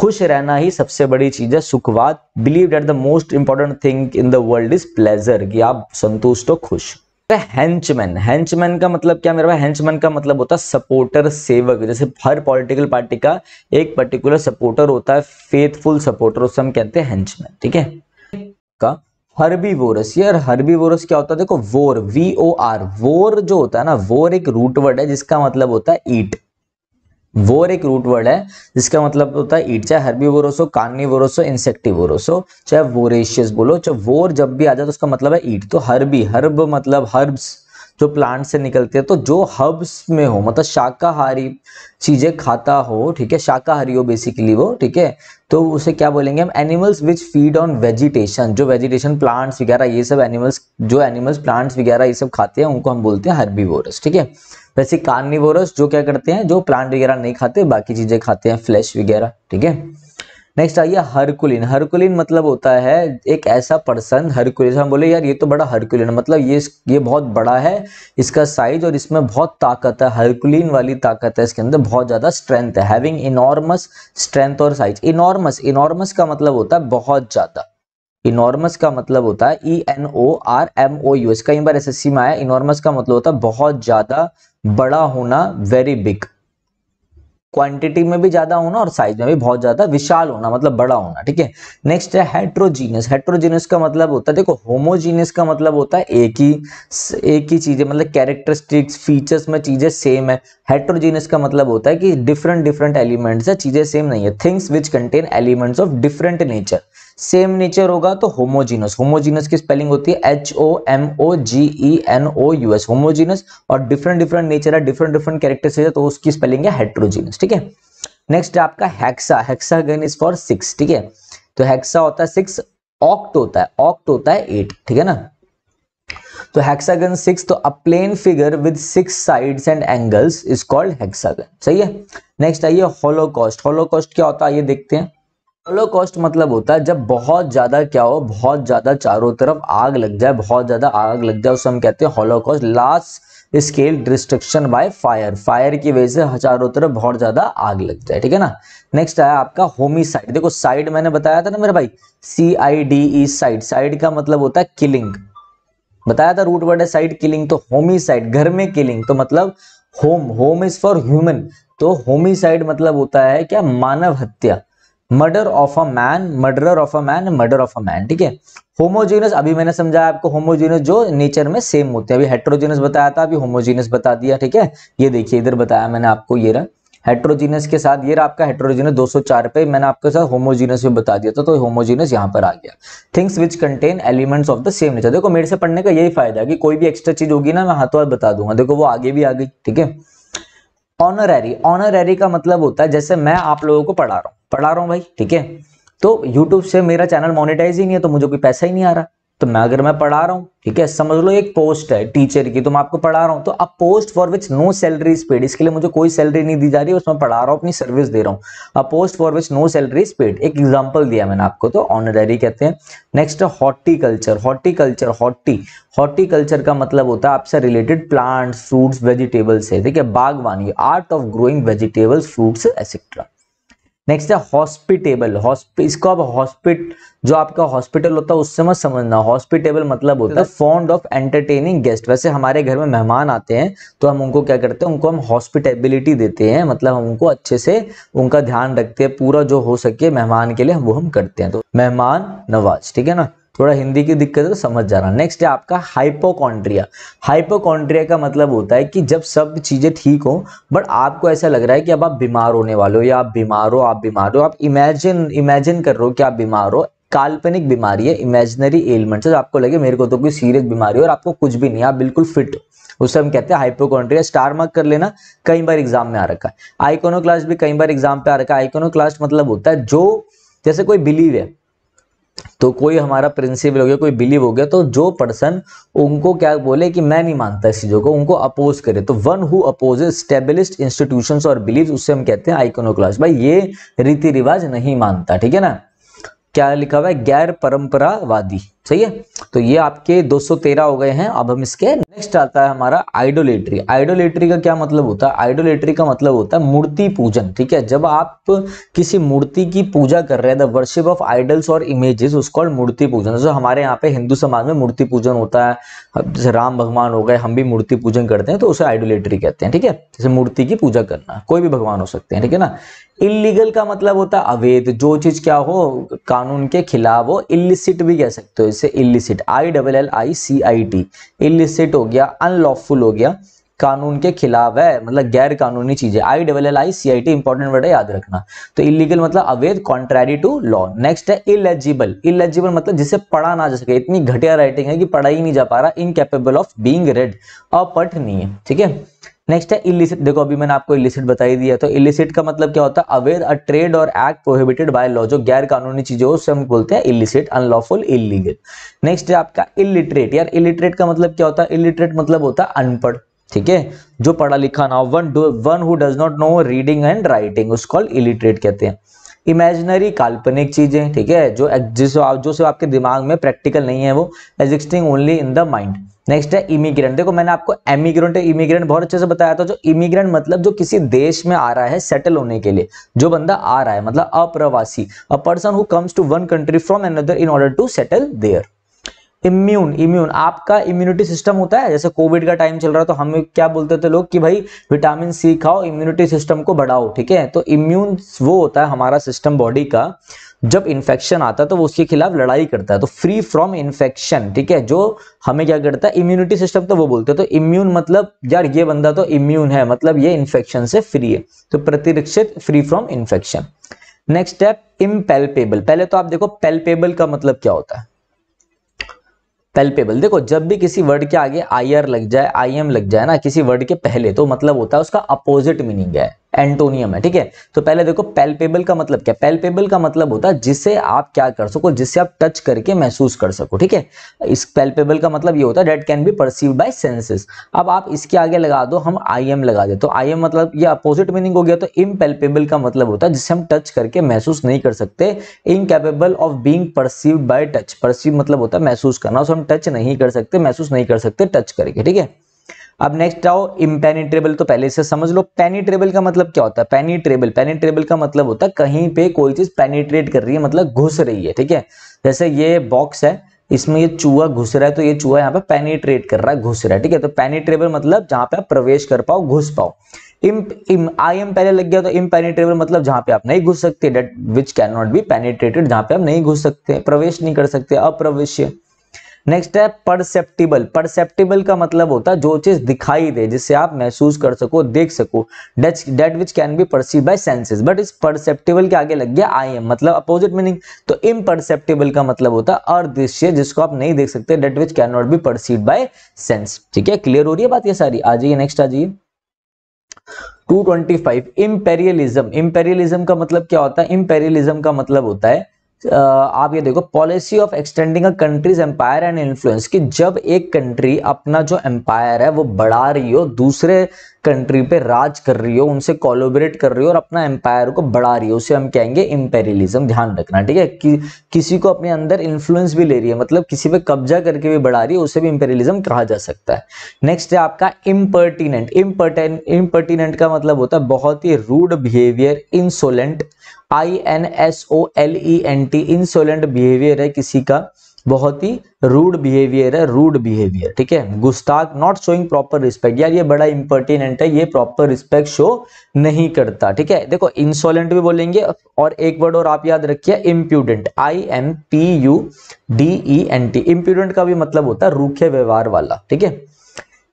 खुश रहना ही सबसे बड़ी चीज है सुखवाद believe that the most important thing in the world is pleasure कि आप संतुष्ट हो खुश हैंचमैन हेंचमैन का मतलब क्या मेरा भाई हेंचमैन का मतलब होता है सपोर्टर सेवक जैसे हर पॉलिटिकल पार्टी का एक पर्टिकुलर सपोर्टर होता है फेथफुल सपोर्टर उसे हम कहते हैं हेंचमैन ठीक है का हर्बी वोरस यार हर्बी वोरस क्या होता है देखो वोर वी ओ आर वोर जो होता है ना वोर एक रूट वर्ड है जिसका मतलब होता है ईट वोर एक रूट वर्ड है जिसका मतलब होता है ईट चाहे हर्बी वोरोसो कानी वोरोसो इंसेक्टिव वोरोसो चाहे वोरेशियस बोलो चाहे वोर जब भी आ जाए तो उसका मतलब है ईट तो हर्बी हर्ब मतलब हर्ब्स जो प्लांट से निकलते हैं तो जो हर्ब्स में हो मतलब शाकाहारी चीज़ें खाता हो ठीक है शाकाहारी हो बेसिकली वो ठीक है तो उसे क्या बोलेंगे हम animals which feed on vegetation जो वेजिटेशन प्लांट्स वगैरह ये सब एनिमल्स जो एनिमल्स प्लांट्स वगैरह ये सब खाते हैं उनको हम बोलते हैं हर्बीवोरस ठीक है वैसे कार्निवोरस जो क्या करते हैं जो प्लांट वगैरह नहीं खाते बाकी चीज़ें खाते हैं फ्लैश वगैरह ठीक है नेक्स्ट आइए हरकुलिन हरकुलिन मतलब होता है एक ऐसा पर्सन हरकुलिन हम बोले यार ये तो बड़ा हरकुलिन मतलब ये ये बहुत बड़ा है इसका साइज और इसमें बहुत ताकत है हरकुलिन वाली ताकत है इसके अंदर बहुत ज़्यादा स्ट्रेंथ है हैविंग इनॉर्मस स्ट्रेंथ और साइज इनॉर्मस इनॉर्मस का मतलब होता है बहुत ज़्यादा इनॉर्मस का मतलब होता है E N O R M O U S कई बार एस एस सी में आया इनॉर्मस का मतलब होता है बहुत ज़्यादा बड़ा होना वेरी बिग क्वांटिटी में भी ज्यादा होना और साइज में भी बहुत ज्यादा विशाल होना मतलब बड़ा होना ठीक है नेक्स्ट है हेट्रोजीनियस हेट्रोजीनियस का मतलब होता है देखो होमोजीनियस का मतलब होता है एक ही एक ही चीजें मतलब कैरेक्टरिस्टिक्स फीचर्स में चीजें सेम है हेट्रोजीनियस का मतलब होता है कि डिफरेंट डिफरेंट एलिमेंट्स है चीजें सेम नहीं है things which contain elements of different nature same nature होगा तो होमोजीनस होमोजीनस की स्पेलिंग होती है H O M O G E N O U S homogeneous और डिफरेंट डिफरेंट नेचर है डिफरेंट डिफरेंट कैरेक्टर है तो उसकी स्पेलिंग है हेट्रोजीनस ठीक है नेक्स्ट आपका hexa hexagon is for six ठीक है तो हेक्सा होता है सिक्स ऑक्ट होता है ऑक्ट होता है एट ठीक है ना तो हेक्सागन सिक्स तो a plane figure with six sides and angles is called hexagon सही है नेक्स्ट आइए होलोकॉस्ट होलोकॉस्ट क्या होता है ये देखते हैं होलो कॉस्ट मतलब होता है जब बहुत ज्यादा क्या हो बहुत ज्यादा चारों तरफ आग लग जाए बहुत ज्यादा आग लग जाए उसे हम कहते हैं holocaust last scale destruction by fire fire की वजह से चारों तरफ बहुत ज्यादा आग लग जाए ठीक है ना नेक्स्ट आया आपका होमिसाइड देखो साइड मैंने बताया था ना मेरे भाई C I D E cide cide का मतलब होता है किलिंग बताया था रूट वर्ड है साइड किलिंग तो साइड घर में किलिंग तो मतलब home home is for human तो होमिसाइड मतलब होता है क्या मानव हत्या murder of a man murder of a man murder of a man ठीक है होमोजीनस अभी मैंने समझाया आपको होमोजीनस जो नेचर में सेम होते हैं अभी हेट्रोजीनस बताया था अभी होमोजीनस बता दिया ठीक है ये देखिए इधर बताया मैंने आपको ये रहा हेट्रोजीनस के साथ ये रहा आपका हेट्रोजीनस 204 पे मैंने आपके साथ होमोजीनस भी बता दिया था तो होमोजीनस यहाँ पर आ गया things which contain elements of the same nature देखो मेरे से पढ़ने का यही फायदा है कि कोई भी एक्स्ट्रा चीज होगी ना मैं हाथों हाथ बता दूंगा देखो वो आगे भी आ गई ठीक है ऑनर एरी का मतलब होता है जैसे मैं आप लोगों को पढ़ा रहा हूँ पढ़ा रहा हूँ भाई ठीक है तो यूट्यूब से मेरा चैनल मोनिटाइज ही नहीं है तो मुझे कोई पैसा ही नहीं आ रहा तो मैं अगर मैं पढ़ा रहा हूँ ठीक है समझ लो एक पोस्ट है टीचर की तो मैं आपको पढ़ा रहा हूँ तो अब post for which no salary paid इसके लिए मुझे कोई सैलरी नहीं दी जा रही है उसमें पढ़ा रहा हूँ अपनी सर्विस दे रहा हूँ अब post for which no salary paid एक एग्जाम्पल दिया मैंने आपको तो ऑनरेरी कहते हैं next horticulture horticulture horti horticulture का मतलब होता है आपसे रिलेटेड प्लांट्स फ्रूट्स वेजिटेबल्स है ठीक है बागवानी art of growing vegetables fruits etcetera next है हॉस्पिटेबल इसको आप हॉस्पिट जो आपका हॉस्पिटल होता है उससे मत समझना हॉस्पिटेबल मतलब होता है फॉन्ड ऑफ एंटरटेनिंग गेस्ट वैसे हमारे घर में मेहमान आते हैं तो हम उनको क्या करते हैं उनको हम हॉस्पिटेबिलिटी देते हैं मतलब हम उनको अच्छे से उनका ध्यान रखते हैं पूरा जो हो सके मेहमान के लिए वो हम करते हैं तो मेहमान नवाज ठीक है ना थोड़ा हिंदी की दिक्कत है तो समझ जा रहा नेक्स्ट है आपका हाइपोकॉन्ट्रिया हाइपोकॉन्ट्रिया का मतलब होता है कि जब सब चीज़ें ठीक हो बट आपको ऐसा लग रहा है कि अब आप बीमार होने वाले हो या आप बीमार हो आप बीमार हो आप इमेजिन इमेजिन कर रहे हो कि आप बीमार हो काल्पनिक बीमारी है इमेजिनरी एलिमेंट है आपको लगे मेरे को तो कोई सीरियस बीमारी हो और आपको कुछ भी नहीं आप बिल्कुल फिट हो उसे हम कहते हैं हाइपोकॉन्ट्रिया स्टार मार्क कर लेना कई बार एग्जाम में आ रखा है आइकोनो भी कई बार एग्जाम पे आ रखा है आइकोनो मतलब होता है जो जैसे कोई बिलीव है तो कोई हमारा प्रिंसिपल हो गया कोई बिलीव हो गया तो जो पर्सन उनको क्या बोले कि मैं नहीं मानता इस चीज़ों को उनको अपोज करे तो one who opposes established institution और बिलीव उससे हम कहते हैं आइकोनोक्लास भाई ये रीति रिवाज नहीं मानता ठीक है ना क्या लिखा हुआ है गैर परंपरावादी सही है तो ये आपके 213 हो गए हैं अब हम इसके नेक्स्ट आता है हमारा आइडोलेट्री आइडोलेट्री का क्या मतलब होता है आइडोलेट्री का मतलब होता है मूर्ति पूजन ठीक है जब आप किसी मूर्ति की पूजा कर रहे हैं द वर्शिप ऑफ आइडल्स और इमेजेस उसको मूर्ति पूजन जो हमारे यहाँ पे हिंदू समाज में मूर्ति पूजन होता है जैसे राम भगवान हो गए हम भी मूर्ति पूजन करते हैं तो उसे आइडोलेट्री कहते हैं ठीक है जैसे मूर्ति की पूजा करना कोई भी भगवान हो सकते हैं ठीक है ना इलीगल का मतलब होता है अवैध जो चीज क्या हो कानून के खिलाफ हो इलिसिट भी कह सकते हो से illicit I double L I C I T illicit हो गया अनलॉफुल हो गया कानून के खिलाफ है मतलब गैर कानूनी चीजें I double L I C I T important word है याद रखना तो इलीगल मतलब अवैध कॉन्ट्रेरी टू लॉ नेक्स्ट है इलेजिबल इलेजिबल मतलब जिसे पढ़ा ना जा सके इतनी घटिया राइटिंग है कि पढ़ा ही नहीं जा पा रहा इनकेपेबल ऑफ बींग रेड अपठनीय ठीक है नेक्स्ट है इलिसिट देखो अभी मैंने आपको इलिसिट बताई दिया तो इलिसिट का मतलब क्या होता है अवेयर अ ट्रेड और एक्ट प्रोहिबिटेड बाय लॉ जो गैर कानूनी चीजें उससे हम बोलते हैं इलिसिट अनलॉफुल इलीगल नेक्स्ट है आपका इलिटरेट यार इलिटरेट का मतलब क्या होता है इलिटरेट मतलब होता है अनपढ़ ठीक है जो पढ़ा लिखा ना one one who does not know reading and writing उसको इलिटरेट कहते हैं इमेजिनरी काल्पनिक चीजें ठीक है जो जिस जो से आपके दिमाग में प्रैक्टिकल नहीं है वो existing only in the mind next है इमिग्रेंट देखो मैंने आपको एमिग्रेंट इमिग्रेंट बहुत अच्छे से बताया था जो इमिग्रेंट मतलब जो किसी देश में आ रहा है सेटल होने के लिए जो बंदा आ रहा है मतलब अप्रवासी a person who comes to one country from another in order to settle there immune immune आपका इम्यूनिटी सिस्टम होता है जैसे कोविड का टाइम चल रहा है तो हम क्या बोलते थे लोग कि भाई विटामिन सी खाओ इम्यूनिटी सिस्टम को बढ़ाओ ठीक है तो इम्यून वो होता है हमारा सिस्टम बॉडी का जब इन्फेक्शन आता है तो वो उसके खिलाफ लड़ाई करता है तो फ्री फ्रॉम इन्फेक्शन ठीक है जो हमें क्या करता है इम्यूनिटी सिस्टम तो वो बोलते हैं तो इम्यून मतलब यार ये बंदा तो इम्यून है मतलब ये इन्फेक्शन से फ्री है तो प्रतिरक्षित free from infection next step impalpable पहले तो आप देखो पेल्पेबल का मतलब क्या होता है पेल्पेबल देखो जब भी किसी वर्ड के आगे आई आर लग जाए आई एम लग जाए ना किसी वर्ड के पहले तो मतलब होता है उसका अपोजिट मीनिंग है एंटोनियम है ठीक है तो पहले देखो पेल्पेबल का मतलब क्या पेल्पेबल का मतलब होता है जिसे आप क्या कर सको जिसे आप टच करके महसूस कर सको ठीक है इस पेल्पेबल का मतलब ये होता है that can be perceive by senses अब आप इसके आगे लगा दो हम आई एम लगा दे तो आई एम मतलब ये अपोजिट मीनिंग हो गया तो इमपेल्पेबल का मतलब होता है जिसे हम टच करके महसूस नहीं कर सकते incapable of being perceive by touch perceive मतलब होता है महसूस करना उसे हम टच नहीं कर सकते महसूस नहीं कर सकते टच करके ठीक है अब नेक्स्ट आओ इम्पेनिट्रेबल तो पहले से समझ लो पेनिट्रेबल का मतलब क्या होता है पेनिट्रेबल पेनिट्रेबल का मतलब होता है कहीं पे कोई चीज पेनिट्रेट कर रही है मतलब घुस रही है ठीक है जैसे ये बॉक्स है इसमें ये चूहा घुस रहा है तो ये चूहा यहाँ पे पेनिट्रेट कर रहा है घुस रहा है ठीक है तो पेनिट्रेबल मतलब जहां पे आप प्रवेश कर पाओ घुस पाओ इम इम आई एम पहले लग गया तो इम पेनिट्रेबल मतलब जहां पे आप नहीं घुस सकते that which can not be penetrated जहां पे आप नहीं घुस सकते प्रवेश नहीं कर सकते अप्रवेश्य नेक्स्ट है परसेप्टिबल परसेप्टिबल का मतलब होता है जो चीज दिखाई दे जिससे आप महसूस कर सको देख सको that which can be perceive by senses but इस परसेप्टिबल के आगे लग गया आई एम मतलब अपोजिट मीनिंग तो इम्परसेप्टिबल का मतलब होता है अदृश्य जिसको आप नहीं देख सकते that which can not be perceive by sense ठीक है क्लियर हो रही है बात यह सारी आ जाइए नेक्स्ट आ जाइए 225 इंपेरियलिज्म इंपेरियलिज्म का मतलब क्या होता है इंपेरियलिज्म का मतलब होता है आप ये देखो policy of extending a country's empire and influence कि जब एक कंट्री अपना जो एम्पायर है वो बढ़ा रही हो दूसरे कंट्री पे राज कर रही हो उनसे कोलोबरेट कर रही हो और अपना एम्पायर को बढ़ा रही हो उसे हम कहेंगे इम्पेरियलिज्म ध्यान रखना ठीक है कि, किसी को अपने अंदर इन्फ्लुएंस भी ले रही है मतलब किसी पे कब्जा करके भी बढ़ा रही है उसे भी इम्पेरियलिज्म कहा जा सकता है नेक्स्ट है आपका इम्पर्टिनेंट इम्पर्टेन इम्पर्टिनेंट का मतलब होता है बहुत ही rude behaviour insolent I N S O L E N T insolent behaviour है किसी का बहुत ही रूड बिहेवियर है रूड बिहेवियर ठीक है गुस्ताख नॉट शोइंग प्रॉपर रिस्पेक्ट यार ये बड़ा इंपॉर्टेंट है ये प्रॉपर रिस्पेक्ट शो नहीं करता ठीक है देखो इंसोलेंट भी बोलेंगे और एक वर्ड और आप याद रखिए impudent I M P U D E N T impudent का भी मतलब होता है रूखे व्यवहार वाला ठीक है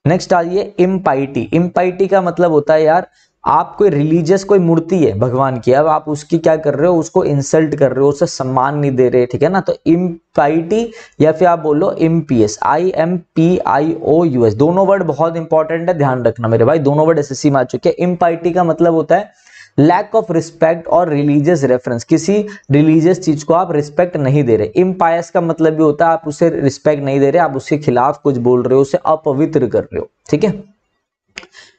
नेक्स्ट आ जाइए इम्पाइटी इम्पाइटी का मतलब होता है यार आप कोई रिलीजियस कोई मूर्ति है भगवान की अब आप उसकी क्या कर रहे हो उसको इंसल्ट कर रहे हो उसे सम्मान नहीं दे रहे ठीक है ना तो इम्पाइटी या फिर आप बोलो M P S I M P I O U S दोनों वर्ड बहुत इंपॉर्टेंट है ध्यान रखना मेरे भाई दोनों वर्ड एस एस सी में आ चुके हैं इम्पाइटी का मतलब होता है लैक ऑफ रिस्पेक्ट और रिलीजियस रेफरेंस किसी रिलीजियस चीज को आप रिस्पेक्ट नहीं दे रहे इम्पायस का मतलब भी होता है आप उसे रिस्पेक्ट नहीं दे रहे आप उसके खिलाफ कुछ बोल रहे हो उसे अपवित्र कर रहे हो ठीक है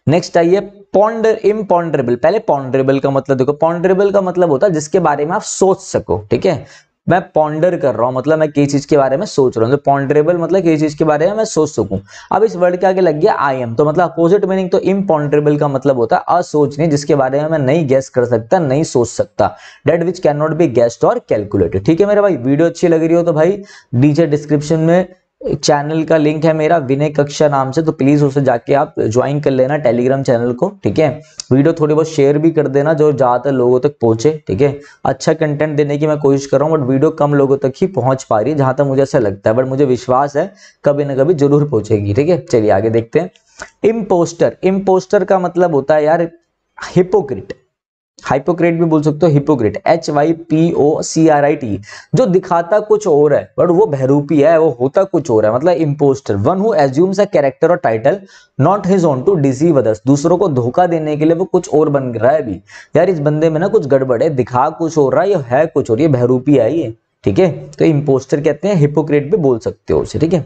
नेक्स्ट आइए पॉन्डर इम्पॉन्डरेबल पहले पॉन्डरेबल का मतलब देखो पॉन्डरेबल का मतलब होता है जिसके बारे में आप सोच सको ठीक है मैं पॉन्डर कर रहा हूं मतलब मैं किसी चीज के बारे में सोच रहा हूँ तो पॉन्डरेबल मतलब किसी चीज के बारे में मैं सोच सकूं अब इस वर्ड के आगे लग गया आई एम तो मतलब अपोजिट मीनिंग तो इम्पॉन्डरेबल का मतलब होता है असोचनी जिसके बारे में मैं नहीं गैस कर सकता नहीं सोच सकता that which can not be guessed और कैलकुलेटेड ठीक है मेरे भाई वीडियो अच्छी लग रही हो तो भाई नीचे डिस्क्रिप्शन में चैनल का लिंक है मेरा विनय कक्षा नाम से तो प्लीज उसे जाके आप ज्वाइन कर लेना टेलीग्राम चैनल को ठीक है वीडियो थोड़ी बहुत शेयर भी कर देना जो ज्यादातर लोगों तक पहुंचे ठीक है अच्छा कंटेंट देने की मैं कोशिश कर रहा हूँ बट वीडियो कम लोगों तक ही पहुंच पा रही है जहां तक मुझे ऐसा लगता है बट मुझे विश्वास है कभी ना कभी जरूर पहुंचेगी ठीक है चलिए आगे देखते हैं इम्पोस्टर इम्पोस्टर का मतलब होता है यार हिपोक्रिट हाइपोक्रेट भी बोल सकते हो hypocrite H Y P O C R I T जो दिखाता कुछ और है बट वो बहरूपी है वो होता कुछ और है मतलब impostor one who assumes a character और title not his own to deceive others दूसरों को धोखा देने के लिए वो कुछ और बन रहा है अभी यार इस बंदे में ना कुछ गड़बड़ है दिखा कुछ हो रहा है या है कुछ और ये बहरूपी है ये ठीक है तो इम्पोस्टर कहते हैं हिपोक्रेट भी बोल सकते हो उसे ठीक है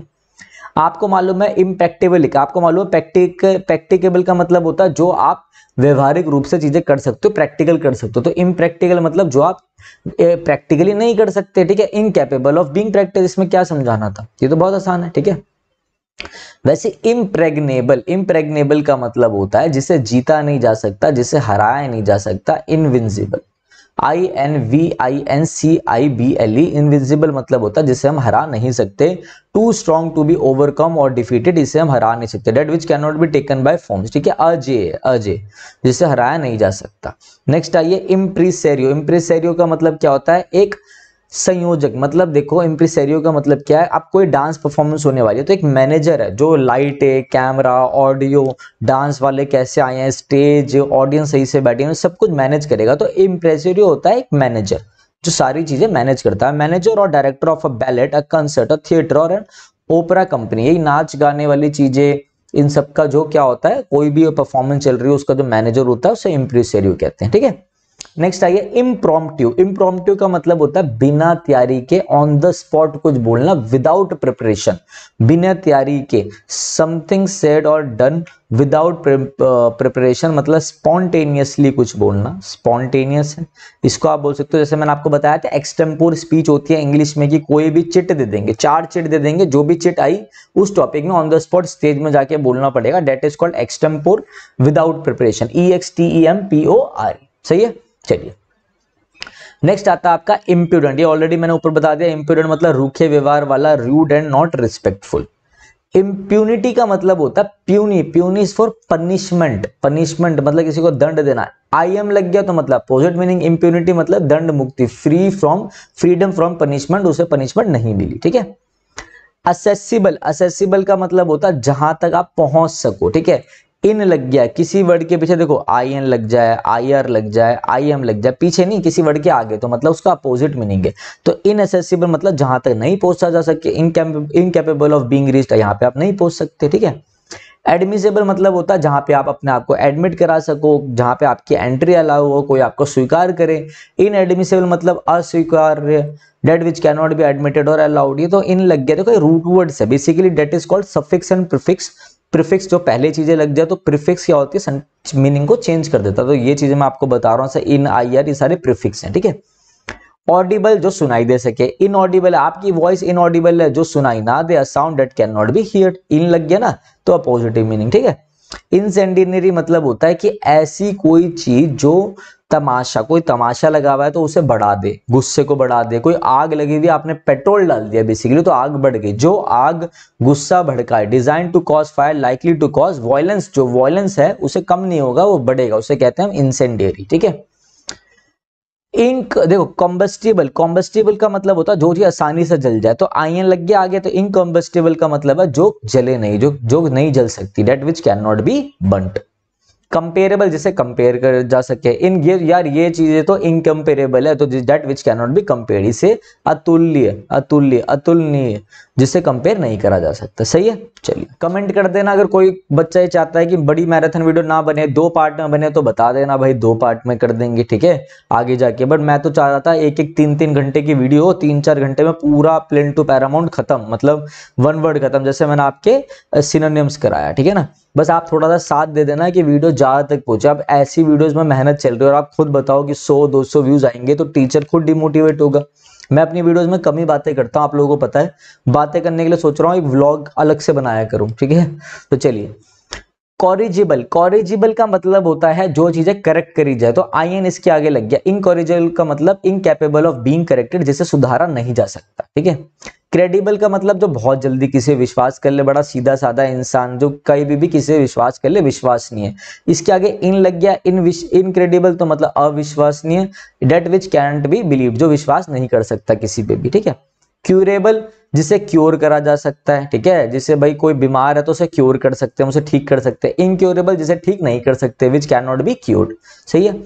आपको मालूम है इम्पैक्टेबल आपको मालूम है पैक्टिक पैक्टिकेबल का मतलब होता है जो आप व्यवहारिक रूप से चीज़ें कर सकते हो प्रैक्टिकल कर सकते हो तो इम्प्रैक्टिकल मतलब जो आप प्रैक्टिकली नहीं कर सकते ठीक है इनकेपेबल ऑफ बींग प्रैक्टिकल इसमें क्या समझाना था ये तो बहुत आसान है ठीक है वैसे इम्प्रेग्नेबल इम्प्रेग्नेबल का मतलब होता है जिसे जीता नहीं जा सकता जिसे हराया नहीं जा सकता invincible I N V I N C I B L E invisible मतलब होता है जिसे हम हरा नहीं सकते too strong to be overcome और डिफीटेड इसे हम हरा नहीं सकते that which can not be taken by form ठीक है अजय अजय जिसे हराया नहीं जा सकता नेक्स्ट आइए इम्प्रीसेरियो इम्प्रीसेरियो का मतलब क्या होता है एक संयोजक मतलब देखो इम्प्रिसरियो का मतलब क्या है आप कोई डांस परफॉर्मेंस होने वाली है तो एक मैनेजर है जो लाइट है कैमरा ऑडियो डांस वाले कैसे आए हैं स्टेज ऑडियंस सही से बैठे हैं सब कुछ मैनेज करेगा तो इम्प्रेसरियो होता है एक मैनेजर जो सारी चीजें मैनेज करता है मैनेजर और director of a ballet a concert a theatre और ओपरा कंपनी यही नाच गाने वाली चीजें इन सबका जो क्या होता है कोई भी परफॉर्मेंस चल रही है उसका जो मैनेजर होता है उसे इम्प्रेसेरियो कहते हैं ठीक है नेक्स्ट आइए इम्प्रोमटिव इम्प्रोमटिव का मतलब होता है बिना तैयारी के ऑन द स्पॉट कुछ बोलना विदाउट प्रिपरेशन बिना तैयारी के समथिंग सेड और डन विदाउट प्रिपरेशन मतलब स्पॉन्टेनियसली कुछ बोलना स्पॉन्टेनियस है इसको आप बोल सकते हो जैसे मैंने आपको बताया था एक्सटेम्पोर स्पीच होती है इंग्लिश में कि कोई भी चिट दे देंगे चार चिट दे देंगे जो भी चिट आई उस टॉपिक में ऑन द स्पॉट स्टेज में जाके बोलना पड़ेगा that is called extempore without preparation E X T E M P O R सही है चलिए नेक्स्ट आता है आपका इम्प्यूडेंट ये ऑलरेडी मैंने ऊपर बता दिया इम्प्यूडेंट मतलब रूखे व्यवहार वाला rude and not respectful impunity का मतलब होता है puni puni for punishment punishment मतलब किसी को दंड देना आई एम लग गया तो मतलब पॉजिटिव मीनिंग इम्प्यूनिटी मतलब दंड मुक्ति free from freedom from punishment उसे पनिशमेंट नहीं मिली ठीक है असेसिबल असेसिबल का मतलब होता है जहां तक आप पहुंच सको ठीक है इन लग गया किसी वर्ड के पीछे देखो आई एन लग जाए आई आर लग जाए आई एम लग जाए पीछे नहीं किसी वर्ड के आगे तो मतलब उसका अपोजिट मीनिंग है तो इनएसेसिबल मतलब जहां तक नहीं पहुंचा जा सके इनकेपेबल ऑफ बींग रीस्ट यहाँ पे आप नहीं पहुंच सकते ठीक है एडमिसेबल मतलब होता है जहां पे आप अपने आप को एडमिट करा सको जहां पे आपकी एंट्री अलाउ हो कोई आपको स्वीकार करे इन एडमिसेबल मतलब अस्वीकार्य that which can not be admitted और अलाउड ये तो इन लग गया देखो रूट वर्ड से basically that is called suffix and prefix prefix जो पहले चीज़ें लग जाए तो प्रीफिक्स क्या होती है मीनिंग को चेंज कर देता है तो ये चीज़ें मैं आपको बता रहा हूँ इन आई आर ये सारे प्रीफिक्स हैं ठीक है ऑडिबल जो सुनाई दे सके इन ऑडिबल आपकी वॉइस इन ऑडिबल है जो सुनाई ना दे sound that can not be hear in लग गया ना तो पॉजिटिव मीनिंग ठीक है इनसेंडिनरी मतलब होता है कि ऐसी कोई चीज जो तमाशा कोई तमाशा लगा हुआ है तो उसे बढ़ा दे गुस्से को बढ़ा दे कोई आग लगी हुई आपने पेट्रोल डाल दिया बेसिकली तो आग बढ़ गई जो आग गुस्सा भड़का है design to cause fire likely to cause violence जो वॉयलेंस है उसे कम नहीं होगा वो बढ़ेगा उसे कहते हैं हम इंसेंडियरी ठीक है इंक देखो कॉम्बस्टेबल कॉम्बस्टेबल का मतलब होता है जो चीज आसानी से जल जाए तो आयन लग गया आगे तो इनकॉम्बस्टेबल का मतलब है जो जले नहीं जो जो नहीं जल सकती that which can not be burnt comparable जिसे कंपेयर कर जा सके इन ये यार ये चीजें तो इनकम्पेरेबल है तो that which can not be compare इसे अतुल्य अतुल्य अतुलनीय जिससे कंपेयर नहीं करा जा सकता सही है चलिए कमेंट कर देना अगर कोई बच्चा ये चाहता है कि बड़ी मैराथन वीडियो ना बने दो पार्ट में बने तो बता देना भाई दो पार्ट में कर देंगे ठीक है आगे जाके बट मैं तो चाह रहा था एक एक तीन तीन घंटे की वीडियो तीन चार घंटे में पूरा प्लेन टू पैरामाउंट खत्म मतलब वन वर्ड खत्म जैसे मैंने आपके सिनोनियम्स कराया ठीक है ना बस आप थोड़ा सा साथ दे देना कि वीडियो ज़्यादा तक पहुंचे अब ऐसी वीडियोज में मेहनत चल रही है और आप खुद बताओ कि सौ दो व्यूज़ आएंगे तो टीचर खुद डिमोटिवेट होगा मैं अपनी वीडियोस में कमी बातें करता हूँ आप लोगों को पता है बातें करने के लिए सोच रहा हूँ एक व्लॉग अलग से बनाया करूँ ठीक है तो चलिए कॉरिजिबल कॉरिजिबल का मतलब होता है जो चीजें करेक्ट करी जाए तो आई एन इसके आगे लग गया इनकॉरिजिबल का मतलब इनकेपेबल ऑफ बीइंग करेक्टेड जिसे सुधारा नहीं जा सकता ठीक है क्रेडिबल का मतलब जो बहुत जल्दी किसी विश्वास कर ले बड़ा सीधा साधा इंसान जो कहीं भी, भी किसी विश्वास कर ले विश्वासनीय इसके आगे इन लग गया इन इनक्रेडिबल तो मतलब अविश्वसनीय that which can't be believe जो विश्वास नहीं कर सकता किसी पे भी ठीक है क्यूरेबल जिसे क्योर करा जा सकता है ठीक है जिसे भाई कोई बीमार है तो उसे क्योर कर सकते हैं उसे ठीक कर सकते हैं इनक्योरेबल जिसे ठीक नहीं कर सकते which can not be cure सही है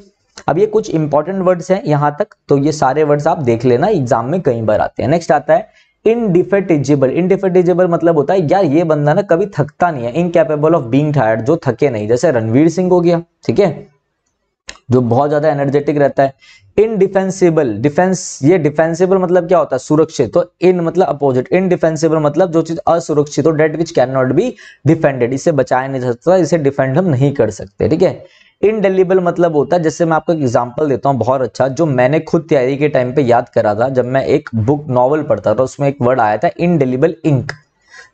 अब ये कुछ इंपॉर्टेंट वर्ड्स हैं यहाँ तक तो ये सारे वर्ड्स आप देख लेना एग्जाम में कई बार आते हैं नेक्स्ट आता है इनडिफेटिजेबल इनडिफेटिजेबल मतलब होता है यार ये बंदा ना कभी थकता नहीं है इनकेपेबल ऑफ बींग टायर्ड जो थके नहीं जैसे रणवीर सिंह हो गया ठीक है जो बहुत ज्यादा एनर्जेटिक रहता है इनडिफेंसिबल डिफेंस ये डिफेंसिबल मतलब क्या होता है सुरक्षित तो इन मतलब अपोजिट इनडिफेंसिबल मतलब जो चीज असुरक्षित हो that which can not be defended इसे बचाया नहीं जा सकता इसे डिफेंड हम नहीं कर सकते ठीक है इनडेलिबल मतलब होता है जैसे मैं आपको एक एग्जाम्पल देता हूँ बहुत अच्छा जो मैंने खुद तैयारी के टाइम पे याद करा था जब मैं एक बुक नॉवल पढ़ता था उसमें एक वर्ड आया था इनडेलिबल इंक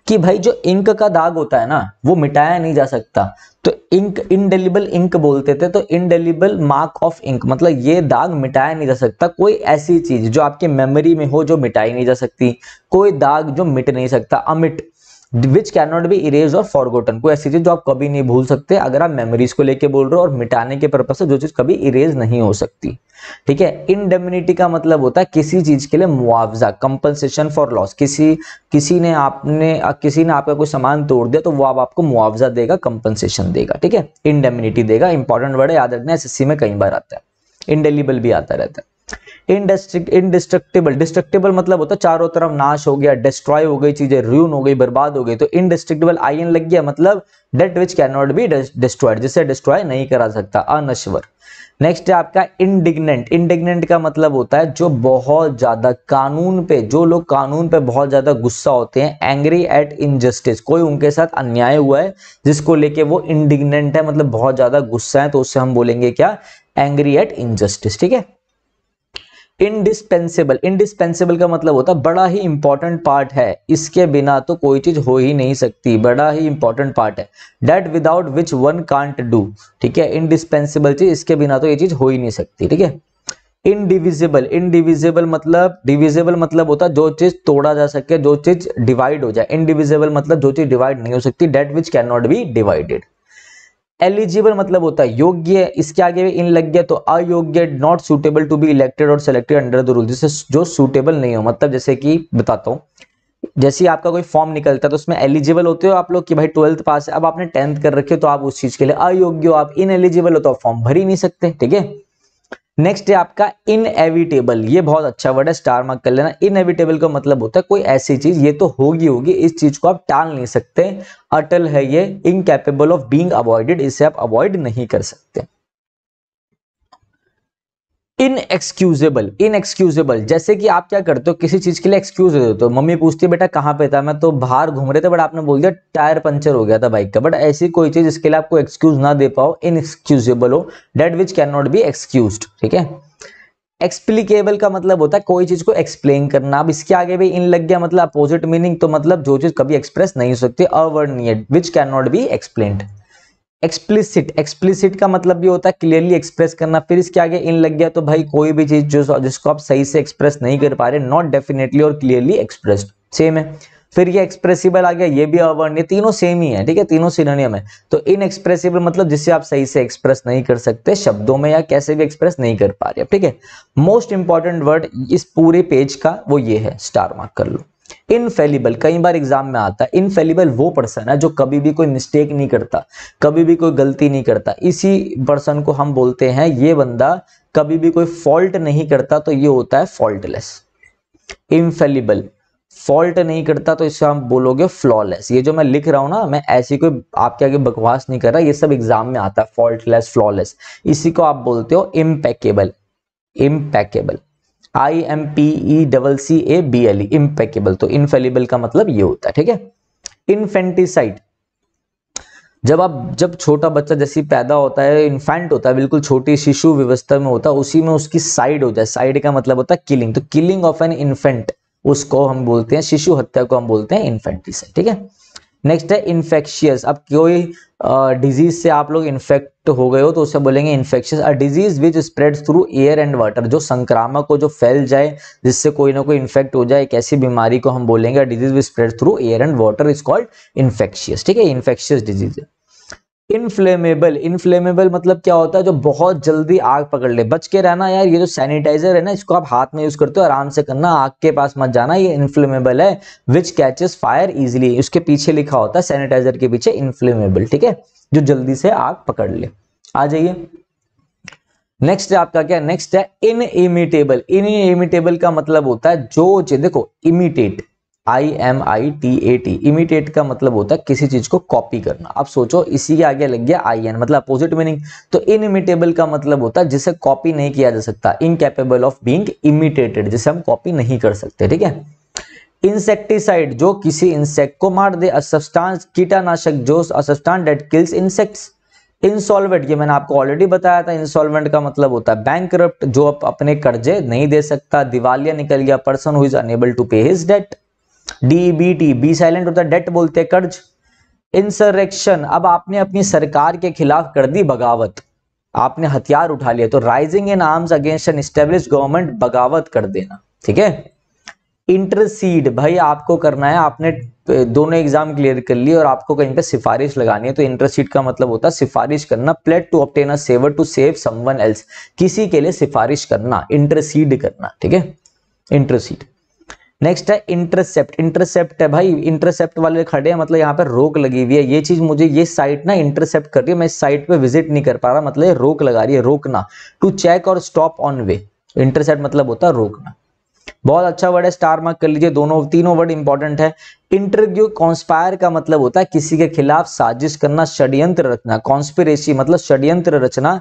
कि भाई जो इंक का दाग होता है ना वो मिटाया नहीं जा सकता तो इंक इनडेलिबल इंक बोलते थे तो इनडेलिबल मार्क ऑफ इंक मतलब ये दाग मिटाया नहीं जा सकता कोई ऐसी चीज जो आपकी मेमोरी में हो जो मिटाई नहीं जा सकती कोई दाग जो मिट नहीं सकता अमिट which can not be erase और फॉरगोटन कोई ऐसी चीज जो आप कभी नहीं भूल सकते अगर आप मेमोरीज को लेके बोल रहे हो और मिटाने के पर्पज से जो चीज कभी इरेज नहीं हो सकती ठीक है इनडेमिनिटी का मतलब होता है किसी चीज के लिए मुआवजा कंपनसेशन फॉर लॉस किसी किसी ने आपने किसी ने आपका कोई सामान तोड़ दिया तो वो आप आपको मुआवजा देगा कंपनसेशन देगा ठीक है इनडेमिनिटी देगा इंपॉर्टेंट वर्ड है याद रखना एस में कई बार आता है इनडेलीबल भी आता रहता है इनडिस्ट्रक्टेबल डिस्ट्रक्टेबल मतलब होता है चारों तरफ नाश हो गया डिस्ट्रॉय हो गई चीजें र्यून हो गई बर्बाद हो गई तो इनडिस्ट्रक्टेबल एन लग गया मतलब that which can not be destroyed जिसे डिस्ट्रॉय नहीं करा सकता अनश्वर नेक्स्ट है आपका इंडिग्नेंट इंडिग्नेंट का मतलब होता है जो बहुत ज्यादा कानून पे जो लोग कानून पे बहुत ज्यादा गुस्सा होते हैं एंग्री एट इनजस्टिस कोई उनके साथ अन्याय हुआ है जिसको लेके वो इंडिग्नेंट है मतलब बहुत ज्यादा गुस्सा है तो उससे हम बोलेंगे क्या एंग्री एट इनजस्टिस ठीक है इंडिस्पेंसेबल इंडिस्पेंसेबल का मतलब होता है बड़ा ही इंपॉर्टेंट पार्ट है इसके बिना तो कोई चीज हो ही नहीं सकती बड़ा ही इंपॉर्टेंट पार्ट है that without which one can't do ठीक है इंडिस्पेंसेबल चीज इसके बिना तो ये चीज हो ही नहीं सकती ठीक है इनडिविजिबल इनडिविजिबल मतलब डिविजिबल मतलब होता है जो चीज तोड़ा जा सके जो चीज डिवाइड हो जाए इनडिविजिबल मतलब जो चीज डिवाइड नहीं हो सकती that which can not be divided eligible मतलब होता है योग्य इसके आगे भी इन लग गया तो अयोग्य not suitable to be elected और सिलेक्टेड अंडर द रूल जैसे जो सुटेबल नहीं हो मतलब जैसे कि बताता हूँ जैसे आपका कोई फॉर्म निकलता है तो उसमें एलिजिबल होते हो आप लोग कि भाई ट्वेल्थ पास है अब आपने टेंथ कर रखे हो तो आप उस चीज के लिए अयोग्य हो आप इन एलिजिबल हो तो आप फॉर्म भर ही नहीं सकते ठीक है नेक्स्ट है आपका इनएविटेबल ये बहुत अच्छा वर्ड है स्टार मार्क कर लेना इनएविटेबल का मतलब होता है कोई ऐसी चीज ये तो होगी होगी इस चीज को आप टाल नहीं सकते अटल है ये इनकेपेबल ऑफ बीइंग अवॉइडेड इसे आप अवॉइड नहीं कर सकते इनएक्सक्यूजेबल इनएक्सक्यूजेबल जैसे कि आप क्या करते हो किसी चीज के लिए एक्सक्यूज दे देते हो मम्मी पूछती है बेटा कहाँ पे था मैं तो बाहर घूम रहे थे बट आपने बोल दिया टायर पंचर हो गया था बाइक का बट ऐसी कोई चीज जिसके लिए आपको एक्सक्यूज ना दे पाओ इनएक्सक्यूजेबल हो that which can not be excuse ठीक है एक्सप्लीकेबल का मतलब होता है कोई चीज को एक्सप्लेन करना अब इसके आगे भी इन लग गया मतलब अपोजिट मीनिंग तो मतलब जो चीज कभी एक्सप्रेस नहीं हो सकती अवर्णनीय which can not be explain explicit explicit का मतलब भी होता है क्लियरली एक्सप्रेस करना फिर इसके आगे इन लग गया तो भाई कोई भी चीज जो जिसको आप सही से एक्सप्रेस नहीं कर पा रहे नॉट डेफिनेटली और क्लियरली एक्सप्रेस सेम है फिर ये एक्सप्रेसिबल आ गया ये भी अवर्ण तीनों सेम ही है ठीक है तीनों सिनोनियम है तो इन एक्सप्रेसिबल मतलब जिसे आप सही से एक्सप्रेस नहीं कर सकते शब्दों में या कैसे भी एक्सप्रेस नहीं कर पा रहे ठीक है मोस्ट इंपॉर्टेंट वर्ड इस पूरे पेज का वो ये है स्टार मार्क कर लो इनफेलिबल कई बार एग्जाम में आता है इनफेलिबल वो पर्सन है जो कभी भी कोई मिस्टेक नहीं करता कभी भी कोई गलती नहीं करता इसी पर्सन को हम बोलते हैं ये बंदा कभी भी कोई फॉल्ट नहीं करता तो ये होता है फॉल्टलेस इनफेलिबल फॉल्ट नहीं करता तो इसे हम बोलोगे फ्लॉलेस ये जो मैं लिख रहा हूं ना मैं ऐसी कोई आपके आगे बकवास नहीं कर रहा ये सब एग्जाम में आता है फॉल्टलेस फ्लॉलेस इसी को आप बोलते हो impeccable impeccable I M P E double C A B L E impeccable तो इनफेलिबल का मतलब ये होता है ठीक है इन्फेंटिसाइड जब आप जब छोटा बच्चा जैसे पैदा होता है इन्फेंट होता है बिल्कुल छोटी शिशु व्यवस्था में होता है उसी में उसकी साइड हो जाए साइड का मतलब होता है किलिंग तो किलिंग ऑफ एन इन्फेंट उसको हम बोलते हैं शिशु हत्या को हम बोलते हैं इन्फेंटिसाइड ठीक है नेक्स्ट है इन्फेक्शियस अब कोई डिजीज से आप लोग इन्फेक्ट हो गए हो तो उसे बोलेंगे infectious a disease which spread through air and water जो संक्रामक हो जो फैल जाए जिससे कोई ना कोई इन्फेक्ट हो जाए एक ऐसी बीमारी को हम बोलेंगे disease which spread through air and water is called infectious ठीक है इन्फेक्शियस डिजीज है इनफ्लेमेबल इनफ्लेमेबल मतलब क्या होता है जो बहुत जल्दी आग पकड़ ले बच के रहना यार ये जो सैनिटाइजर है ना इसको आप हाथ में यूज करते हो आराम से करना आग के पास मत जाना ये इनफ्लेमेबल है विच कैचेस फायर इजिली उसके पीछे लिखा होता है सैनिटाइजर के पीछे इनफ्लेमेबल ठीक है जो जल्दी से आग पकड़ ले आ जाइए नेक्स्ट है आपका क्या नेक्स्ट है इनइमिटेबल इनइमिटेबल का मतलब होता है जो देखो imitate I M I T A T imitate का मतलब होता है किसी चीज को कॉपी करना आप सोचो इसी के आगे लग गया आई एन मतलब अपोजिट मीनिंग तो इनइमिटेबल का मतलब होता है जिसे कॉपी नहीं किया जा सकता इनकेपेबल ऑफ बींग इमिटेटेड जिसे हम कॉपी नहीं कर सकते ठीक है इंसेक्टिसाइड जो किसी इंसेक्ट को मार दे असस्टांस कीटानाशक जो substance that kills insects insolvent ये मैंने आपको ऑलरेडी बताया था इंसॉल्वेंट का मतलब होता है बैंक जो अपने कर्जे नहीं दे सकता दिवालिया निकल गया पर्सन हुई unable to pay his debt DBT be silent होता है डेट बोलते हैं कर्ज इंसरेक्शन अब आपने अपनी सरकार के खिलाफ कर दी बगावत आपने हथियार उठा लिया तो rising in arms against an establish government बगावत कर देना ठीक है इंटरसीड भाई आपको करना है आपने दोनों एग्जाम क्लियर कर लिए और आपको कहीं पे सिफारिश लगानी है तो इंटरसीड का मतलब होता है सिफारिश करना plead to obtain favour to save someone else किसी के लिए सिफारिश करना इंटरसीड करना ठीक है इंटरसीड नेक्स्ट है इंटरसेप्ट इंटरसेप्ट है भाई इंटरसेप्ट वाले खड़े हैं मतलब यहाँ पर रोक लगी हुई है ये चीज मुझे ये साइट ना इंटरसेप्ट कर रही है मैं इस साइट पे विजिट नहीं कर पा रहा मतलब रोक लगा रही है रोकना टू चेक और स्टॉप ऑन वे इंटरसेप्ट मतलब होता है रोकना बहुत अच्छा वर्ड है स्टार मार्क कर लीजिए दोनों तीनों वर्ड इंपॉर्टेंट है इंटरव्यू कॉन्स्पायर का मतलब होता है किसी के खिलाफ साजिश करना षड्यंत्र रचना कॉन्स्पिरेसी मतलब षड्यंत्र रचना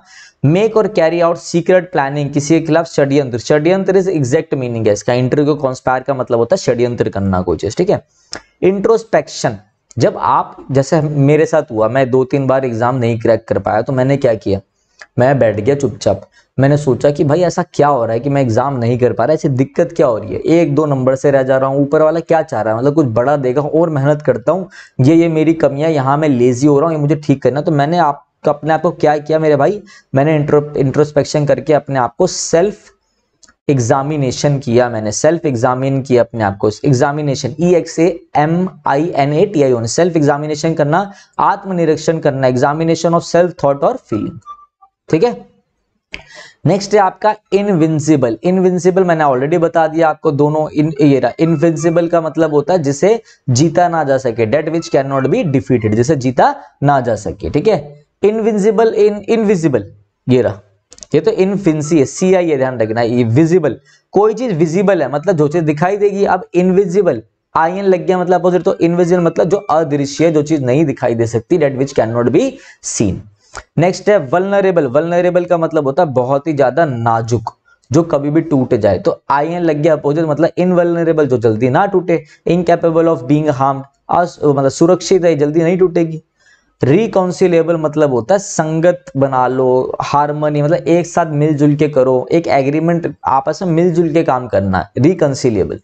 मेक और कैरी आउट सीक्रेट प्लानिंग किसी के खिलाफ षड्यंत्र षड्यंत्र इज एग्जैक्ट मीनिंग है इसका इंटरव्यू कॉन्स्पायर का मतलब होता है षड्यंत्र करना कोई चीज ठीक है इंट्रोस्पेक्शन जब आप जैसे मेरे साथ हुआ मैं दो तीन बार एग्जाम नहीं क्रैक कर पाया तो मैंने क्या किया मैं बैठ गया चुपचाप मैंने सोचा कि भाई ऐसा क्या हो रहा है कि मैं एग्जाम नहीं कर पा रहा ऐसी दिक्कत क्या हो रही है एक दो नंबर से रह जा रहा हूँ ऊपर वाला क्या चाह रहा है मतलब कुछ बड़ा देगा और मेहनत करता हूँ ये ये मेरी कमियां यहाँ मैं लेजी हो रहा हूँ ये मुझे ठीक करना तो मैंने आप अपने आप को क्या किया मेरे भाई मैंने इंट्रोस्पेक्शन करके अपने आप को सेल्फ एग्जामिनेशन किया मैंने सेल्फ एग्जामिन किया अपने आप को examination E X A M I N A T I O self examination करना आत्मनिरीक्षण करना एग्जामिनेशन ऑफ सेल्फ थॉट और फीलिंग ठीक है नेक्स्ट है आपका इनविंसिबल इनविंसिबल मैंने ऑलरेडी बता दिया आपको दोनों इन ये रहा इनविंसिबल का मतलब होता है जिसे जीता ना जा सके that which can not be defeated जिसे जीता ना जा सके ठीक है इनविंसिबल इन इनविजिबल ये रहा ये तो इनफिंसी है सी आई ध्यान रखना ये विजिबल कोई चीज विजिबल है मतलब जो चीज दिखाई देगी अब इनविजिबल आयन लग गया मतलब अपोजिट तो इनविजिबल मतलब जो अदृश्य है जो चीज नहीं दिखाई दे सकती that which can not be seen next है वलनरेबल वलनरेबल का मतलब होता है बहुत ही ज्यादा नाजुक जो कभी भी टूट जाए तो आई एन लग गया अपोजिट मतलब इनवेलनरेबल जो जल्दी ना टूटे इनकेपेबल ऑफ बींग हार्म मतलब सुरक्षित है जल्दी नहीं टूटेगी रिकाउंसिलेबल मतलब होता है संगत बना लो हारमोनी मतलब एक साथ मिलजुल के करो एक एग्रीमेंट आपस में मिलजुल के काम करना है रिकनसिलेबल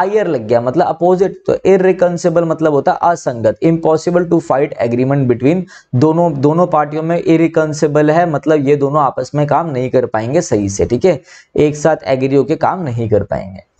आयर लग गया मतलब अपोजिट तो इरिकनसिबल मतलब होता है असंगत impossible to fight agreement between दोनों दोनों पार्टियों में इरिकनसिबल है मतलब ये दोनों आपस में काम नहीं कर पाएंगे सही से ठीक है एक साथ एग्री होके काम नहीं कर पाएंगे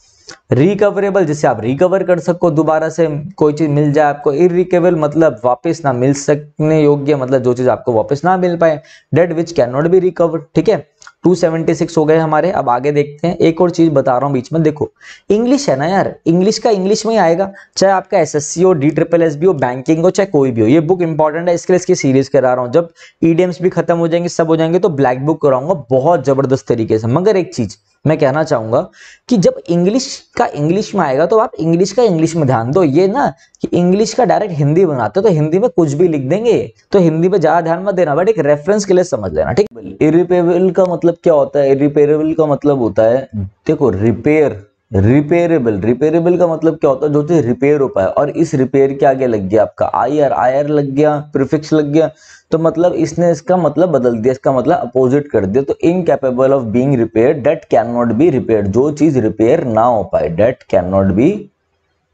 रिकवरेबल जिसे आप रिकवर कर सको दोबारा से कोई चीज़ मिल जाए आपको इरिकेबल मतलब वापस ना मिल सकने योग्य मतलब जो चीज़ आपको वापस ना मिल पाए that which can not be recover ठीक है 276 हो गए हमारे अब आगे देखते हैं एक और चीज बता रहा हूँ बीच में देखो इंग्लिश है ना यार इंग्लिश का इंग्लिश में ही आएगा चाहे आपका एस एस सी हो डी ट्रिपल एस बी हो बैंकिंग हो चाहे कोई भी हो ये बुक इंपॉर्टेंट है इसके लिए इसकी सीरीज करा रहा हूँ जब ईडीएम्स भी खत्म हो जाएंगे सब हो जाएंगे तो ब्लैक बुक कराऊंगा बहुत जबरदस्त तरीके से मगर एक चीज़ मैं कहना चाहूंगा कि जब इंग्लिश का इंग्लिश में आएगा तो आप इंग्लिश का इंग्लिश में ध्यान दो ये ना कि इंग्लिश का डायरेक्ट हिंदी बनाते हो तो हिंदी में कुछ भी लिख देंगे तो हिंदी में ज़्यादा ध्यान मत देना बट एक रेफरेंस के लिए समझ लेना ठीक इरिपेरेबल का मतलब क्या होता है इरिपेरेबल का मतलब होता है देखो रिपेयर रिपेयरेबल रिपेयरेबल का मतलब क्या होता है जो चीज रिपेयर हो पाए और इस रिपेयर के आगे लग गया आपका आई आर आई आर लग गया प्रिफिक्स लग गया तो मतलब इसने इसका मतलब बदल दिया इसका मतलब अपोजिट कर दिया तो incapable of being repair that can not be repair जो चीज रिपेयर ना हो पाए that can not be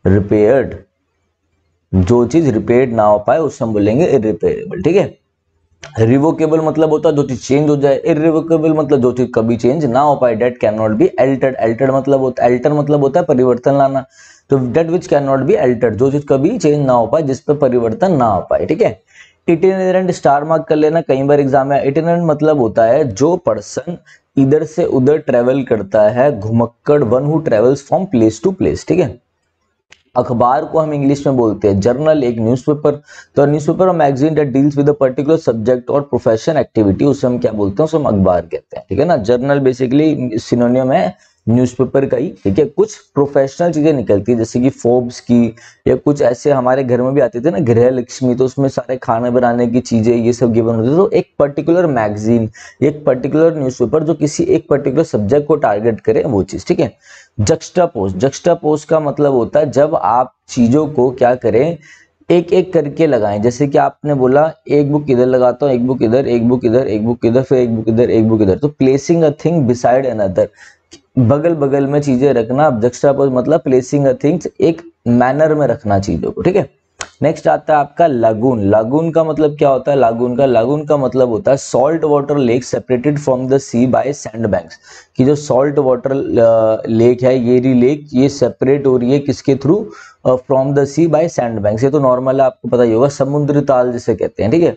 repaired जो चीज रिपेयर ना हो पाए उससे हम बोलेंगे इरिपेयरेबल ठीक है रिवोकेबल मतलब होता है जो चीज चेंज हो जाए इरिवोकेबल मतलब जो चीज कभी चेंज ना हो पाए that can not be altered altered मतलब होता है एल्टर मतलब होता है परिवर्तन लाना तो that which can not be altered जो चीज कभी चेंज ना हो पाए जिस पर परिवर्तन ना हो पाए ठीक है इटिनरेंट स्टार मार्क कर लेना कई बार एग्जाम में इटिनरेंट मतलब होता है जो पर्सन इधर से उधर ट्रेवल करता है घुमक्कड़ one who travels from place to place ठीक है अखबार को हम इंग्लिश में बोलते हैं जर्नल एक न्यूज़पेपर तो न्यूज़पेपर और magazine that deals with a particular subject और प्रोफेशन एक्टिविटी उसे हम क्या बोलते हैं उसे हम अखबार कहते हैं ठीक है ना जर्नल बेसिकली सिनोनियम है न्यूज़पेपर का ही ठीक है कुछ प्रोफेशनल चीज़ें निकलती है जैसे कि फोर्ब्स की या कुछ ऐसे हमारे घर में भी आते थे ना गृह लक्ष्मी तो उसमें सारे खाना बनाने की चीज़ें ये सब गिवन होते थे तो एक पर्टिकुलर मैगजीन एक पर्टिकुलर न्यूज़पेपर जो किसी एक पर्टिकुलर सब्जेक्ट को टारगेट करे वो चीज़ ठीक है जक्स्टा पोस्ट जक्स्टा पोस्ट का मतलब होता है जब आप चीज़ों को क्या करें एक एक करके लगाएं जैसे कि आपने बोला एक बुक इधर लगाता हूँ एक बुक इधर एक बुक इधर एक बुक इधर फिर एक बुक इधर एक बुक इधर तो placing a thing beside another बगल बगल में चीजें रखना ऑब्जेक्टापोज मतलब प्लेसिंग अ थिंग्स एक मैनर में रखना चीजों को ठीक है नेक्स्ट आता है आपका लागून लागून का मतलब क्या होता है लागून का लागून का मतलब होता है salt water lake separated from the sea by sand banks कि जो सॉल्ट वाटर लेक है ये री लेक ये सेपरेट हो रही है किसके through from the sea by sand banks ये तो नॉर्मल है आपको पता ही होगा समुद्री ताल जिसे कहते हैं ठीक है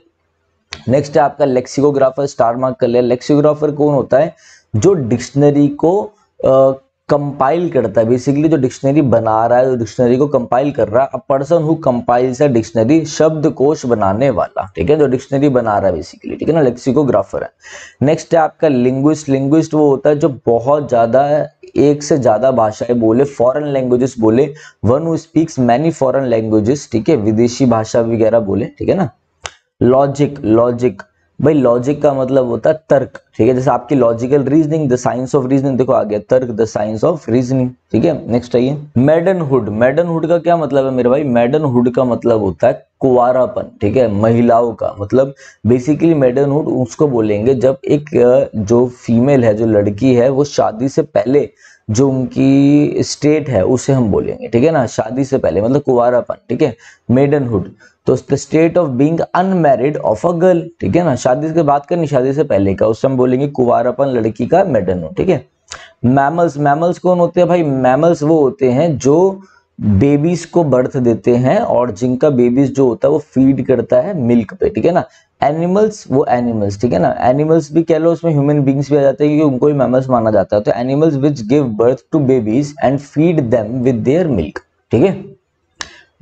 नेक्स्ट है आपका लेक्सिकोग्राफर स्टार मार्क कर लिया लेक्सिकोग्राफर कौन होता है जो डिक्शनरी को कंपाइल करता है बेसिकली जो डिक्शनरी बना रहा है जो डिक्शनरी को कंपाइल कर रहा है a person who compiles a dictionary कोश बनाने वाला ठीक है जो डिक्शनरी बना रहा है बेसिकली ठीक है ना लेक्सिकोग्राफर है नेक्स्ट है आपका लिंग्विस्ट लिंग्विस्ट वो होता है जो बहुत ज़्यादा एक से ज़्यादा भाषाएं बोले फॉरेन लैंग्वेजेस बोले one who speaks many foreign languages ठीक है विदेशी भाषा वगैरह बोले ठीक है ना लॉजिक लॉजिक भाई लॉजिक का मतलब होता है तर्क ठीक है जैसे आपकी logical reasoning the science of reasoning देखो आ गया तर्क द साइंस ऑफ रीजनिंग ठीक है नेक्स्ट आइए मैडनहुड मैडनहुड का क्या मतलब है मेरे भाई मैडनहुड का मतलब होता है कुवारापन ठीक है महिलाओं का मतलब बेसिकली हुड उसको बोलेंगे जब एक जो फीमेल है जो लड़की है वो शादी से पहले जो उनकी स्टेट है उसे हम बोलेंगे ठीक है ना शादी से पहले मतलब कुवारापन ठीक है मेडनहुड तो state of being unmarried of a girl ठीक है ना शादी की बात करनी शादी से पहले का उससे हम बोलेंगे कुवारापन लड़की का मेडनहुड ठीक है मैमल्स मैमल्स कौन होते हैं भाई मैमल्स वो होते हैं जो बेबीज को बर्थ देते हैं और जिनका बेबीज जो होता है वो फीड करता है मिल्क पे ठीक है ना एनिमल्स वो एनिमल्स ठीक है ना एनिमल्स भी कह लो उसमें ह्यूमन बींग्स भी आ जाते हैं क्योंकि उनको भी मैमल्स माना जाता है तो animals which give birth to babies and feed them with their milk ठीक है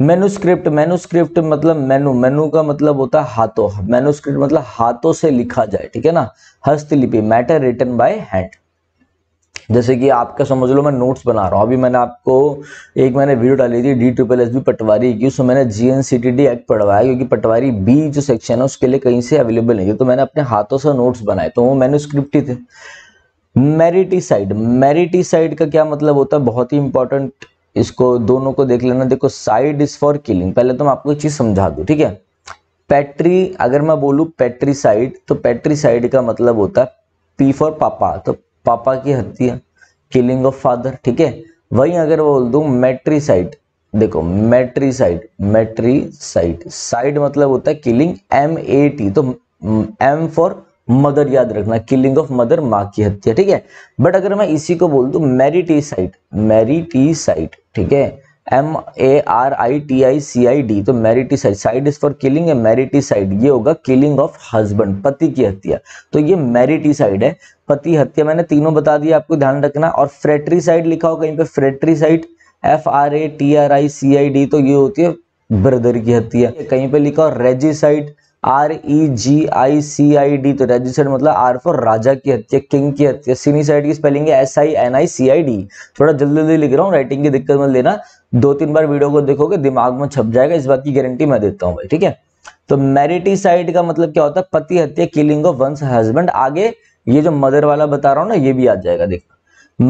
मेनुस्क्रिप्ट मेनुस्क्रिप्ट मतलब मेनू मेनू का मतलब होता है हाथों मेनुस्क्रिप्ट मतलब हाथों से लिखा जाए ठीक है ना हस्तलिपि मैटर रिटन बाय हैंड जैसे कि आपका समझ लो मैं नोट्स बना रहा हूँ अभी मैंने आपको एक मैंने वीडियो डाली थी डी ट्रिपल एस बी पटवारी की उसमें मैंने G N C T D act पढ़वाया क्योंकि पटवारी बी जो सेक्शन है उसके लिए कहीं से अवेलेबल नहीं है तो मैंने अपने हाथों से नोट्स बनाए तो वो मैंने स्क्रिप्ट ही थे मेरिटी साइड का क्या मतलब होता है बहुत ही इंपॉर्टेंट इसको दोनों को देख लेना देखो साइड इज फॉर किलिंग पहले तो मैं आपको एक चीज समझा दू ठीक है पैट्री अगर मैं बोलू पैट्री साइड तो साइड का मतलब होता है पी फॉर पापा तो पापा की हत्या किलिंग ऑफ फादर ठीक है वहीं अगर बोल मैट्री मैट्रीसाइड देखो मैट्रीसाइड मैट्रीसाइड साइड मतलब होता है किलिंग एम ए टी तो एम फॉर मदर याद रखना किलिंग ऑफ मदर माँ की हत्या ठीक है बट अगर मैं इसी को बोल दू मैरिटीसाइड साइट ठीक है M A R I T I C I D तो mariticide side is for killing है साइड ये होगा किलिंग ऑफ हस्बैंड पति की हत्या तो ये मैरिटीसाइड है पति हत्या मैंने तीनों बता दिया आपको ध्यान रखना और फ्रेट्रीसाइड लिखा हो कहीं पे fratricide F R A T R I C I D तो ये होती है ब्रदर की हत्या कहीं पे लिखा हो regicide R E G I C I D तो रेजिसाइड मतलब आर फॉर राजा की हत्या किंग की हत्या सीनीसाइड की स्पेलिंग है S I N I C I D थोड़ा जल्दी जल्दी लिख रहा हूँ राइटिंग की दिक्कत मत लेना दो तीन बार वीडियो को देखोगे दिमाग में छप जाएगा इस बात की गारंटी मैं देता हूँ भाई ठीक है तो साइड का मतलब क्या होता है पति हत्या किलिंग ऑफ वंस हस्बैंड आगे ये जो मदर वाला बता रहा हूँ ना ये भी आ जाएगा देखना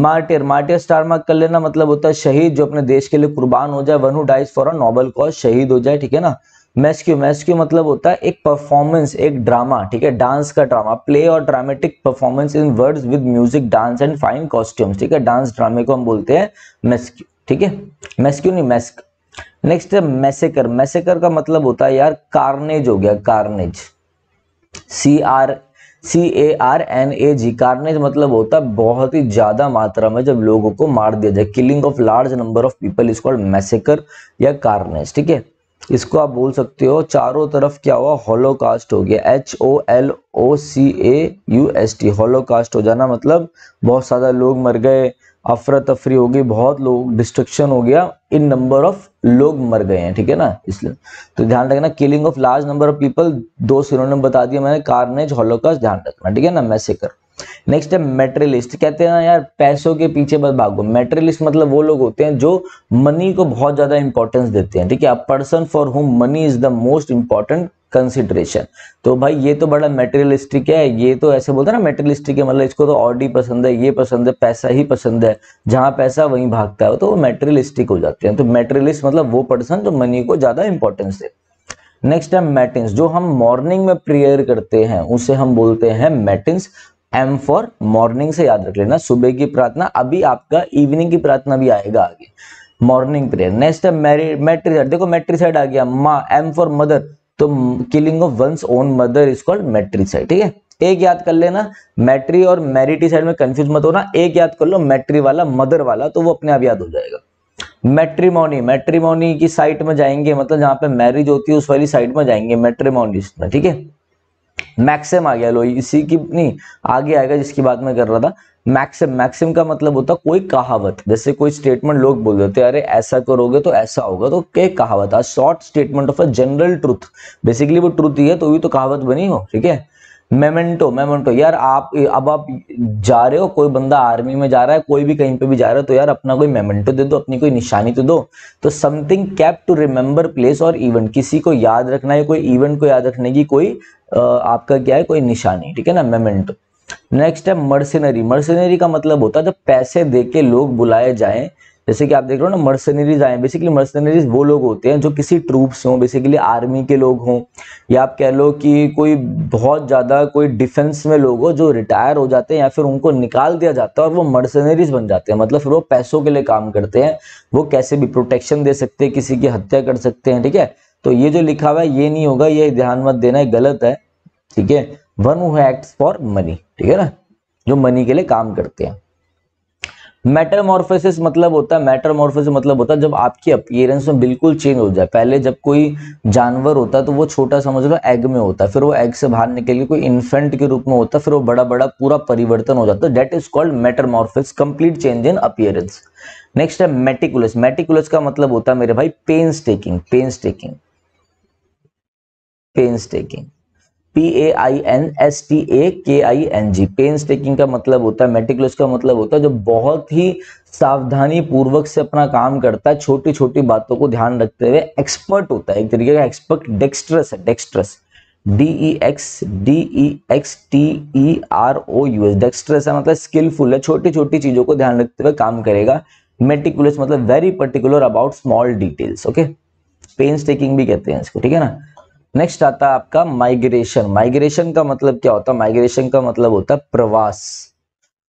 मार्टियर मार्टियर स्टार मार्क कर लेना मतलब होता है शहीद जो अपने देश के लिए कुर्बान हो जाए one dies for a noble cause शहीद हो जाए ठीक है ना मैस्क्यू मैस्क्यू मतलब होता है एक परफॉर्मेंस एक ड्रामा ठीक है डांस का ड्रामा प्ले और dramatic performance in words with music dance and fine costumes ठीक है डांस ड्रामे को हम बोलते हैं मैस्क्यू ठीक है मैस्क्यू नहीं मैस्क नेक्स्ट है मैसेकर मैसेकर का मतलब होता है यार कार्नेज हो गया carnage C R C A R N A G carnage मतलब होता है बहुत ही ज्यादा मात्रा में जब लोगों को मार दिया जाए killing of large number of people is called massacre या कार्नेज ठीक है इसको आप बोल सकते हो चारों तरफ क्या हुआ कास्ट हो गया H O L O C A U S T कास्ट हो जाना मतलब बहुत सारा लोग मर गए अफरा तफरी हो गई बहुत लोग डिस्ट्रक्शन हो गया इन नंबर ऑफ लोग मर गए हैं ठीक है ना इसलिए तो ध्यान रखना killing of large number of people दो सिरों ने बता दिया मैंने कार्नेज का ध्यान रखना ठीक है ना कर नेक्स्ट है मेटेरियलिस्ट कहते हैं ना यार पैसों के पीछे बस भागो मेटेरियलिस्ट मतलब वो लोग होते हैं जो मनी को बहुत ज्यादा इंपॉर्टेंस देते हैं ठीक है person for whom money is the most important consideration तो भाई ये तो बड़ा मेटेरियलिस्टिक है ये तो ऐसे बोलते हैं ना मेटेरियलिस्टिक है मतलब इसको तो ऑडी पसंद है ये पसंद है पैसा ही पसंद है जहां पैसा वहीं भागता है तो वो मेटेरियलिस्टिक हो जाते हैं तो मेटेरियलिस्ट मतलब वो पर्सन जो मनी को ज़्यादा इंपॉर्टेंस दे नेक्स्ट है मैटिंस जो हम मॉर्निंग में प्रेयर करते हैं उसे हम बोलते हैं मैटिंस एम फॉर मॉर्निंग से याद रख लेना सुबह की प्रार्थना अभी आपका इवनिंग की प्रार्थना भी आएगा आगे मॉर्निंग प्रेयर नेक्स्ट है मैट्रिसाइड देखो मैट्रिसाइड आ गया माँ एम फॉर मदर तो killing of one's own mother is called matricide ठीक है एक याद कर लेना मैट्री और साइड में कंफ्यूज मत होना एक याद कर लो मैट्री वाला मदर वाला तो वो अपने आप याद हो जाएगा मैट्रीमोनी मैट्रीमोनी की साइट में जाएंगे मतलब जहां पे मैरिज होती है उस वाली साइट में जाएंगे मैट्रीमोनी ठीक है मैक्सिम आ गया लो इसी की नहीं आगे आएगा जिसकी बात मैं कर रहा था मैक्सिम मैक्सिम का मतलब होता कोई कहावत जैसे कोई स्टेटमेंट लोग बोल देते हैं अरे ऐसा करोगे तो ऐसा होगा तो क्या कहावत short statement of a general truth basically वो ट्रूथ ही है तो भी तो कहावत बनी हो ठीक है मेमेंटो मेमेंटो यार आप अब आप जा रहे हो कोई बंदा आर्मी में जा रहा है कोई भी कहीं पे भी जा रहा है तो यार अपना कोई मेमेंटो दे दो अपनी कोई निशानी तो दो तो something kept to remember place और इवेंट किसी को याद रखना है कोई इवेंट को याद रखने की कोई आपका क्या है कोई निशानी ठीक है ना मेमेंटो नेक्स्ट है मर्सिनरी मर्सिनरी का मतलब होता है जब पैसे दे के लोग बुलाए जाएं जैसे कि आप देख रहे हो ना मर्सनरीज आए बेसिकली मर्सनरीज वो लोग होते हैं जो किसी ट्रूप से हों बेसिकली आर्मी के लोग हों या आप कह लो कि कोई बहुत ज़्यादा कोई डिफेंस में लोग हो जो रिटायर हो जाते हैं या फिर उनको निकाल दिया जाता है और वो मर्सनरीज बन जाते हैं मतलब फिर वो पैसों के लिए काम करते हैं वो कैसे भी प्रोटेक्शन दे सकते हैं किसी की हत्या कर सकते हैं ठीक है तो ये जो लिखा हुआ है ये नहीं होगा ये ध्यान मत देना गलत है ठीक है one who act for money ठीक है ना जो मनी के लिए काम करते हैं मेटरमॉर्फोसिस मतलब होता है मेटरमॉर्फोसिस मतलब होता है जब आपकी अपियरेंस में बिल्कुल चेंज हो जाए पहले जब कोई जानवर होता है तो वो छोटा समझ लो एग में होता है फिर वो एग से बाहर निकल के कोई इन्फेंट के रूप में होता है फिर वो बड़ा बड़ा पूरा परिवर्तन हो जाता है that is called metamorphosis complete change in appearance next है मेटिकुलस मेटिकुलस का मतलब होता है मेरे भाई pains taking pains taking pains taking P A I N S T A K I N G painstaking का मतलब होता है मेटिकुलस का मतलब होता है जो बहुत ही सावधानी पूर्वक से अपना काम करता है छोटी छोटी बातों को ध्यान रखते हुए एक्सपर्ट होता है एक तरीके का एक्सपर्ट डेक्स्ट्रस है dextrous D E X D E X T E R O U S dextrous है मतलब स्किलफुल है छोटी छोटी चीजों को ध्यान रखते हुए काम करेगा मेटिकुलस मतलब very particular about small details okay painstaking भी कहते हैं इसको ठीक है ना नेक्स्ट आता है आपका माइग्रेशन माइग्रेशन का मतलब क्या होता है माइग्रेशन का मतलब होता है प्रवास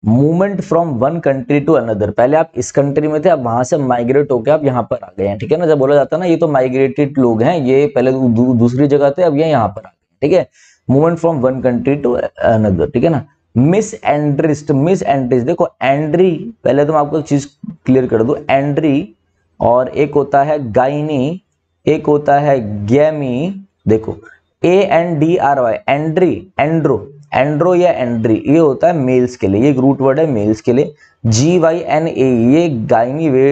movement from one country to another पहले आप इस कंट्री में थे आप वहां से माइग्रेट होकर आप यहाँ पर आ गए हैं ठीक है ना जब बोला जाता है ना ये तो माइग्रेटेड लोग हैं ये पहले दू, दूसरी जगह थे अब ये यहाँ पर आ गए ठीक है movement from one country to another ठीक है ना मिस एंड्रिस्ट मिस एंड्रिस्ट देखो एंड्री पहले तो मैं आपको चीज क्लियर कर दू एंड्री और एक होता है गाइनी एक होता है गैमी देखो A N D R Y andry andro andro या एंड्री ये होता है मेल्स के लिए ये रूट वर्ड है मेल्स के लिए जी वाई एन ए ये गायनी वे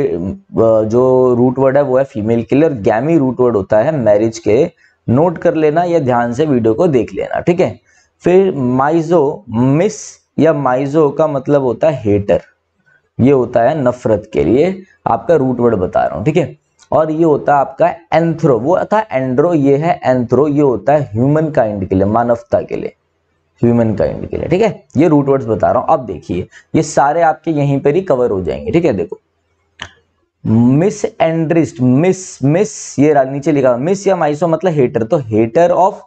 जो रूट वर्ड है वो है फीमेल के लिए और गैमी रूट वर्ड होता है मैरिज के नोट कर लेना या ध्यान से वीडियो को देख लेना ठीक है फिर माइजो मिस या माइजो का मतलब होता है हेटर ये होता है नफरत के लिए आपका रूट वर्ड बता रहा हूँ ठीक है और ये होता है आपका एंथ्रो वो था एंड्रो ये है एंथ्रो ये होता है ह्यूमन काइंड के लिए मानवता के लिए ह्यूमन काइंड के लिए ठीक है ये रूट वर्ड्स बता रहा हूं अब देखिए ये सारे आपके यहीं पर ही कवर हो जाएंगे ठीक है देखो मिस एंड्रिस्ट मिस मिस ये नीचे लिखा हुआ मिस या माइसो मतलब हेटर तो हेटर ऑफ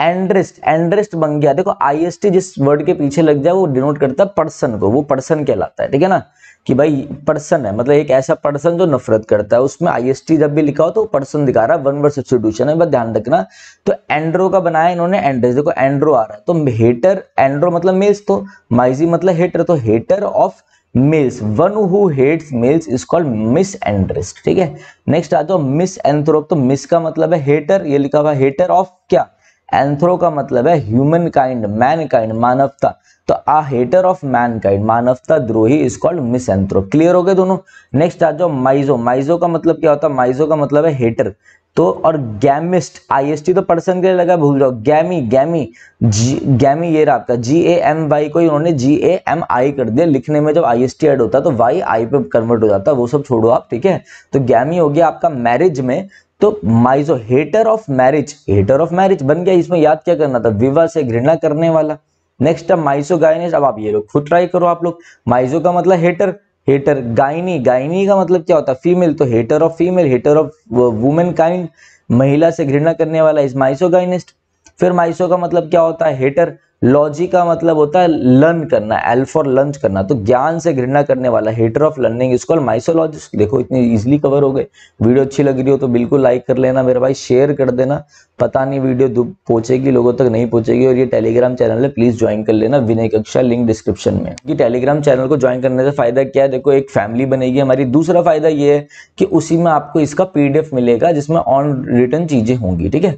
एंड्रिस्ट एंड्रिस्ट बन गया देखो आईएसटी जिस वर्ड के पीछे लग जाए वो डिनोट करता है पर्सन को वो पर्सन कहलाता है ठीक है ना कि भाई पर्सन है मतलब एक ऐसा पर्सन जो नफरत करता है उसमें आईएसटी जब भी लिखा हो तो पर्सन दिखा रहा है वन वर्ड सब्सिट्यूशन है बस ध्यान रखना तो एंड्रो का बनाया इन्होंने एंड्रेस देखो एंड्रो आ रहा है तो हेटर एंड्रो मतलब मेल्स तो माइजी मतलब हेटर तो hater of males one who hates males is called misandrist ठीक है नेक्स्ट आ जाओ मिस एंथ्रोप तो मिस का मतलब है हेटर ये लिखा हुआ हेटर ऑफ क्या एंथ्रो का मतलब है ह्यूमन काइंड मैन काइंड मानवता तो a hater of mankind मानवता द्रोही is called misanthrope clear हो गए दोनों नेक्स्ट आ जाओ माइजो माइजो का मतलब क्या होता है माइजो का मतलब है हेटर तो और गैमिस्ट आईएसटी तो पर्सन के लिए लगा भूल जाओ गैमी गैमी जी गैमी ये रहा आपका जी ए एम वाई को इन्होंने जी ए एम आई कर दिया लिखने में जब आई एस टी एड होता है तो वाई आई पे कन्वर्ट हो जाता है वो सब छोड़ो आप ठीक है तो गैमी हो गया आपका मैरिज में तो miso hater of marriage hater of marriage बन गया इसमें याद क्या करना था विवाह से घृणा करने वाला नेक्स्ट है माइसो गायनेस अब आप ये लोग खुद ट्राई करो आप लोग माइजो का मतलब हेटर हेटर गायनी गायनी का मतलब क्या होता है फीमेल तो hater of female hater of womankind महिला से घृणा करने वाला इस माइसो गायनेस्ट फिर माइसो का मतलब क्या होता है हेटर लॉजी का मतलब होता है लर्न करना एल फॉर लंच करना तो ज्ञान से घृणा करने वाला हेटर ऑफ लर्निंग इसको माइसोलॉजिस्ट देखो इतनी इजिली कवर हो गए वीडियो अच्छी लग रही हो तो बिल्कुल लाइक कर लेना मेरे भाई शेयर कर देना पता नहीं वीडियो पहुंचेगी लोगों तक नहीं पहुंचेगी और ये टेलीग्राम चैनल है प्लीज ज्वाइन कर लेना विनय कक्षा लिंक डिस्क्रिप्शन में कि टेलीग्राम चैनल को ज्वाइन करने से फायदा क्या है देखो एक फैमिली बनेगी हमारी दूसरा फायदा ये है कि उसी में आपको इसका पीडीएफ मिलेगा जिसमें ऑन रिटर्न चीजें होंगी ठीक है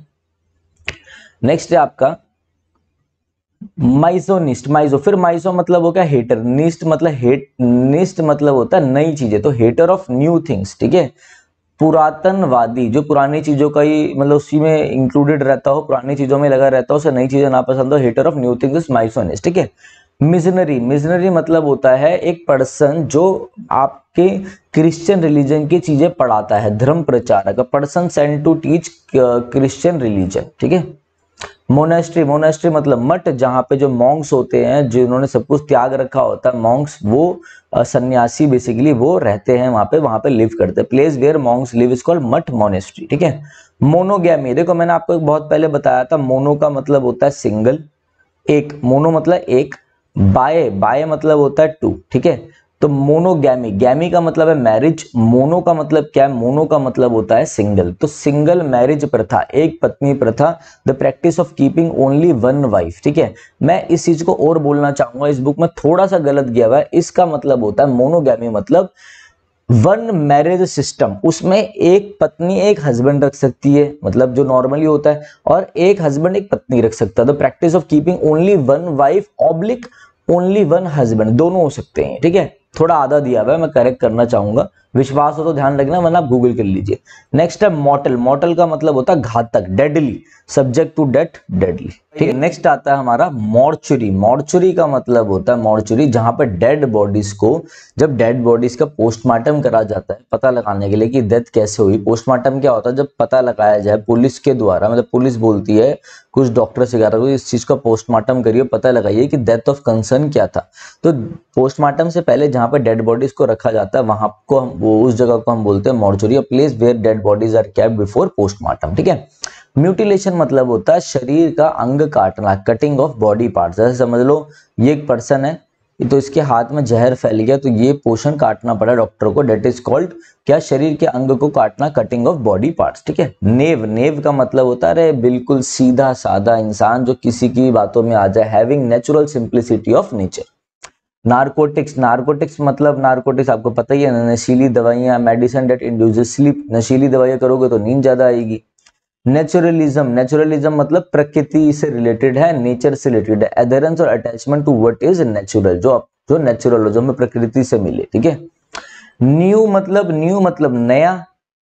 नेक्स्ट है आपका माइसोनिस्ट माइसो फिर माइसो मतलब हो गया हेटर निस्ट मतलब हेट निस्ट मतलब होता है नई चीजें तो हेटर ऑफ न्यू थिंग्स ठीक है पुरातनवादी जो पुरानी चीजों का ही मतलब उसी में इंक्लूडेड रहता हो पुरानी चीजों में लगा रहता हो उसे नई चीजें ना पसंद हो hater of new things misoneist ठीक है मिजनरी मिजनरी मतलब होता है एक पर्सन जो आपके क्रिश्चियन रिलीजन की चीजें पढ़ाता है धर्म प्रचारक person sent to teach Christian religion ठीक है मोनेस्ट्री मोनेस्ट्री मतलब मठ जहाँ पे जो मॉन्ग्स होते हैं जिन्होंने सब कुछ त्याग रखा होता है मॉन्ग्स वो सन्यासी बेसिकली वो रहते हैं वहां पे वहां पे लिव करते हैं place where monks live is called मठ मोनेस्ट्री ठीक है मोनोगैमी देखो मैंने आपको बहुत पहले बताया था मोनो का मतलब होता है सिंगल एक मोनो मतलब एक बाय बाय मतलब होता है टू ठीक है तो मोनोगैमी गैमी का मतलब है मैरिज मोनो का मतलब क्या है मोनो का मतलब होता है सिंगल तो सिंगल मैरिज प्रथा एक पत्नी प्रथा the practice of keeping only one wife ठीक है मैं इस चीज को और बोलना चाहूंगा इस बुक में थोड़ा सा गलत गया हुआ है इसका मतलब होता है मोनोगैमी मतलब वन मैरिज सिस्टम उसमें एक पत्नी एक हस्बैंड रख सकती है मतलब जो नॉर्मली होता है और एक हस्बैंड एक पत्नी रख सकता है the practice of keeping only one wife ऑब्लिक ओनली वन हस्बैंड दोनों हो सकते हैं ठीक है थोड़ा आधा दिया हुआ है मैं करेक्ट करना चाहूंगा विश्वास हो तो ध्यान रखना वरना आप गूगल कर लीजिए नेक्स्ट है मॉटल मॉटल का मतलब होता है घातक deadly subject to death deadly ठीक है नेक्स्ट आता है हमारा मॉर्चुरी मॉर्चुरी का मतलब होता है मॉर्चुरी जहां पर डेड बॉडीज को जब डेड बॉडीज का पोस्टमार्टम करा जाता है पता लगाने के लिए कि डेथ कैसे हुई पोस्टमार्टम क्या होता है जब पता लगाया जाए पुलिस के द्वारा मतलब पुलिस बोलती है कुछ डॉक्टर्स वगैरह को इस चीज का पोस्टमार्टम करिए पता लगाइए कि डेथ ऑफ कंसर्न क्या था तो पोस्टमार्टम से पहले जहाँ पर डेड बॉडीज को रखा जाता है वहां को हम वो उस जगह को हम बोलते हैं mortuary place where dead bodies are kept before postmortem ठीक है म्यूटिलेशन मतलब होता है शरीर का अंग काटना कटिंग ऑफ बॉडी पार्ट जैसे समझ लो ये एक पर्सन है तो इसके हाथ में जहर फैल गया तो ये पोषण काटना पड़ा डॉक्टर को डेट इज कॉल्ड क्या शरीर के अंग को काटना कटिंग ऑफ बॉडी पार्ट्स ठीक है नेव नेव का मतलब होता है बिल्कुल सीधा साधा इंसान जो किसी की बातों में आ जाए having natural simplicity of nature narcotics narcotics मतलब नार्कोटिक्स आपको पता ही है ना नशीली दवाइयां मेडिसिन डेट इंड्यूज स्लीप नशीली दवाइयां करोगे तो नींद ज़्यादा आएगी नेचुरलिज्म नेचुरलिज्म मतलब प्रकृति से रिलेटेड है नेचर से रिलेटेड है एधरेंस और attachment to what is natural जो जो नेचुरल हो जो हमें प्रकृति से मिले ठीक है न्यू मतलब न्यू मतलब नया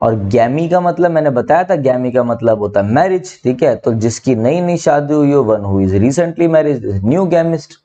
और गैमी का मतलब मैंने बताया था गैमी का मतलब होता है मैरिज ठीक है तो जिसकी नई नई शादी हुई हो one who recently marriage neogamist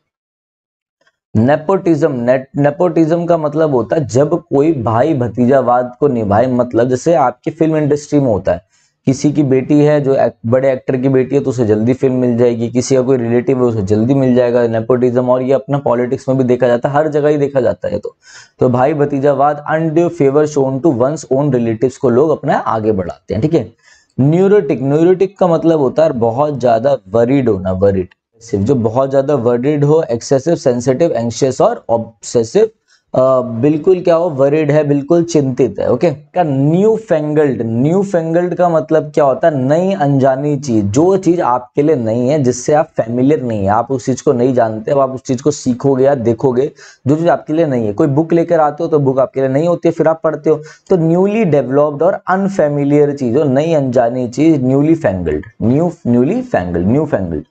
nepotism ने, नेपोटिज्म का मतलब होता है जब कोई भाई भतीजावाद को निभाए मतलब जैसे आपकी फिल्म इंडस्ट्री में होता है किसी की बेटी है जो एक, बड़े एक्टर की बेटी है तो उसे जल्दी फिल्म मिल जाएगी किसी का कोई रिलेटिव है उसे जल्दी मिल जाएगा नेपोटिज्म और ये अपना पॉलिटिक्स में भी देखा जाता है हर जगह ही देखा जाता है तो तो भाई भतीजावाद undue favour shown to one's own relative को लोग अपना आगे बढ़ाते हैं ठीक है न्यूरोटिक न्यूरोटिक का मतलब होता है बहुत ज्यादा वरीड होना वरीड सिर्फ जो बहुत ज़्यादा वर्डिड हो एक्सेसिव सेंसिटिव एंशियस और ऑब्सेसिव बिल्कुल क्या हो वरिड है बिल्कुल चिंतित है ओके का न्यू फेंगल्ड न्यू फेंगल्ड का मतलब क्या होता है नई अनजानी चीज जो चीज आपके लिए नहीं है जिससे आप फेमिलियर नहीं है आप उस चीज को नहीं जानते अब आप उस चीज को सीखोगे या देखोगे जो चीज आपके लिए नहीं है कोई बुक लेकर आते हो तो बुक आपके लिए नहीं होती है फिर आप पढ़ते हो तो न्यूली डेवलप्ड और अनफेमिलियर चीज हो नई अनजानी चीज newly fangled new newly fangled new fangled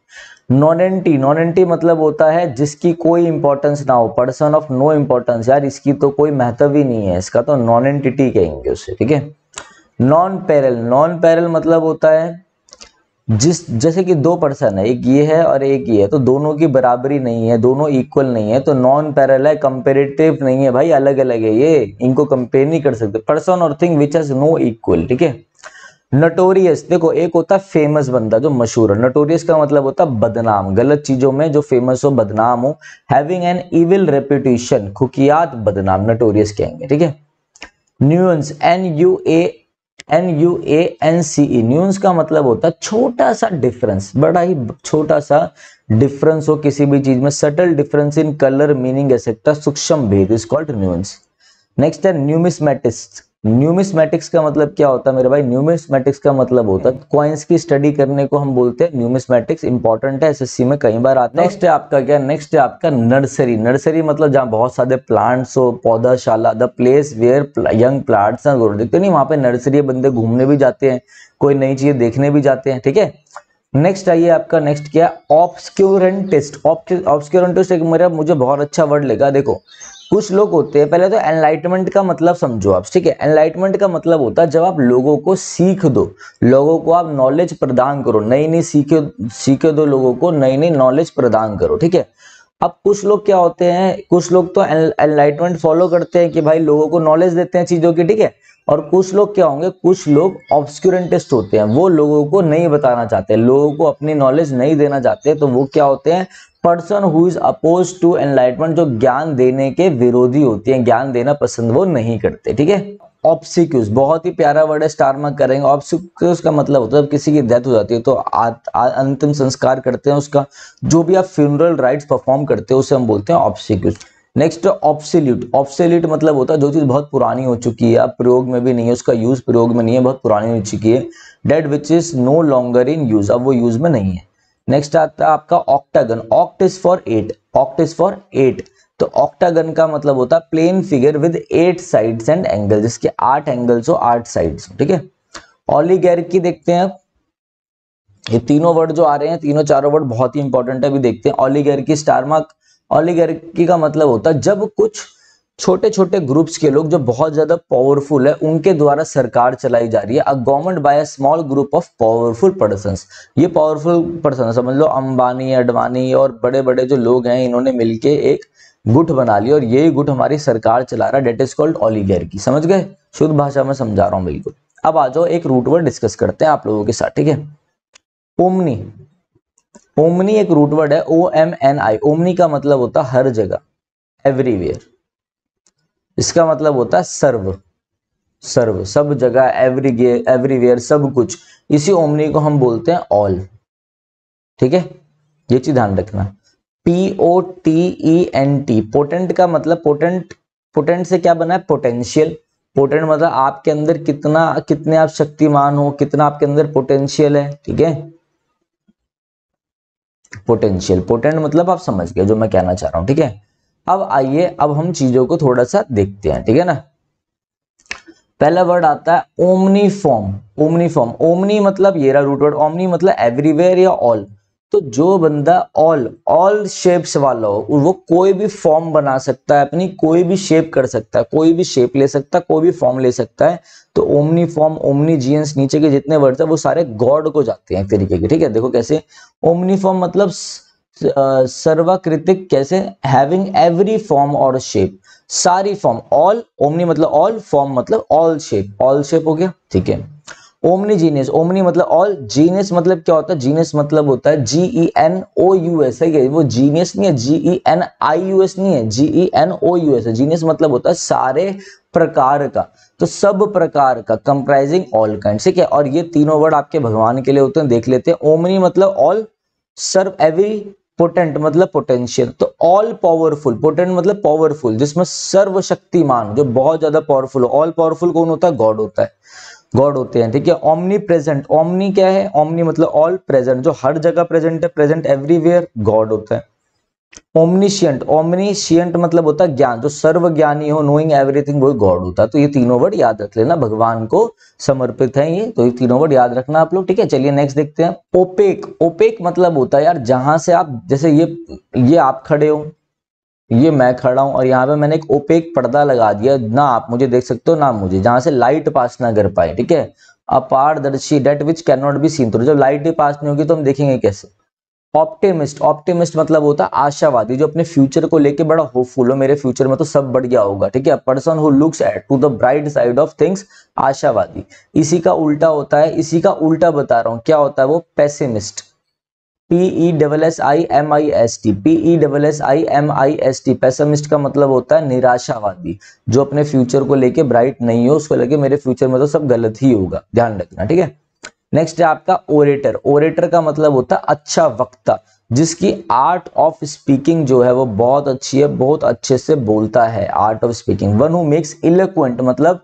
non anti non anti मतलब होता है जिसकी कोई इंपॉर्टेंस ना हो पर्सन ऑफ नो इंपॉर्टेंस यार इसकी तो कोई महत्व ही नहीं है इसका तो नॉन एंटिटी कहेंगे उसे ठीक है नॉन पैरल नॉन पैरल मतलब होता है जिस जैसे कि दो पर्सन है एक ये है और एक ये है तो दोनों की बराबरी नहीं है दोनों इक्वल नहीं है तो नॉन पैरल है कंपेरेटिव नहीं है भाई अलग अलग है ये इनको कंपेयर नहीं कर सकते पर्सन और thing which has no equal ठीक है नटोरियस देखो एक होता है फेमस बंदा जो मशहूर है नटोरियस का मतलब होता है बदनाम गलत चीजों में जो फेमस हो बदनाम हो हैविंग एन इविल रेपुटेशन खुकियात बदनाम नटोरियस कहेंगे ठीक है nuance N U A N U A N C E nuance का मतलब होता है छोटा सा डिफरेंस बड़ा ही छोटा सा डिफरेंस हो किसी भी चीज में subtle difference in colour meaning etcetera सूक्ष्म भेद इज कॉल्ड न्यूंस नेक्स्ट है न्यूमिस्मेटिस्ट न्यूमिस्मेटिक्स का मतलब क्या होता है मेरे भाई न्यूमिस्मेटिक्स का मतलब होता है क्वाइंस की स्टडी करने को हम बोलते हैं न्यूमिस्मेटिक्स इंपॉर्टेंट है एसएससी में कई बार आता है नेक्स्ट है आपका क्या नेक्स्ट है आपका नर्सरी नर्सरी मतलब जहाँ बहुत सारे प्लांट्स हो पौधाशाला the place where young plants देखते नहीं वहां पे नर्सरी बंदे घूमने भी जाते हैं कोई नई चीज देखने भी जाते हैं ठीक है नेक्स्ट आइए आपका नेक्स्ट क्या ऑब्सक्योरेंटिस्ट ऑब्सक्योरेंटिस्ट एक मेरा मुझे बहुत अच्छा वर्ड लगा देखो कुछ लोग होते हैं पहले तो एनलाइटमेंट का मतलब समझो आप ठीक है एनलाइटमेंट का मतलब होता है जब आप लोगों को सीख दो लोगों को आप नॉलेज प्रदान करो नई नई सीखे सीखे दो लोगों को नई नई नॉलेज प्रदान करो ठीक है अब कुछ लोग क्या होते हैं कुछ लोग तो एनलाइटमेंट फॉलो करते हैं कि भाई लोगों को नॉलेज देते हैं चीज़ों की ठीक है और कुछ लोग क्या होंगे कुछ लोग ऑब्सक्यूरेंटिस्ट होते हैं वो लोगों को नहीं बताना चाहते लोगों को अपनी नॉलेज नहीं देना चाहते तो वो क्या होते हैं person who is opposed to enlightenment जो ज्ञान देने के विरोधी होती हैं ज्ञान देना पसंद वो नहीं करते ठीक है ऑप्सिक्यूज बहुत ही प्यारा वर्ड है स्टार मार्क करेंगे ऑप्सिक्यूज का मतलब होता है किसी की डेथ हो जाती है तो अंतिम संस्कार करते हैं उसका जो भी आप फ्यूनरल राइट्स परफॉर्म करते हो उसे हम बोलते हैं ऑप्सिक्यूज नेक्स्ट ऑप्सिल्यूट ऑप्सिल्यूट मतलब होता है जो चीज़ बहुत पुरानी हो चुकी है अब प्रयोग में भी नहीं है उसका यूज़ प्रयोग में नहीं है बहुत पुरानी हो चुकी है that which is no longer in use अब वो यूज़ में नहीं है नेक्स्ट आता है आपका octagon oct is for eight oct is for eight तो ऑक्टागन का मतलब होता है plane figure with eight sides and angle जिसके आठ एंगल्स हो आठ साइड्स हो ठीक है ऑलीगैर की देखते हैं ये तीनों वर्ड जो आ रहे हैं तीनों चारों वर्ड बहुत ही इंपॉर्टेंट है अभी देखते हैं ऑलीगैर की स्टार मार्क ऑलिगर्की का मतलब होता है जब कुछ छोटे छोटे ग्रुप्स के लोग जो बहुत ज्यादा पावरफुल है उनके द्वारा सरकार चलाई जा रही है a government by a small group of powerful person ये पावरफुल पर्सन समझ लो अंबानी अडवानी और बड़े बड़े जो लोग हैं इन्होंने मिलके एक गुट बना लिया और यही गुट हमारी सरकार चला रहा है डेट इज कॉल्ड ऑलीगेर की समझ गए शुद्ध भाषा में समझा रहा हूँ बिल्कुल अब आ जाओ एक रूट वर्ड डिस्कस करते हैं आप लोगों के साथ ठीक है ओमनी ओमनी एक रूटवर्ड है O M N I omni का मतलब होता है हर जगह एवरीवेयर इसका मतलब होता है सर्व सर्व सब जगह एवरी एवरीवेयर सब कुछ इसी ओमनी को हम बोलते हैं ऑल ठीक है ये चीज ध्यान रखना P O T E N T potent का मतलब पोटेंट पोटेंट से क्या बना है पोटेंशियल पोटेंट मतलब आपके अंदर कितना कितने आप शक्तिमान हो कितना आपके अंदर पोटेंशियल है ठीक है पोटेंशियल पोटेंट मतलब आप समझ गए जो मैं कहना चाह रहा हूं ठीक है अब आइए अब हम चीजों को थोड़ा सा देखते हैं ठीक है ना पहला वर्ड आता है omni form omni form omni मतलब ये रहा रूट वर्ड ओमनी मतलब एवरीवेयर या ऑल तो जो बंदा ऑल ऑल शेप्स वाला हो वो कोई भी फॉर्म बना सकता है अपनी कोई भी शेप कर सकता है कोई भी शेप ले सकता है कोई भी फॉर्म ले सकता है तो ओमनी फॉर्म ओमनी जीएंस नीचे के जितने वर्ड है वो सारे गॉड को जाते हैं एक तरीके के ठीक है देखो कैसे ओमनी फॉर्म मतलब सर्वाकृतिक कैसे हैविंग एवरी फॉर्म और शेप सारी फॉर्म ऑल ओमनी मतलब ऑल फॉर्म मतलब ऑल शेप ऑल शेप हो गया ठीक है ओमनी जीनियस ओमनी मतलब ऑल जीनियस मतलब क्या होता है जीनियस मतलब होता है G E N O U S है वो जीनियस नहीं है G E N I U S नहीं है G E N O U S है जीनियस मतलब होता है सारे प्रकार का तो सब प्रकार का कंप्राइजिंग ऑल काइंड ठीक है और ये तीनों वर्ड आपके भगवान के लिए होते हैं देख लेते हैं ओमनी मतलब ऑल सर्व एवरी पोटेंट मतलब पोटेंशियल तो ऑल पावरफुल पोटेंट मतलब पावरफुल जिसमें सर्वशक्तिमान जो बहुत ज्यादा पावरफुल ऑल पावरफुल कौन होता है गॉड होता है गॉड होते हैं ठीक है ओमनी प्रेजेंट ओमनी क्या है ओमनी मतलब ऑल प्रेजेंट जो हर जगह प्रेजेंट है प्रेजेंट एवरीवेयर गॉड होता है ओमनीशियंट ओमनीशियंट मतलब होता है ज्ञान जो सर्व ज्ञानी हो नोइंग एवरीथिंग वो गॉड होता है तो ये तीनों वर्ड याद रख लेना भगवान को समर्पित है ये तो ये तीनों वर्ड याद रखना आप लोग ठीक है चलिए नेक्स्ट देखते हैं ओपेक ओपेक मतलब होता है यार जहां से आप जैसे ये ये आप खड़े हो ये मैं खड़ा हूं और यहाँ पे मैंने एक ओपेक पर्दा लगा दिया ना आप मुझे देख सकते हो ना मुझे जहां से लाइट पास ना कर पाए ठीक है अपारदर्शी that which can not be seen through जब लाइट ही पास नहीं होगी तो हम देखेंगे कैसे ऑप्टिमिस्ट ऑप्टिमिस्ट मतलब होता है आशावादी जो अपने फ्यूचर को लेके बड़ा होपफुल हो मेरे फ्यूचर में तो सब बढ़ गया होगा ठीक है person who looks at to the bright side of things आशावादी इसी का उल्टा होता है इसी का उल्टा बता रहा हूँ क्या होता है वो pessimist P E double S I M I S T P E double S I M I S T pessimist का मतलब होता है निराशावादी जो अपने फ्यूचर को लेके ब्राइट नहीं हो उसको लेके मेरे फ्यूचर में तो सब गलत ही होगा ध्यान रखना ठीक है नेक्स्ट है आपका ओरेटर ओरेटर का मतलब होता है अच्छा वक्ता जिसकी आर्ट ऑफ स्पीकिंग जो है वो बहुत अच्छी है बहुत अच्छे से बोलता है art of speaking one who makes eloquent मतलब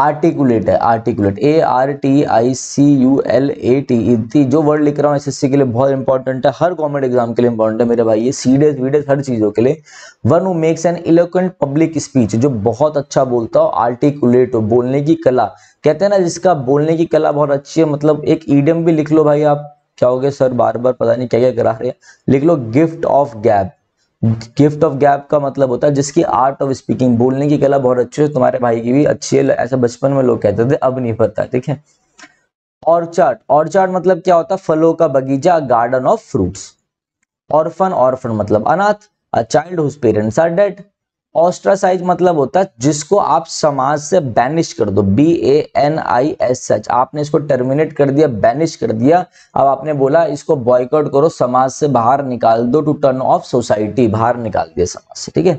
आर्टिकुलेट है articulate A R T I C U L A T E जो वर्ड लिख रहा हूँ एसएससी के लिए बहुत इंपॉर्टेंट है हर गवर्नमेंट एग्जाम के लिए इंपॉर्टेंट है मेरे भाई ये सीडेस वीडियस हर चीजों के लिए one who makes an eloquent public speech जो बहुत अच्छा बोलता हो आर्टिकुलेट हो बोलने की कला कहते हैं ना जिसका बोलने की कला बहुत अच्छी है मतलब एक ईडियम भी लिख लो भाई आप क्या हो गया सर बार बार पता नहीं क्या क्या करा रहे लिख लो gift of gab gift of gab का मतलब होता है जिसकी आर्ट ऑफ स्पीकिंग बोलने की कला बहुत अच्छी है तुम्हारे भाई की भी अच्छी है ऐसा बचपन में लोग कहते थे अब नहीं पता ठीक है ऑर्चार्ड ऑर्चार्ड मतलब क्या होता है फलों का बगीचा garden of fruits orphan orphan मतलब अनाथ a child whose parents are dead ostracise मतलब होता है जिसको आप समाज से बैनिश कर दो B A N I S H आपने इसको टर्मिनेट कर दिया बैनिश कर दिया अब आपने बोला इसको बॉयकॉट करो समाज से बाहर निकाल दो टू टर्न ऑफ सोसाइटी बाहर निकाल दिया समाज से ठीक है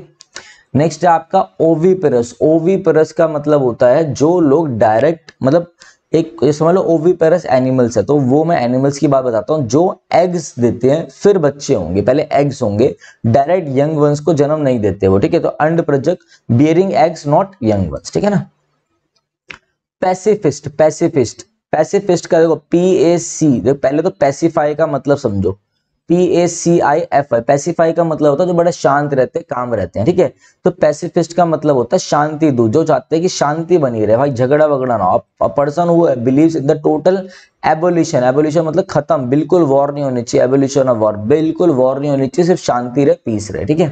नेक्स्ट है आपका ओवीपेरस ओवीपेरस का मतलब होता है जो लोग डायरेक्ट मतलब एक समझ लो पेरस एनिमल्स है तो वो मैं एनिमल्स की बात बताता हूँ जो एग्स देते हैं फिर बच्चे होंगे पहले एग्स होंगे डायरेक्ट यंग वंस को जन्म नहीं देते वो ठीक है तो अंड प्रजक bearing eggs not young ones ठीक है ना पैसिफिस्ट पैसिफिस्ट पैसिफिस्ट का देखो पी ए सी पहले तो पैसिफाई का मतलब समझो P A C I F I pacify का मतलब होता है जो बड़े शांत रहते हैं काम रहते हैं ठीक है तो पैसिफिस्ट का मतलब होता है शांति दू जो चाहते हैं कि शांति बनी रहे भाई झगड़ा वगड़ा ना हो person who believe in the total abolition abolition मतलब खत्म बिल्कुल वॉर नहीं होनी चाहिए एबोल्यूशन ऑफ वॉर बिल्कुल वॉर नहीं होनी चाहिए सिर्फ शांति रहे पीस रहे ठीक है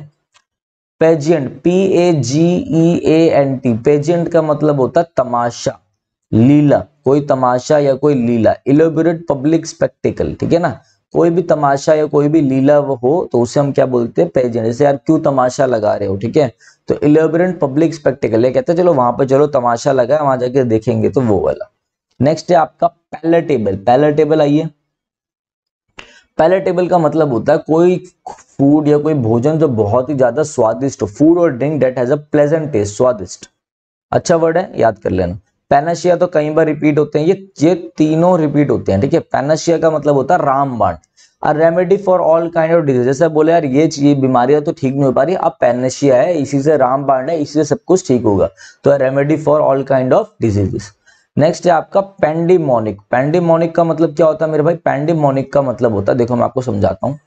pageant P A G E A N T pageant का मतलब होता है तमाशा लीला कोई तमाशा या कोई लीला इलोबोरेट पब्लिक स्पेक्टिकल ठीक है ना कोई भी तमाशा या कोई भी लीला हो तो उसे हम क्या बोलते हैं पेजेंट जैसे यार क्यों तमाशा लगा रहे हो ठीक है तो इलेबरेंट पब्लिक स्पेक्टिकल है कहते हैं चलो वहां पर चलो तमाशा लगा वहां जाके देखेंगे तो वो वाला नेक्स्ट है आपका पैलेटेबल पैलेटेबल आइए पैलेटेबल का मतलब होता है कोई फूड या कोई भोजन जो बहुत ही ज्यादा स्वादिष्ट हो फूड और drink that has a pleasant taste स्वादिष्ट अच्छा वर्ड है याद कर लेना पैनाशिया तो कई बार रिपीट होते हैं ये ये तीनों रिपीट होते हैं ठीक है पैनाशिया का मतलब होता है रामबाण और remedy for all kind of disease जैसे बोले यार ये चीज बीमारियां तो ठीक नहीं हो पा रही अब पैनेशिया है इसी से रामबाण है इसी से सब कुछ ठीक होगा तो remedy for all kind of diseases next है आपका पेंडीमोनिक पेंडीमोनिक का मतलब क्या होता है मेरे भाई पेंडीमोनिक का मतलब होता है देखो मैं आपको समझाता हूँ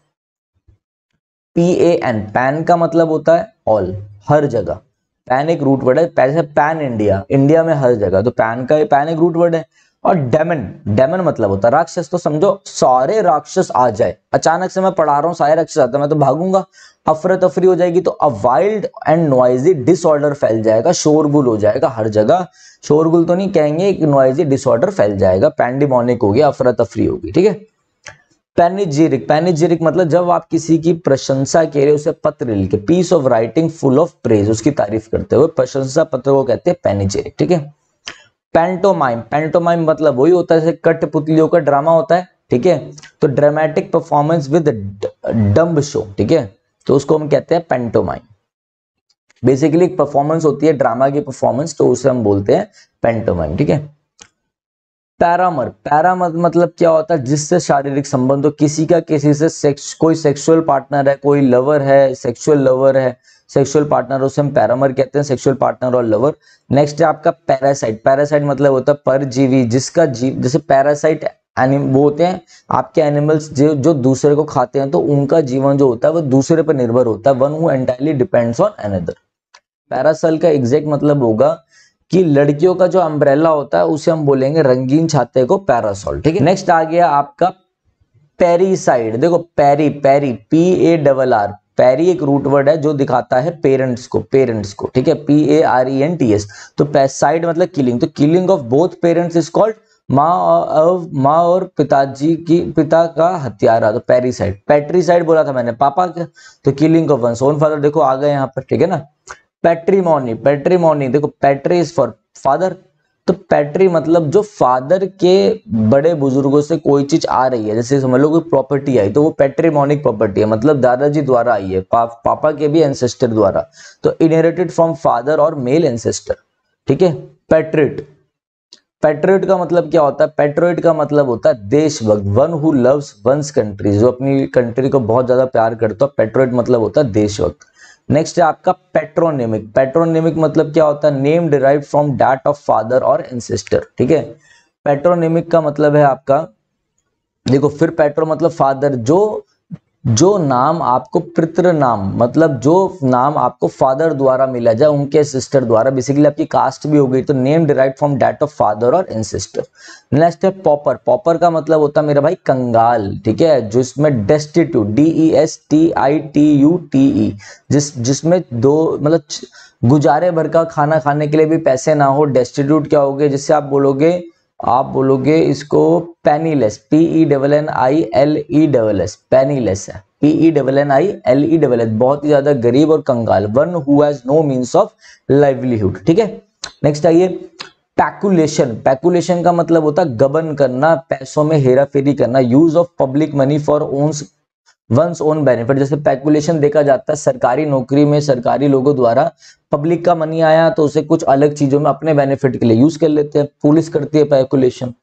पी ए एन पैन का मतलब होता है ऑल हर जगह पैन एक रूट वर्ड है पैसे पैन इंडिया इंडिया में हर जगह तो पैन का पैन एक रूट वर्ड है और डेमन डेमन मतलब होता है राक्षस तो समझो सारे राक्षस आ जाए अचानक से मैं पढ़ा रहा हूँ सारे राक्षस आते मैं तो भागूंगा अफरत तफरी हो जाएगी तो a wild and noisy disorder फैल जाएगा शोरगुल हो जाएगा हर जगह शोरगुल तो नहीं कहेंगे एक नॉइजी डिसऑर्डर फैल जाएगा पैंडिमोनिक होगी अफरत अफरा तफरी होगी ठीक है पेनिजेरिक पेनिजेरिक मतलब जब आप किसी की प्रशंसा कह रहे हो उसे पत्र लिखे piece of writing full of praise उसकी तारीफ करते हुए प्रशंसा पत्र को कहते हैं पेनिजेरिक ठीक है पेंटोमाइम पेंटोमाइम मतलब वही होता है कट पुतलियों का ड्रामा होता है ठीक है तो dramatic performance with dumb show ठीक है तो उसको हम कहते हैं पेंटोमाइम बेसिकली एक परफॉर्मेंस होती है ड्रामा की परफॉर्मेंस तो उसे हम बोलते हैं पेंटोमाइम ठीक है पैरामर पैरामर मतलब क्या होता है जिससे शारीरिक संबंध हो किसी का किसी से सेक्स कोई सेक्सुअल पार्टनर है कोई लवर है सेक्सुअल लवर है सेक्सुअल पार्टनर उसे हम पैरामर कहते हैं सेक्सुअल पार्टनर और लवर नेक्स्ट है आपका पैरासाइट पैरासाइट मतलब होता है परजीवी जिसका जीव जैसे पैरासाइट वो होते हैं आपके एनिमल्स जो जो दूसरे को खाते हैं तो उनका जीवन जो होता है वो दूसरे पर निर्भर होता है one who entirely depends on another पैरासल का एग्जैक्ट मतलब होगा कि लड़कियों का जो अम्ब्रेला होता है उसे हम बोलेंगे रंगीन छाते को पैरासोल ठीक है नेक्स्ट आ गया आपका पेरीसाइड देखो parri parri P A double R parri एक रूट वर्ड है जो दिखाता है पेरेंट्स को पेरेंट्स को ठीक है P A R E N T S तो साइड मतलब किलिंग तो killing of both parents is called माँ और माँ और पिताजी की पिता का हत्यारा तो पेरीसाइड पेट्रीसाइड बोला था मैंने पापा का तो killing of one son father देखो आ गए यहाँ पर ठीक है ना पैट्रीमोनी पैट्रीमोनी देखो पैट्री इज फॉर फादर तो पैट्री मतलब जो फादर के बड़े बुजुर्गों से कोई चीज आ रही है जैसे समझ लो कोई प्रॉपर्टी आई तो वो पैट्रीमोनिक प्रॉपर्टी है मतलब दादाजी द्वारा आई है पा, पापा के भी एंसेस्टर द्वारा तो इनहेरिटेड फ्रॉम फादर और मेल एंसेस्टर ठीक है पैट्रिट पेट्रोइट का मतलब क्या होता है पेट्रोइट का मतलब होता है देशभक्त one who loves one's country जो अपनी कंट्री को बहुत ज्यादा प्यार करता है पेट्रोइट मतलब होता है देशभक्त नेक्स्ट है आपका पेट्रोनिमिक पेट्रोनिमिक मतलब क्या होता है name derive from that of father और एंसेस्टर ठीक है पेट्रोनिमिक का मतलब है आपका देखो फिर पेट्रो मतलब फादर जो जो नाम आपको पितृ नाम मतलब जो नाम आपको फादर द्वारा मिला जाए उनके सिस्टर द्वारा बेसिकली आपकी कास्ट भी हो गई तो name derive from that of father और सिस्टर नेक्स्ट है पॉपर पॉपर का मतलब होता है मेरा भाई कंगाल ठीक है जिसमें destitute D E S T I T U T E जिस जिसमें दो मतलब गुजारे भर का खाना खाने के लिए भी पैसे ना हो डेस्टिट्यूट क्या हो गए जिससे आप बोलोगे आप बोलोगे इसको penniless P E double N I L E double S penniless है P E double N I L E double S बहुत ही ज्यादा गरीब और कंगाल one whose no means of livelihood ठीक है नेक्स्ट आइए पैकुलेशन पैकुलेशन का मतलब होता है गबन करना पैसों में हेरा फेरी करना use of public money for one's one's own benefit जैसे पैकुलेशन देखा जाता है सरकारी नौकरी में सरकारी लोगों द्वारा पब्लिक का मनी आया तो उसे कुछ अलग चीजों में अपने बेनिफिट के लिए यूज कर लेते हैं पुलिस करती है पैकुलेशन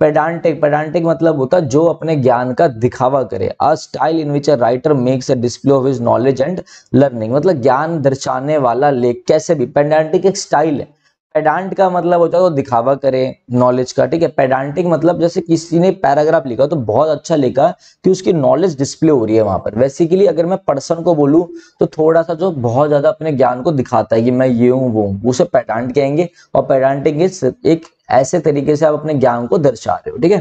पेडांटिक पेडांटिक मतलब होता है जो अपने ज्ञान का दिखावा करे a style in which a writer makes a display of his knowledge and learning मतलब ज्ञान दर्शाने वाला लेख कैसे भी पेडांटिक एक स्टाइल है पेडांट का मतलब होता है वो दिखावा करे नॉलेज का ठीक है पेडांटिक मतलब जैसे किसी ने पैराग्राफ लिखा तो बहुत अच्छा लिखा कि उसकी नॉलेज डिस्प्ले हो रही है वहां पर बेसिकली अगर मैं पर्सन को बोलूं तो थोड़ा सा जो बहुत ज्यादा अपने ज्ञान को दिखाता है कि मैं ये हूँ वो हूँ उसे पेडांट कहेंगे और पेडांटिक एक ऐसे तरीके से आप अपने ज्ञान को दर्शा रहे हो ठीक है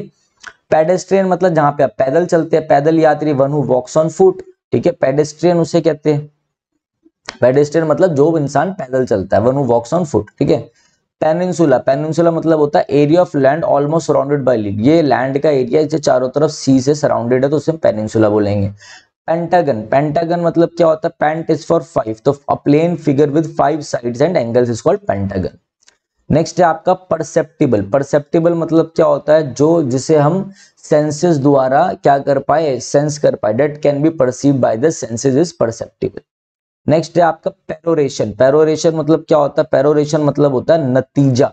पेडेस्ट्रियन मतलब जहां पे आप पैदल चलते हैं पैदल यात्री one who walks on foot ठीक है पेडेस्ट्रियन उसे कहते हैं पेडेस्ट्रियन मतलब जो इंसान पैदल चलता है one who walks on foot ठीक है पेनिनसुला पेनिनसुला मतलब होता है area of land almost surrounded by लीड ये लैंड का एरिया जो चारों तरफ सी से सराउंडेड है तो उसे हम पेनिनसुला बोलेंगे पेंटागन पेंटागन मतलब क्या होता है पेंट इज फॉर फाइव तो a plane figure with five sides and angles is called pentagon next है आपका परसेप्टिबल परसेप्टिबल मतलब क्या होता है जो जिसे हम सेंसेस द्वारा क्या कर पाए सेंस कर पाए that can be perceive by the senses is perceptible next है आपका पेरोरेशन पेरोरेशन मतलब क्या होता है पेरोरेशन मतलब होता है नतीजा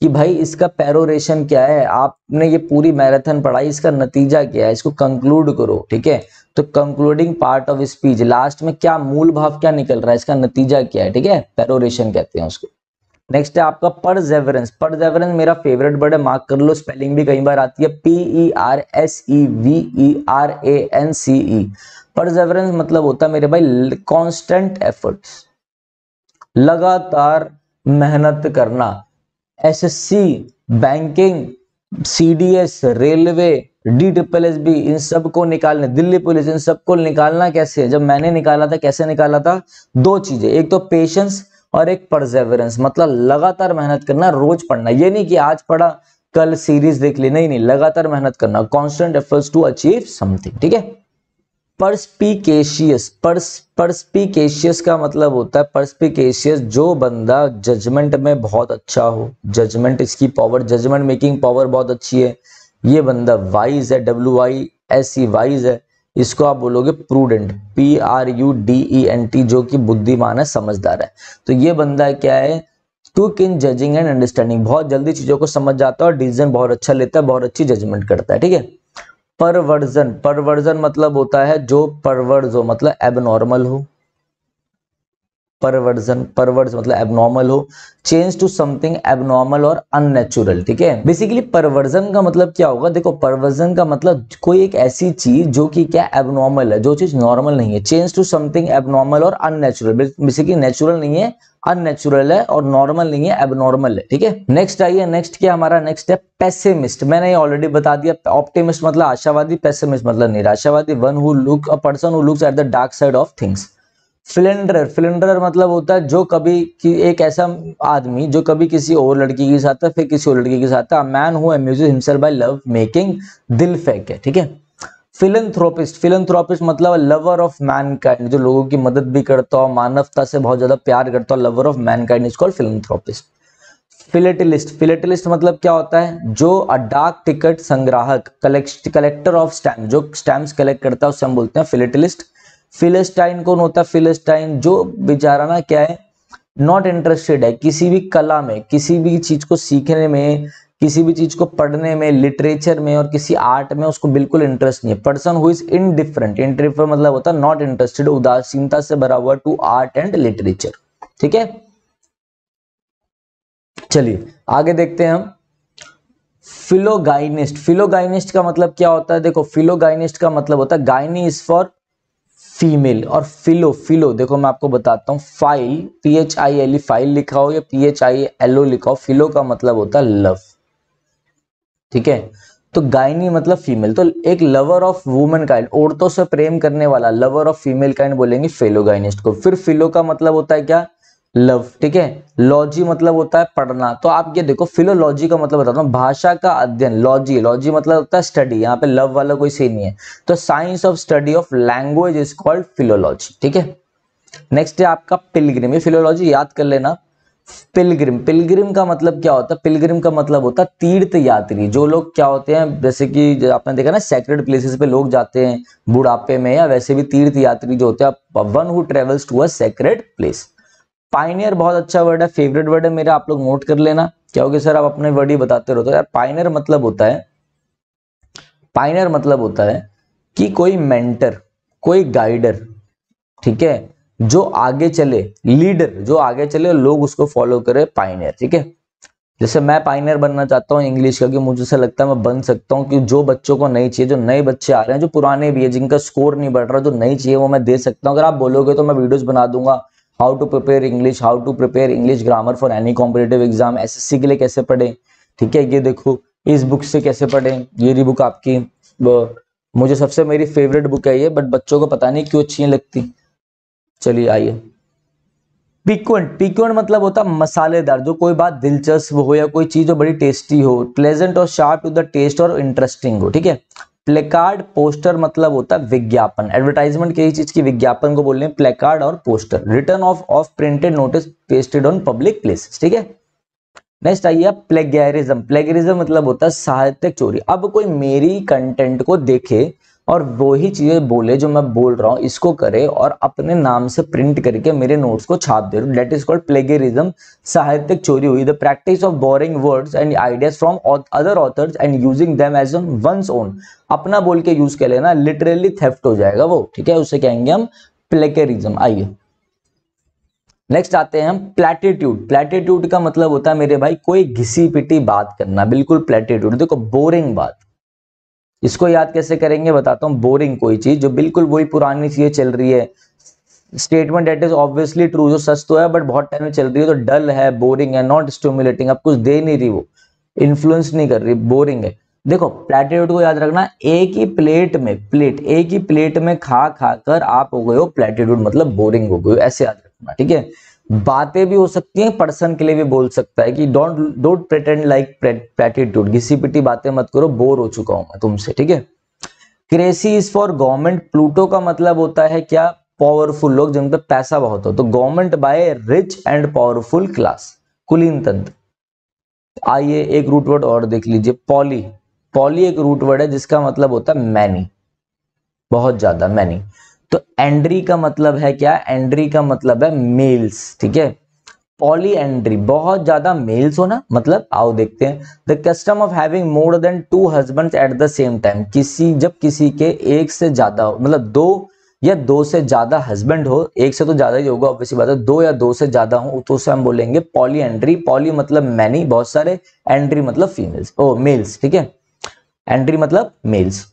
कि भाई इसका पेरोरेशन क्या है आपने ये पूरी मैराथन पढ़ाई इसका नतीजा क्या है इसको कंक्लूड करो ठीक है तो concluding part of speech last में क्या मूल भाव क्या निकल रहा है इसका नतीजा क्या है ठीक है पेरोरेशन कहते हैं उसको नेक्स्ट है आपका परजेवरेंस परजेवरेंस मेरा फेवरेट वर्ड है मार्क कर लो स्पेलिंग भी कई बार आती है P E R S E V E R A N C E perseverance मतलब होता है मेरे भाई कांस्टेंट एफर्ट्स लगातार मेहनत करना SSC banking CDS railway D triple S B इन सबको निकालने दिल्ली पुलिस इन सबको निकालना कैसे जब मैंने निकाला था कैसे निकाला था दो चीजें एक तो पेशेंस और एक परसेवरेंस मतलब लगातार मेहनत करना रोज पढ़ना ये नहीं कि आज पढ़ा कल सीरीज देख ली नहीं नहीं लगातार मेहनत करना constant efforts to achieve something ठीक है परस्पिकेशियस पर्स परस्पिकेशियस का मतलब होता है परस्पिकेशियस जो बंदा जजमेंट में बहुत अच्छा हो जजमेंट इसकी पावर जजमेंट मेकिंग पावर बहुत अच्छी है ये बंदा वाइज है W I S E wise है इसको आप बोलोगे prudent P R U D E N T जो कि बुद्धिमान है समझदार है तो ये बंदा क्या है quick in judging and understanding बहुत जल्दी चीज़ों को समझ जाता है और डिसीजन बहुत अच्छा लेता है बहुत अच्छी जजमेंट करता है ठीक है परवर्जन परवर्जन मतलब होता है जो परवर्ज हो मतलब एबनॉर्मल हो परवर्जन परवर्ज मतलब एबनॉर्मल हो चेंज टू समथिंग एबनॉर्मल और अननेचुरल ठीक है बेसिकली परवर्जन का मतलब क्या होगा देखो परवर्जन का मतलब कोई एक ऐसी चीज जो कि क्या एबनॉर्मल है जो चीज नॉर्मल नहीं है चेंज टू समथिंग एबनॉर्मल और अननेचुरल बेसिकली नेचुरल नहीं है अननेचुरल है और नॉर्मल नहीं है एबनॉर्मल है ठीक है नेक्स्ट आइए नेक्स्ट क्या हमारा नेक्स्ट है पेसिमिस्ट मैंने ऑलरेडी बता दिया ऑप्टिमिस्ट मतलब आशावादी पेसिमिस्ट मतलब निराशावादी one who look a person who looks at the dark side of things philander philander मतलब होता है जो कभी कि एक ऐसा आदमी जो कभी किसी और लड़की के साथ है फिर किसी और लड़की के साथ है man who himself by love making दिल फेंक है ठीक है फिलेंथ्रोपिस्ट फिलेंथ्रोपिस्ट मतलब लवर ऑफ मैनकाइंड जो लोगों की मदद भी करता हो मानवता से बहुत ज्यादा प्यार करता हो lover of mankind is called philanthropist philatelist philatelist मतलब क्या होता है जो अ डाक टिकट संग्राहक कलेक्ट कलेक्टर ऑफ स्टैम्प जो स्टैम्प कलेक्ट करता है उससे हम बोलते हैं फिलेटिलिस्ट फिलेस्टाइन कौन होता है फिलेस्टाइन जो बेचारा ना क्या है नॉट इंटरेस्टेड है किसी भी कला में किसी भी चीज को सीखने में किसी भी चीज को पढ़ने में लिटरेचर में और किसी आर्ट में उसको बिल्कुल इंटरेस्ट नहीं है person who is indifferent interfere मतलब होता है नॉट इंटरेस्टेड उदासीनता से भरा हुआ टू आर्ट एंड लिटरेचर ठीक है चलिए आगे देखते हैं हम फिलोगाइनिस्ट फिलोगाइनिस्ट का मतलब क्या होता है देखो फिलोगाइनिस्ट का मतलब होता है गाइनी इज फॉर फीमेल और फिलो फिलो देखो मैं आपको बताता हूँ phile P H I L E phile लिखा हो या P H I L O लिखा हो फिलो का मतलब होता है लव ठीक है तो गायनी मतलब फीमेल तो एक लवर ऑफ वुमेन काइंड औरतों से प्रेम करने वाला लवर ऑफ फीमेल काइंड बोलेंगे फेलो गायनिस्ट को फिर फिलो का मतलब होता है क्या लव ठीक है लॉजी मतलब होता है पढ़ना तो आप ये देखो फिलोलॉजी का मतलब बताता हूँ भाषा का अध्ययन लॉजी लॉजी मतलब होता है स्टडी यहाँ पे लव वाला कोई सही नहीं है तो science of study of language is called philology ठीक है नेक्स्ट है आपका पिलग्रिम ये फिलोलॉजी याद कर लेना पिलग्रिम पिलग्रिम का मतलब क्या होता है पिलग्रिम का मतलब होता है तीर्थ यात्री जो लोग क्या होते हैं जैसे कि आपने देखा ना सेक्रेड प्लेसेस पे लोग जाते हैं बुढ़ापे में या वैसे भी तीर्थ यात्री जो होते हैं one who travels to a sacred place pioneer बहुत अच्छा वर्ड है फेवरेट वर्ड है मेरा आप लोग नोट कर लेना क्या होगी सर आप अपने वर्ड ही बताते रहते हो तो यार पाइनियर मतलब होता है पाइनियर मतलब होता है कि कोई मेंटर कोई गाइडर ठीक है जो आगे चले लीडर जो आगे चले लोग उसको फॉलो करें पाइनियर ठीक है जैसे मैं पाइनियर बनना चाहता हूँ इंग्लिश का कि मुझे ऐसा लगता है मैं बन सकता हूँ कि जो बच्चों को नहीं चाहिए जो नए बच्चे आ रहे हैं जो पुराने भी है जिनका स्कोर नहीं बढ़ रहा जो नहीं चाहिए वो मैं दे सकता हूँ अगर आप बोलोगे तो मैं वीडियोज बना दूंगा how to prepare English how to prepare English grammar for any competitive exams के लिए कैसे पढ़े ठीक है ये देखो इस बुक से कैसे पढ़े ये रही बुक आपकी मुझे सबसे मेरी फेवरेट बुक है ये बट बच्चों को पता नहीं क्यों अच्छी लगती चलिए आइए पिक्वेंट पिक्वेंट मतलब होता है मसालेदार जो कोई बात दिलचस्प हो या कोई चीज हो बड़ी टेस्टी हो प्लेजेंट और शार्प टू द टेस्ट और इंटरेस्टिंग हो ठीक है प्लेकार्ड पोस्टर मतलब होता है विज्ञापन एडवर्टाइजमेंट कई चीज की विज्ञापन को बोलने प्लेकार्ड और poster written of of printed notice pasted on public place ठीक है नेक्स्ट आइए प्लेगरिज्म प्लेगेरिज्म मतलब होता है साहित्यिक चोरी अब कोई मेरी कंटेंट को देखे और ही चीज़ें बोले जो मैं बोल रहा हूँ इसको करे और अपने नाम से प्रिंट करके मेरे नोट्स को छाप दे डेट इज कॉल्ड प्लेगरिज्म साहित्यिक चोरी हुई the practice of borrowing words and ideas from other authors and using them as on one's own अपना बोल के यूज कर लेना लिटरली थेफ्ट हो जाएगा वो ठीक है उसे कहेंगे हम प्लेकेरिज्म आइए नेक्स्ट आते हैं हम प्लेटिट्यूड प्लेटिट्यूड का मतलब होता है मेरे भाई कोई घिसी पिटी बात करना बिल्कुल प्लेटिट्यूड देखो बोरिंग बात इसको याद कैसे करेंगे बताता हूँ बोरिंग कोई चीज जो बिल्कुल वही पुरानी चीज चल रही है statement that is obviously true जो सच तो है बट बहुत टाइम में चल रही है तो डल है बोरिंग है नॉट स्टूमुलेटिंग अब कुछ दे नहीं रही वो इन्फ्लुएंस नहीं कर रही बोरिंग है देखो प्लेटिट्यूड को याद रखना एक ही प्लेट में प्लेट एक ही प्लेट में खा खा कर आप हो गए हो प्लेटिट्यूड मतलब बोरिंग हो गए हो ऐसे याद रखना ठीक है बातें भी हो सकती हैं पर्सन के लिए भी बोल सकता है कि don't don't pretend like platitude घिसी पिटी बातें मत करो बोर हो चुका हूं मैं तुमसे ठीक है cracy is for government pluto का मतलब होता है क्या पावरफुल लोग जिनका पैसा बहुत हो तो government by rich and powerful class कुलीन तंत्र आइए एक रूटवर्ड और देख लीजिए पॉली पॉली एक रूटवर्ड है जिसका मतलब होता है मैनी बहुत ज्यादा मैनी तो एंड्री का मतलब है क्या एंड्री का मतलब है मेल्स ठीक है पॉली एंड्री बहुत ज्यादा मेल्स होना मतलब आओ देखते हैं the custom of having more than two husbands at the same time किसी जब किसी के एक से ज्यादा हो मतलब दो या दो से ज्यादा हस्बैंड हो एक से तो ज्यादा ही होगा ऑब्वियसली बात है दो या दो से ज्यादा हो तो उसे हम बोलेंगे पॉली एंट्री पॉली मतलब मैनी बहुत सारे एंट्री मतलब फीमेल्स ओ मेल्स ठीक है एंट्री मतलब मेल्स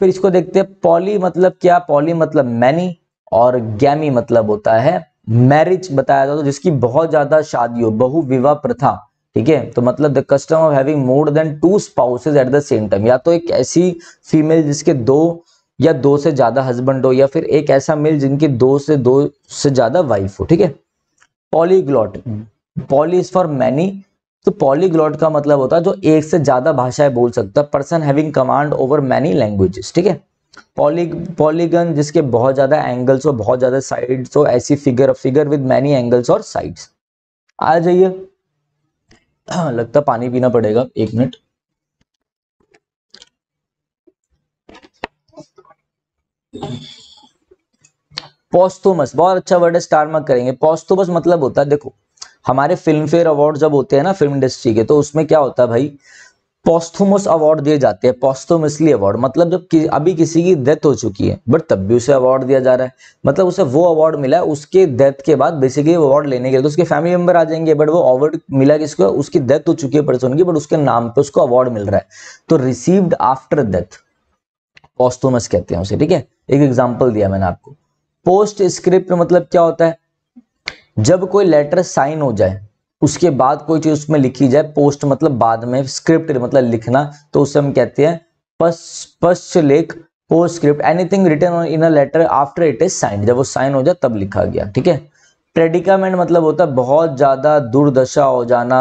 फिर इसको देखते हैं पॉली मतलब क्या पॉली मतलब मैनी और गैमी मतलब होता है मैरिज बताया जाता है तो जिसकी बहुत ज्यादा शादी हो बहु विवाह प्रथा ठीक है तो मतलब the custom of having more than two spouses at the same time या तो एक ऐसी फीमेल जिसके दो या दो से ज्यादा हस्बैंड हो या फिर एक ऐसा मेल जिनके दो से दो से ज्यादा वाइफ हो ठीक है polyglot poly is for many तो पॉलीग्लॉट का मतलब होता है जो एक से ज्यादा भाषाएं बोल सकता है person having command over many languages ठीक है पॉली पॉलीगन जिसके बहुत ज्यादा एंगल्स हो बहुत ज्यादा साइड्स हो ऐसी figure figure with many angles और साइड्स आ जाइए *clears throat* लगता पानी पीना पड़ेगा एक मिनट पोस्तोमस बहुत अच्छा वर्ड है स्टार मार्क करेंगे पोस्तोमस मतलब होता है देखो हमारे फिल्म फेयर अवार्ड जब होते हैं ना फिल्म इंडस्ट्री के तो उसमें क्या होता है भाई पॉस्थोमस अवार्ड दिए जाते हैं पॉस्थोमसली अवार्ड मतलब जब कि, अभी किसी की डेथ हो चुकी है बट तब भी उसे अवार्ड दिया जा रहा है मतलब उसे वो अवार्ड मिला है उसके डेथ के बाद बेसिकली अवार्ड लेने के लिए तो उसके फैमिली मेंबर आ जाएंगे बट वो अवार्ड मिला किसको उसकी डेथ हो चुकी है पर्सन की बट उसके नाम पर उसको अवार्ड मिल रहा है तो रिसीव्ड आफ्टर डेथ पॉस्थोमस कहते हैं उसे ठीक है एक एग्जाम्पल दिया मैंने आपको पोस्ट स्क्रिप्ट मतलब क्या होता है जब कोई लेटर साइन हो जाए उसके बाद कोई चीज उसमें लिखी जाए पोस्ट मतलब बाद में स्क्रिप्ट मतलब लिखना तो उसे हम कहते हैं पश्च लेख postscript anything written in a letter after it is sign जब वो साइन हो जाए तब लिखा गया ठीक है प्रेडिकामेंट मतलब होता है बहुत ज्यादा दुर्दशा हो जाना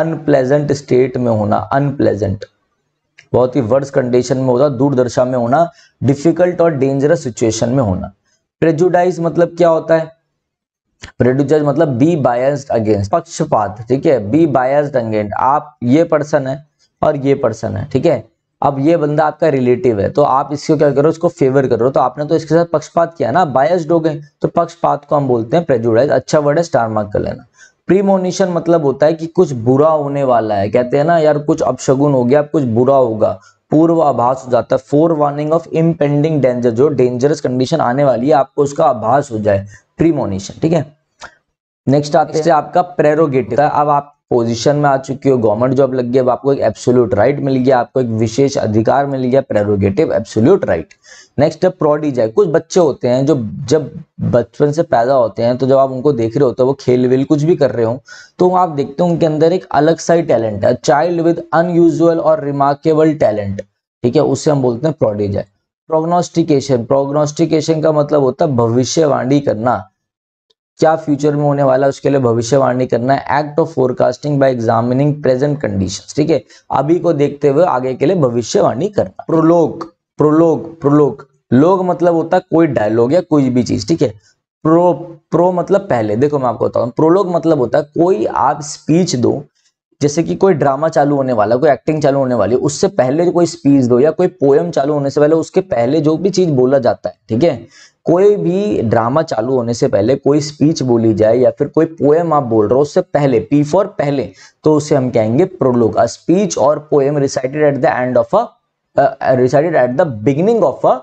अनप्लेजेंट स्टेट में होना अनप्लेजेंट बहुत ही वर्ष कंडीशन में होता दुर्दशा में होना डिफिकल्ट और डेंजरस सिचुएशन में होना प्रेजुडाइज मतलब क्या होता है प्रेडू जज मतलब बी बायस्ड अगेंस्ट पक्षपात ठीक है बी बायस्ड अगेंस्ट आप ये पर्सन है और ये पर्सन है ठीक है अब ये बंदा आपका रिलेटिव है तो आप इसको क्या करो इसको फेवर करो तो आपने तो इसके साथ पक्षपात किया ना बायस्ड हो गए तो पक्षपात को हम बोलते हैं प्रेजुडाइज अच्छा वर्ड है स्टार मार्क कर लेना प्रीमोनिशन मतलब होता है कि कुछ बुरा होने वाला है कहते हैं ना यार कुछ अपशगुन हो गया कुछ बुरा होगा पूर्वाभास हो जाता है forewarning of impending danger जो डेंजरस कंडीशन आने वाली है आपको उसका आभास हो जाए प्रीमोनिशन ठीक है नेक्स्ट आते हैं आपका प्रेरोगेटिव अब आप पोजीशन में आ चुकी हो गवर्नमेंट जॉब लग गई अब आपको एक एब्सोल्यूट राइट right मिल गया आपको एक विशेष अधिकार मिल गया प्रेरोगेटिव एब्सोल्यूट राइट नेक्स्ट है प्रोडीज है कुछ बच्चे होते हैं जो जब बचपन से पैदा होते हैं तो जब आप उनको देख रहे होते हो वो खेल वेल कुछ भी कर रहे हो तो आप देखते हो उनके अंदर एक अलग सा ही टैलेंट है चाइल्ड विद अनयूजल और रिमार्केबल टैलेंट ठीक है उससे हम बोलते हैं प्रोडीज है प्रोग्नोस्टिकेशन प्रोग्नोस्टिकेशन का मतलब होता है भविष्यवाणी करना क्या फ्यूचर में होने वाला है उसके लिए भविष्यवाणी करना है act of forecasting by examining present condition ठीक है अभी को देखते हुए आगे के लिए भविष्यवाणी करना प्रोलोग प्रोलोग प्रोलोग लोग मतलब होता है कोई डायलॉग या कोई भी चीज ठीक है प्रो प्रो मतलब पहले देखो मैं आपको बताऊ प्रोलोग मतलब होता है कोई आप स्पीच दो जैसे कि कोई ड्रामा चालू होने वाला कोई एक्टिंग चालू होने वाली उससे पहले कोई स्पीच दो या कोई पोएम चालू होने से पहले उसके पहले जो भी चीज बोला जाता है ठीक है कोई भी ड्रामा चालू होने से पहले कोई स्पीच बोली जाए या फिर कोई पोएम आप बोल रहे हो उससे पहले पी फॉर पहले तो उसे हम कहेंगे प्रोलोग अ स्पीच और poem recited at the end of a recited at the beginning of a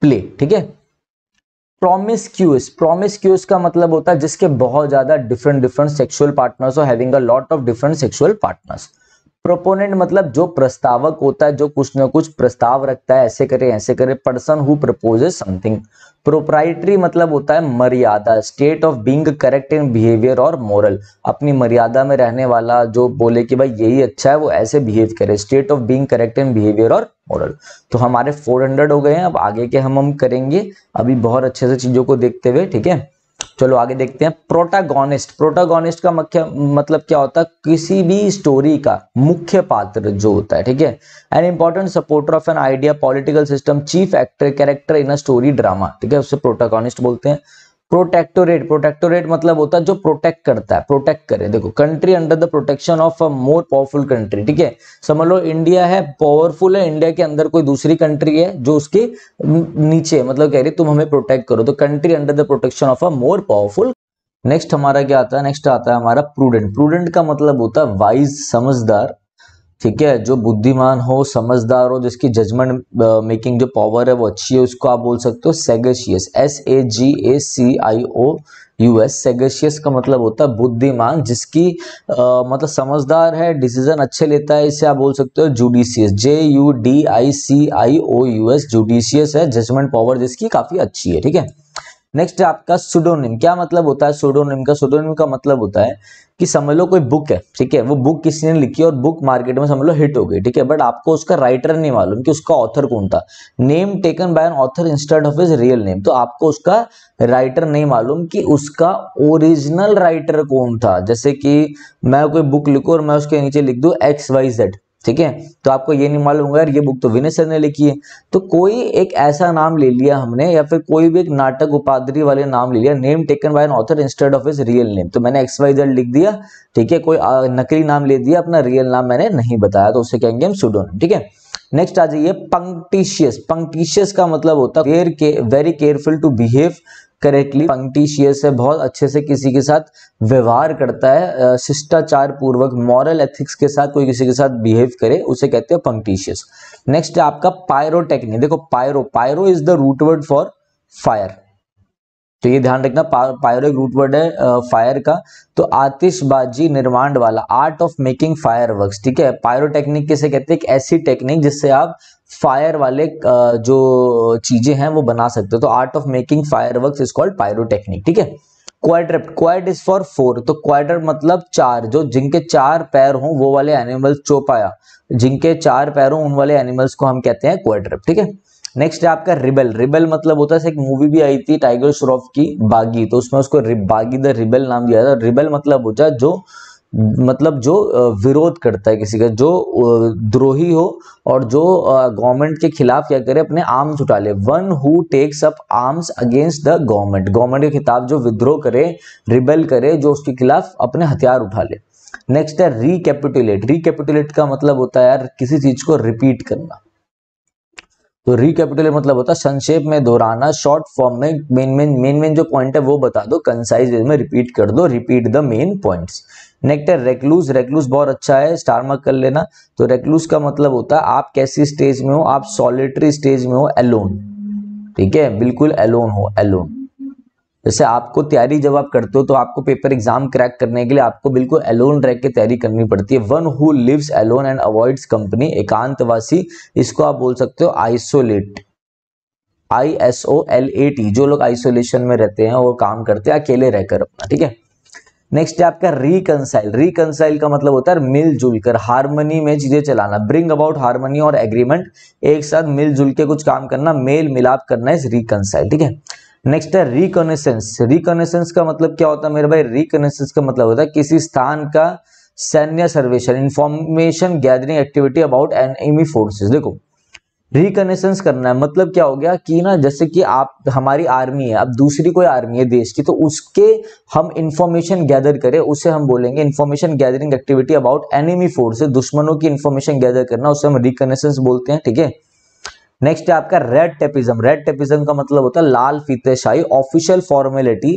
play ठीक है प्रॉमिस क्यूज का मतलब होता है जिसके बहुत ज्यादा डिफरेंट डिफरेंट सेक्सुअल पार्टनर्स और having a lot of different sexual partners proponent मतलब जो प्रस्तावक होता है जो कुछ ना कुछ प्रस्ताव रखता है ऐसे करे ऐसे करे person who proposes something propriety मतलब होता है मर्यादा state of being correct in behaviour और मॉरल अपनी मर्यादा में रहने वाला जो बोले कि भाई यही अच्छा है वो ऐसे बिहेव करे state of being correct in behaviour और मॉरल तो हमारे 400 हो गए हैं अब आगे के हम हम करेंगे अभी बहुत अच्छे से चीज़ों को देखते हुए ठीक है चलो आगे देखते हैं प्रोटागोनिस्ट प्रोटागोनिस्ट का मुख्य मतलब क्या होता है किसी भी स्टोरी का मुख्य पात्र जो होता है ठीक है an important supporter of an idea political system chief actor character in a story drama ठीक है उससे प्रोटागोनिस्ट बोलते हैं प्रोटेक्टोरेट प्रोटेक्टोरेट मतलब होता है जो प्रोटेक्ट करता है प्रोटेक्ट करे देखो country under the protection of a more powerful country ठीक है समझ लो इंडिया है पावरफुल है इंडिया के अंदर कोई दूसरी कंट्री है जो उसके नीचे मतलब कह रही तुम हमें प्रोटेक्ट करो तो country under the protection of a more powerful next हमारा क्या आता है नेक्स्ट आता है हमारा प्रूडेंट प्रूडेंट का मतलब होता है वाइज समझदार ठीक है जो बुद्धिमान हो समझदार हो जिसकी जजमेंट मेकिंग uh, जो पावर है वो अच्छी है उसको आप बोल सकते हो सेगेशियस S A G A C I O US सेगेशियस का मतलब होता है बुद्धिमान जिसकी आ, uh, मतलब समझदार है डिसीजन अच्छे लेता है इसे आप बोल सकते हो judicious J U D I C I O U S judicious है जजमेंट पावर जिसकी काफी अच्छी है ठीक है नेक्स्ट है आपका सुडोनिम क्या मतलब होता है सुडोनिम का सुडोनिम का मतलब होता है कि समझ लो कोई बुक है ठीक है वो बुक किसी ने लिखी और बुक मार्केट में समझ लो हिट हो गई ठीक है बट आपको उसका राइटर नहीं मालूम कि उसका ऑथर कौन था name taken by an author instead of his real name तो आपको उसका राइटर नहीं मालूम कि उसका ओरिजिनल राइटर कौन था जैसे कि मैं कोई बुक लिखू और मैं उसके नीचे लिख दू एक्स वाई जेड ठीक है तो आपको ये नहीं मालूम होगा यार ये बुक तो विनय सर ने लिखी है तो कोई एक ऐसा नाम ले लिया हमने या फिर कोई भी एक नाटक उपाधि वाले नाम ले लिया name taken by an author instead of his real name तो मैंने एक्स वाई जेड लिख दिया ठीक है कोई नकली नाम ले दिया अपना रियल नाम मैंने नहीं बताया तो उसे कहेंगे हम सुडोन ठीक है नेक्स्ट आ जाइए पंक्टिशियस पंक्टिशियस का मतलब होता है very careful to behave correctly punctilious है बहुत अच्छे से किसी के साथ व्यवहार करता है शिष्टाचार पूर्वक मॉरल एथिक्स के साथ कोई किसी के साथ बिहेव करे उसे कहते हैं पंक्टिशियस नेक्स्ट है आपका पायरोटेक्निक देखो pyro pyro is the root word for fire तो ये ध्यान रखना पायरो एक रूट वर्ड है फायर का तो आतिशबाजी निर्माण वाला art of making fire work ठीक है पायरोटेक्निक किसे कहते हैं एक ऐसी टेक्निक जिससे आप फायर वाले जो चीजें हैं वो बना सकते हो तो art of making fire work is called pyrotechnic ठीक है quadruped quad is for four तो क्वाड्र मतलब चार जो जिनके चार पैर हों वो वाले एनिमल्स चौपाया जिनके चार पैर हों उन वाले एनिमल्स को हम कहते हैं क्वाड्रप ठीक है नेक्स्ट है आपका रिबेल रिबेल मतलब होता है एक मूवी भी आई थी टाइगर श्रॉफ की बागी तो उसमें उसको बागी द रिबेल नाम दिया था रिबेल मतलब होता है जो मतलब जो विरोध करता है किसी का जो द्रोही हो और जो गवर्नमेंट के खिलाफ क्या करे अपने आर्म्स उठा ले one who takes up arms against the government government के खिताब जो विद्रोह करे रिबेल करे जो उसके खिलाफ अपने हथियार उठा ले नेक्स्ट है रिकेपिटुलेट रिकेपिटुलेट का मतलब होता है यार किसी चीज को रिपीट करना तो रिकेपिटुलेट मतलब होता है संक्षेप में दोहराना शॉर्ट फॉर्म में मेन मेन मेन मेन जो पॉइंट है वो बता दो कंसाइज में रिपीट कर दो repeat the main points next है रेकलूज रेकलूज बहुत अच्छा है स्टार मार्क कर लेना तो रेकलूज का मतलब होता है आप कैसी स्टेज में हो आप सॉलिटरी स्टेज में हो एलोन ठीक है बिल्कुल एलोन हो एलोन जैसे आपको तैयारी जब आप करते हो तो आपको पेपर एग्जाम क्रैक करने के लिए आपको बिल्कुल एलोन रह के तैयारी करनी पड़ती है one who lives alone and avoids company एकांतवासी इसको आप बोल सकते हो isolate I S O L A T जो लोग आइसोलेशन में रहते हैं और काम करते हैं अकेले रहकर अपना ठीक है नेक्स्ट है आपका रिकनसाइल रिकनसाइल का मतलब होता है मिलजुल कर हारमोनी में चीजें चलाना ब्रिंग अबाउट हारमोनी और एग्रीमेंट एक साथ मिलजुल के कुछ काम करना मेल मिलाप करना इज रिकनसाइल ठीक है नेक्स्ट है रिकोनेसेंस रिकोनेसेंस का मतलब क्या होता है मेरे भाई रिकोनेसेंस का मतलब होता है किसी स्थान का सैन्य सर्वेक्षण information gathering activity about enemy forces देखो रिकनेसेंस करना है मतलब क्या हो गया कि ना जैसे कि आप हमारी आर्मी है अब दूसरी कोई आर्मी है देश की तो उसके हम इंफॉर्मेशन गैदर करें उसे हम बोलेंगे information gathering activity about enemy force दुश्मनों की इंफॉर्मेशन गैदर करना उसे हम रिकनेसेंस बोलते हैं ठीक है नेक्स्ट है आपका रेड टेपिज्म रेड टेपिज्म का मतलब होता है लाल फीतेशाही ऑफिशियल फॉर्मेलिटी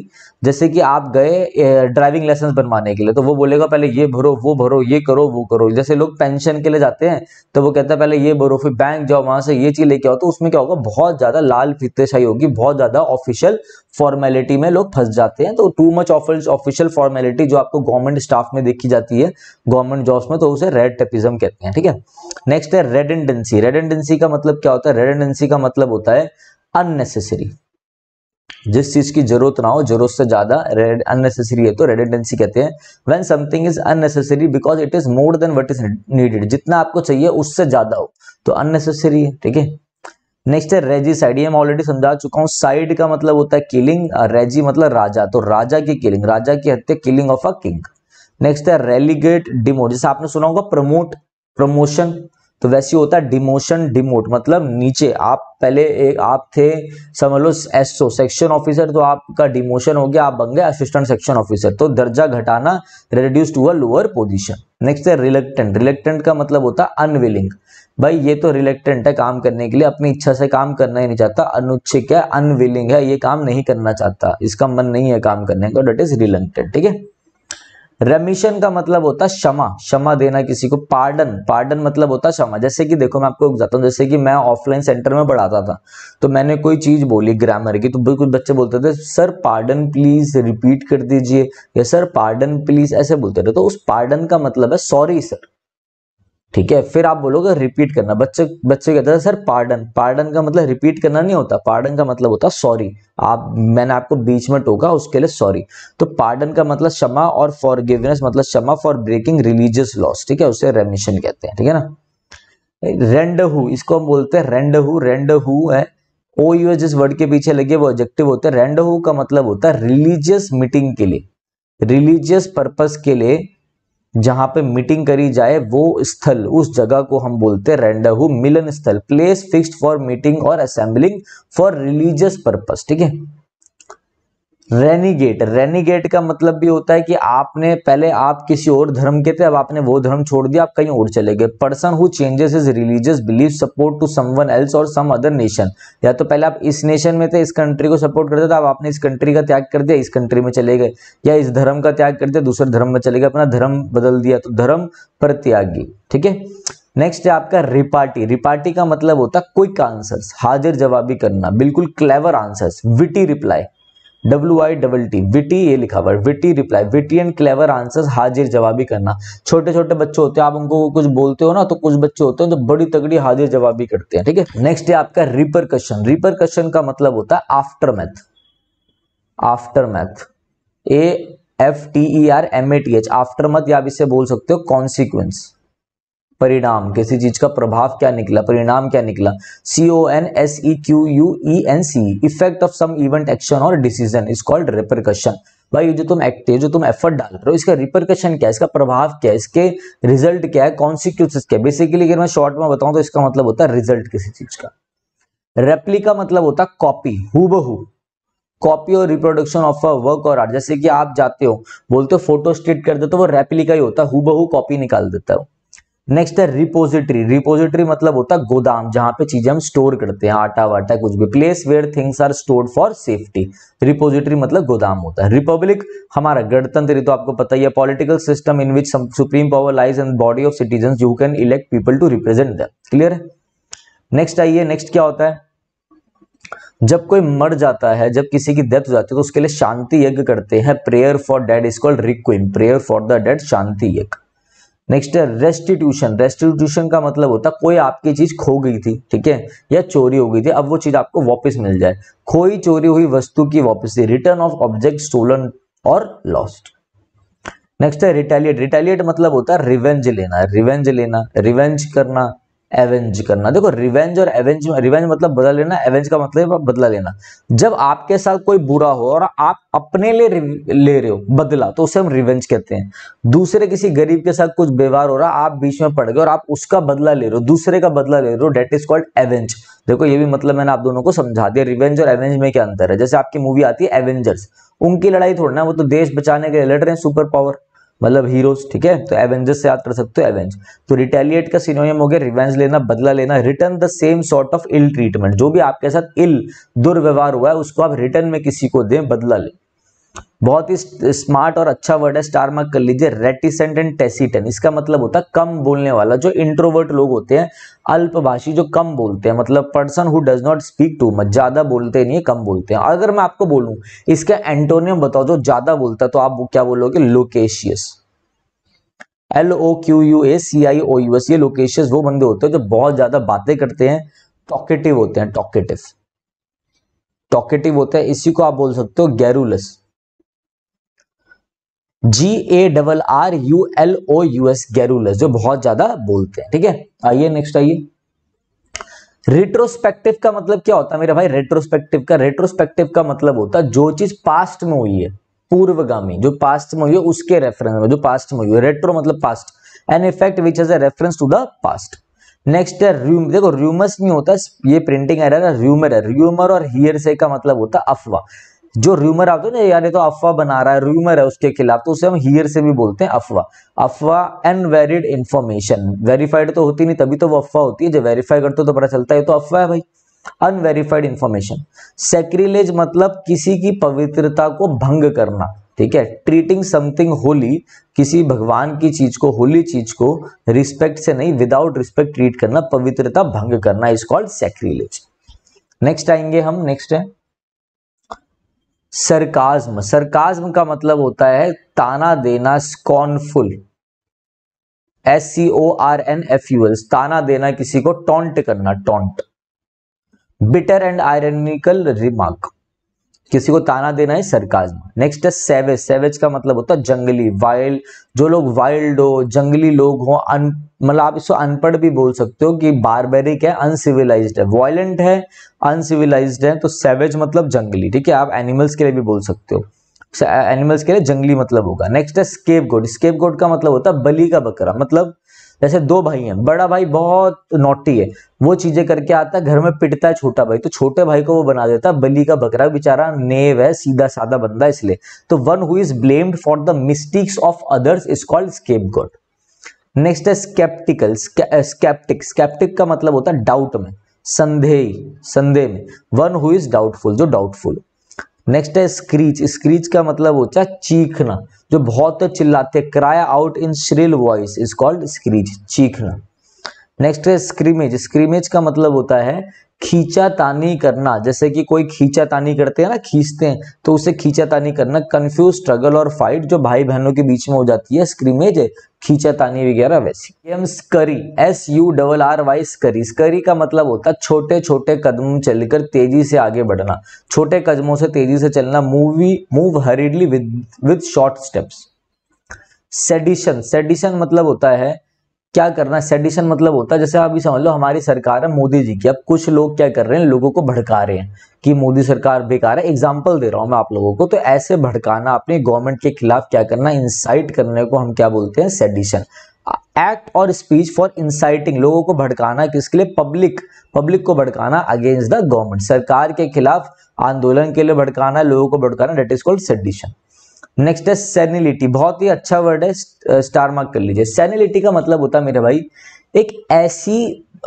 जैसे कि आप गए ड्राइविंग लाइसेंस बनवाने के लिए तो वो बोलेगा पहले ये भरो वो भरो ये करो वो करो जैसे लोग पेंशन के लिए जाते हैं तो वो कहता है पहले ये भरो फिर बैंक जाओ वहां से ये चीज लेके आओ तो उसमें क्या होगा बहुत ज्यादा लाल फीतेशाही होगी बहुत ज्यादा ऑफिशियल फॉर्मेलिटी में लोग फंस जाते हैं तो टू मच ऑफिशियल फॉर्मेलिटी जो आपको गवर्नमेंट स्टाफ में देखी जाती है गवर्नमेंट जॉब्स में तो उसे रेड टेपिज्म कहते हैं ठीक है नेक्स्ट है रेडेंडेंसी रेडेंडेंसी का मतलब क्या होता है रेडेंडेंसी का मतलब होता है अननेसेसरी जिस चीज की जरूरत ना हो जरूरत से ज्यादा अननेसेसरी है तो रेडेंडेंसी कहते हैं when something is unnecessary because it is more than what is needed जितना आपको चाहिए उससे ज्यादा हो तो अननेसेसरी है ठीक है नेक्स्ट है रेजी साइड ये मैं ऑलरेडी समझा चुका हूँ साइड का मतलब होता है किलिंग रेजी मतलब राजा तो राजा की किलिंग राजा की हत्या killing of a king next है रेलीगेट डिमोट जैसे आपने सुना होगा प्रमोट प्रमोशन तो वैसे होता है डिमोशन डिमोट मतलब नीचे आप पहले एक आप थे समझ लो एसओ सेक्शन ऑफिसर तो आपका डिमोशन हो गया आप बन गए असिस्टेंट सेक्शन ऑफिसर तो दर्जा घटाना reduce to a lower position next है रिलेक्टेंट रिलेक्टेंट का मतलब होता है अनविलिंग भाई ये तो रिलेक्टेंट है काम करने के लिए अपनी इच्छा से काम करना ही नहीं चाहता अनुच्छिक है अनविलिंग है ये काम नहीं करना चाहता इसका मन नहीं है काम करने का डेट इज रिलेक्टेंट ठीक है रेमिशन का मतलब होता है क्षमा क्षमा देना किसी को पार्डन पार्डन मतलब होता है क्षमा जैसे कि देखो मैं आपको बताता हूँ जैसे कि मैं ऑफलाइन सेंटर में पढ़ाता था तो मैंने कोई चीज बोली ग्रामर की तो बिल्कुल बच्चे बोलते थे सर पार्डन प्लीज रिपीट कर दीजिए या सर पार्डन प्लीज ऐसे बोलते थे तो उस पार्डन का मतलब है सॉरी सर ठीक है फिर आप बोलोगे रिपीट करना बच्चे बच्चे कहते हैं सर पार्डन पार्डन का मतलब रिपीट करना नहीं होता पार्डन का मतलब होता सॉरी आप मैंने आपको बीच में टोका उसके लिए सॉरी तो पार्डन का मतलब क्षमा और फॉरगिवनेस मतलब क्षमा फॉर ब्रेकिंग रिलीजियस लॉस ठीक है उसे रेमिशन कहते हैं ठीक है ना रेंड हु इसको हम बोलते हैं रेंड हु रेंड हु है ओ यू जिस वर्ड के पीछे लगे वो ऑब्जेक्टिव होते हैं रेंड हु का मतलब होता है रिलीजियस मीटिंग के लिए रिलीजियस पर्पज के लिए जहां पे मीटिंग करी जाए वो स्थल उस जगह को हम बोलते हैं रेंडहू मिलन स्थल प्लेस फिक्स्ड फॉर मीटिंग और असेंबलिंग फॉर रिलीजियस पर्पस ठीक है रेनिगेट रेनिगेट का मतलब भी होता है कि आपने पहले आप किसी और धर्म के थे अब आपने वो धर्म छोड़ दिया आप कहीं और चले गए person who changes his religious belief support to someone else और सम अदर नेशन या तो पहले आप इस नेशन में थे इस कंट्री को सपोर्ट करते थे अब आपने इस कंट्री का त्याग कर दिया इस कंट्री में चले गए या इस धर्म का त्याग कर दिया दूसरे धर्म में चले गए अपना धर्म बदल दिया तो धर्म प्रत्यागी ठीक है नेक्स्ट है आपका रिपार्टी रिपार्टी का मतलब होता है क्विक आंसर्स हाजिर जवाबी करना बिल्कुल clever answers witty reply W I double T witty ये लिखा हुआ witty reply witty and clever answer हाजिर जवाबी करना छोटे छोटे बच्चे होते हैं आप उनको कुछ बोलते हो ना तो कुछ बच्चे होते हैं जो बड़ी तगड़ी हाजिर जवाबी करते हैं ठीक है नेक्स्ट है आपका रिपरकशन रिपरकशन का मतलब होता है aftermath aftermath A F T E R M A T H aftermath या आप इसे बोल सकते हो कॉन्सिक्वेंस परिणाम किसी चीज का प्रभाव क्या निकला परिणाम क्या निकला C O N S E Q U E N C effect of some event action और डिसीजन इज कॉल्ड रिपरकशन भाई ये जो तुम एक्ट जो तुम एफर्ट डाल रहे हो इसका रिपरकशन क्या है इसका प्रभाव क्या है इसके रिजल्ट क्या है कॉन्सिक्यूस क्या है बेसिकली अगर मैं शॉर्ट में बताऊं तो इसका मतलब होता है रिजल्ट किसी चीज का रेप्लिका मतलब होता है कॉपी हु कॉपी और रिप्रोडक्शन ऑफ अ वर्क और आर्ट जैसे कि आप जाते हो बोलते हो फोटो स्टेट कर देते हो वो रेप्लिका ही होता है हु कॉपी निकाल देता है नेक्स्ट है रिपोजिटरी रिपोजिटरी मतलब होता है गोदाम जहां पे चीजें हम स्टोर करते हैं आटा वाटा कुछ भी place where things are stored for safety repository मतलब गोदाम होता है रिपब्लिक हमारा गणतंत्र तो आपको पता ही है political system in which supreme power lies and body of citizen you can elect people to represent the clear है नेक्स्ट आइए नेक्स्ट क्या होता है जब कोई मर जाता है जब किसी की डेथ हो जाती है तो उसके लिए शांति यज्ञ करते हैं prayer for dead is called requiem prayer for the dead शांति यज्ञ नेक्स्ट है रेस्टिट्यूशन रेस्टिट्यूशन का मतलब होता है कोई आपकी चीज खो गई थी ठीक है या चोरी हो गई थी अब वो चीज आपको वापस मिल जाए खोई चोरी हुई वस्तु की वापसी रिटर्न ऑफ ऑब्जेक्ट स्टोलन और लॉस्ट नेक्स्ट है रिटेलिएट रिटेलिएट मतलब होता है रिवेंज लेना रिवेंज लेना रिवेंज करना एवेंज करना देखो रिवेंज और एवेंज रिवेंज मतलब बदला लेना एवेंज का मतलब बदला लेना जब आपके साथ कोई बुरा हो और आप अपने लिए ले रहे हो बदला तो उसे हम रिवेंज कहते हैं दूसरे किसी गरीब के साथ कुछ व्यवहार हो रहा आप बीच में पड़ गए और आप उसका बदला ले रहे हो दूसरे का बदला ले रहे हो डेट इज कॉल्ड एवेंज देखो ये भी मतलब मैंने आप दोनों को समझा दिया रिवेंज और एवेंज में क्या अंतर है जैसे आपकी मूवी आती है एवेंजर्स उनकी लड़ाई ना वो तो देश बचाने के लिए लड़ रहे हैं सुपर पावर मतलब हीरोज ठीक है तो एवेंजर्स से याद कर सकते हो एवेंज तो रिटेलिएट का सिनोनियम हो गया रिवेंज लेना बदला लेना return the same sort of ill treatment जो भी आपके साथ इल दुर्व्यवहार हुआ है उसको आप रिटर्न में किसी को दें बदला लें बहुत ही स्मार्ट और अच्छा वर्ड है स्टार मार्क कर लीजिए रेटिसेंट एंड टेसिटेंट इसका मतलब होता है कम बोलने वाला जो इंट्रोवर्ट लोग होते हैं अल्पभाषी जो कम बोलते हैं मतलब person who does not speak too much ज्यादा बोलते नहीं है कम बोलते हैं अगर मैं आपको बोलूं इसका एंटोनियम बताओ जो ज्यादा बोलता है तो आप क्या बोलोगे loquacious L O Q U A C I O U S ये लोकेशियस वो बंदे होते हैं जो बहुत ज्यादा बातें करते हैं टॉकेटिव होते हैं टॉकेटिव टॉकेटिव होते हैं इसी को आप बोल सकते हो garrulous G A double R U L O U S S garrulous जो बहुत ज्यादा बोलते हैं ठीक है आइए नेक्स्ट आइए रेट्रोस्पेक्टिव का मतलब क्या होता है मेरा भाई रेट्रोस्पेक्टिव का रेट्रोस्पेक्टिव का मतलब होता है जो चीज पास्ट में हुई है पूर्वगामी जो पास्ट में हुई है उसके रेफरेंस में जो पास्ट में हुई है रेट्रो मतलब past an effect which as a reference to the past next है रूम देखो रूमर्स नहीं होता ये प्रिंटिंग एरर है रूमर है रूमर और हियर से का मतलब होता है अफवाह जो र्यूमर आते ना यानी तो अफवाह बना रहा है र्यूमर है उसके खिलाफ तो उसे हम हियर से भी बोलते हैं अफवाह अफवाह अनवेरिड इन्फॉर्मेशन वेरीफाइड तो होती नहीं तभी तो वो अफवाह होती है जो वेरीफाई करते हो तो पता चलता है तो अफवाह है भाई अनवेरीफाइड इन्फॉर्मेशन सेक्रिलेज मतलब किसी की पवित्रता को भंग करना ठीक है ट्रीटिंग समथिंग होली किसी भगवान की चीज को होली चीज को रिस्पेक्ट से नहीं विदाउट रिस्पेक्ट ट्रीट करना पवित्रता भंग करना इज कॉल्ड सेक्रिलेज नेक्स्ट आएंगे हम नेक्स्ट है सरकाज्म सरकाज्म का मतलब होता है ताना देना scornful S C O R N F U ताना देना किसी को टॉन्ट करना taunt bitter and ironical remark किसी को ताना देना है सरकाजमा नेक्स्ट है सेवेज सेवेज का मतलब होता है जंगली वाइल्ड जो लोग वाइल्ड हो जंगली लोग हो अन मतलब आप इसको अनपढ़ भी बोल सकते हो कि बारबेरिक है अनसिविलाइज है वॉयलेंट है अनसिविलाइज है तो सेवेज मतलब जंगली ठीक है आप एनिमल्स के लिए भी बोल सकते हो एनिमल्स के लिए जंगली मतलब होगा नेक्स्ट है स्केप गोड स्केप गोड का मतलब होता है बली का बकरा मतलब जैसे दो भाई हैं बड़ा भाई बहुत नोटी है वो चीजें करके आता है घर में पिटता है छोटा भाई तो छोटे भाई को वो बना देता है बली का बकरा बेचारा नेव है सीधा साधा बंदा इसलिए तो one who is blamed for the mistakes of others is called scapegoat next है स्केप्टिकल स्केप्टिक स्केप्टिक का मतलब होता है डाउट में संदेह संदेह में वन हु इज डाउटफुल जो डाउटफुल नेक्स्ट है स्क्रीच स्क्रीच का मतलब होता है चीखना जो बहुत चिल्लाते cry out in shrill voice is called screech चीखना नेक्स्ट है स्क्रीमेज स्क्रीमेज का मतलब होता है खींचा तानी करना जैसे कि कोई खींचा तानी करते हैं ना खींचते हैं तो उसे खींचा तानी करना कंफ्यूज स्ट्रगल और फाइट जो भाई बहनों के बीच में हो जाती है स्क्रीमेज खींचतानी वगैरह वैसी um scurry S U double R Y scurry scurry का मतलब होता है छोटे छोटे कदम चलकर तेजी से आगे बढ़ना छोटे कदमों से तेजी से चलना movie move hurriedly with with short steps sedition sedition मतलब होता है क्या करना सेडिशन मतलब होता है जैसे आप समझ लो हमारी सरकार है मोदी जी की अब कुछ लोग क्या कर रहे हैं लोगों को भड़का रहे हैं कि मोदी सरकार बेकार है एग्जाम्पल दे रहा हूं मैं आप लोगों को तो ऐसे भड़काना अपने गवर्नमेंट के खिलाफ क्या करना इंसाइट करने को हम क्या बोलते हैं सेडिशन एक्ट और स्पीच फॉर इंसाइटिंग लोगों को भड़काना किसके लिए पब्लिक पब्लिक को भड़काना अगेंस्ट द गवर्नमेंट सरकार के खिलाफ आंदोलन के लिए भड़काना लोगों को भड़काना that is called sedition next है सेनिलिटी बहुत ही अच्छा वर्ड है स्टार मार्क कर लीजिए सेनिलिटी का मतलब होता है मेरे भाई एक ऐसी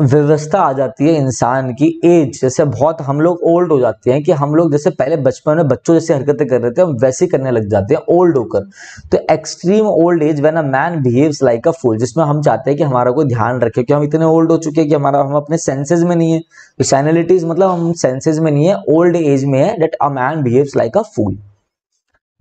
व्यवस्था आ जाती है इंसान की एज जैसे बहुत हम लोग ओल्ड हो जाते हैं कि हम लोग जैसे पहले बचपन में बच्चों जैसे हरकतें कर रहे थे हम वैसे करने लग जाते हैं ओल्ड होकर तो extreme old age when a man behaves like a fool जिसमें हम चाहते हैं कि हमारा कोई ध्यान रखे कि हम इतने ओल्ड हो चुके हैं कि हमारा हम अपने सेंसेज में नहीं है तो सैनलिटीज मतलब हम सेंसेज में नहीं है ओल्ड एज में है that a man behaves like a fool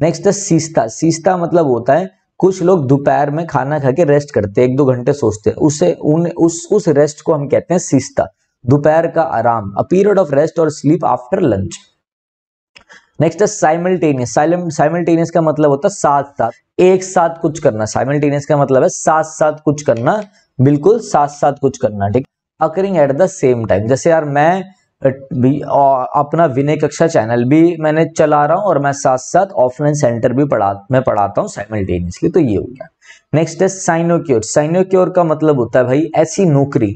next है सीस्ता सीस्ता मतलब होता है कुछ लोग दोपहर में खाना खा के रेस्ट करते हैं एक दो घंटे सोचते हैं उसे उन उस उस रेस्ट को हम कहते हैं सीस्ता दोपहर का आराम अ पीरियड ऑफ रेस्ट और स्लीप आफ्टर लंच नेक्स्ट है साइमल्टेनियस साइमल्टेनियस का मतलब होता है साथ साथ एक साथ कुछ करना साइमल्टेनियस का मतलब है साथ साथ कुछ करना बिल्कुल साथ साथ कुछ करना ठीक occurring at the same time जैसे यार मैं भी अपना विनय कक्षा चैनल भी मैंने चला रहा हूँ और मैं साथ साथ ऑफलाइन सेंटर भी पढ़ा मैं पढ़ाता हूँ साइमल्टेनियसली तो ये हो गया नेक्स्ट है साइनोक्योर साइनोक्योर का मतलब होता है भाई ऐसी नौकरी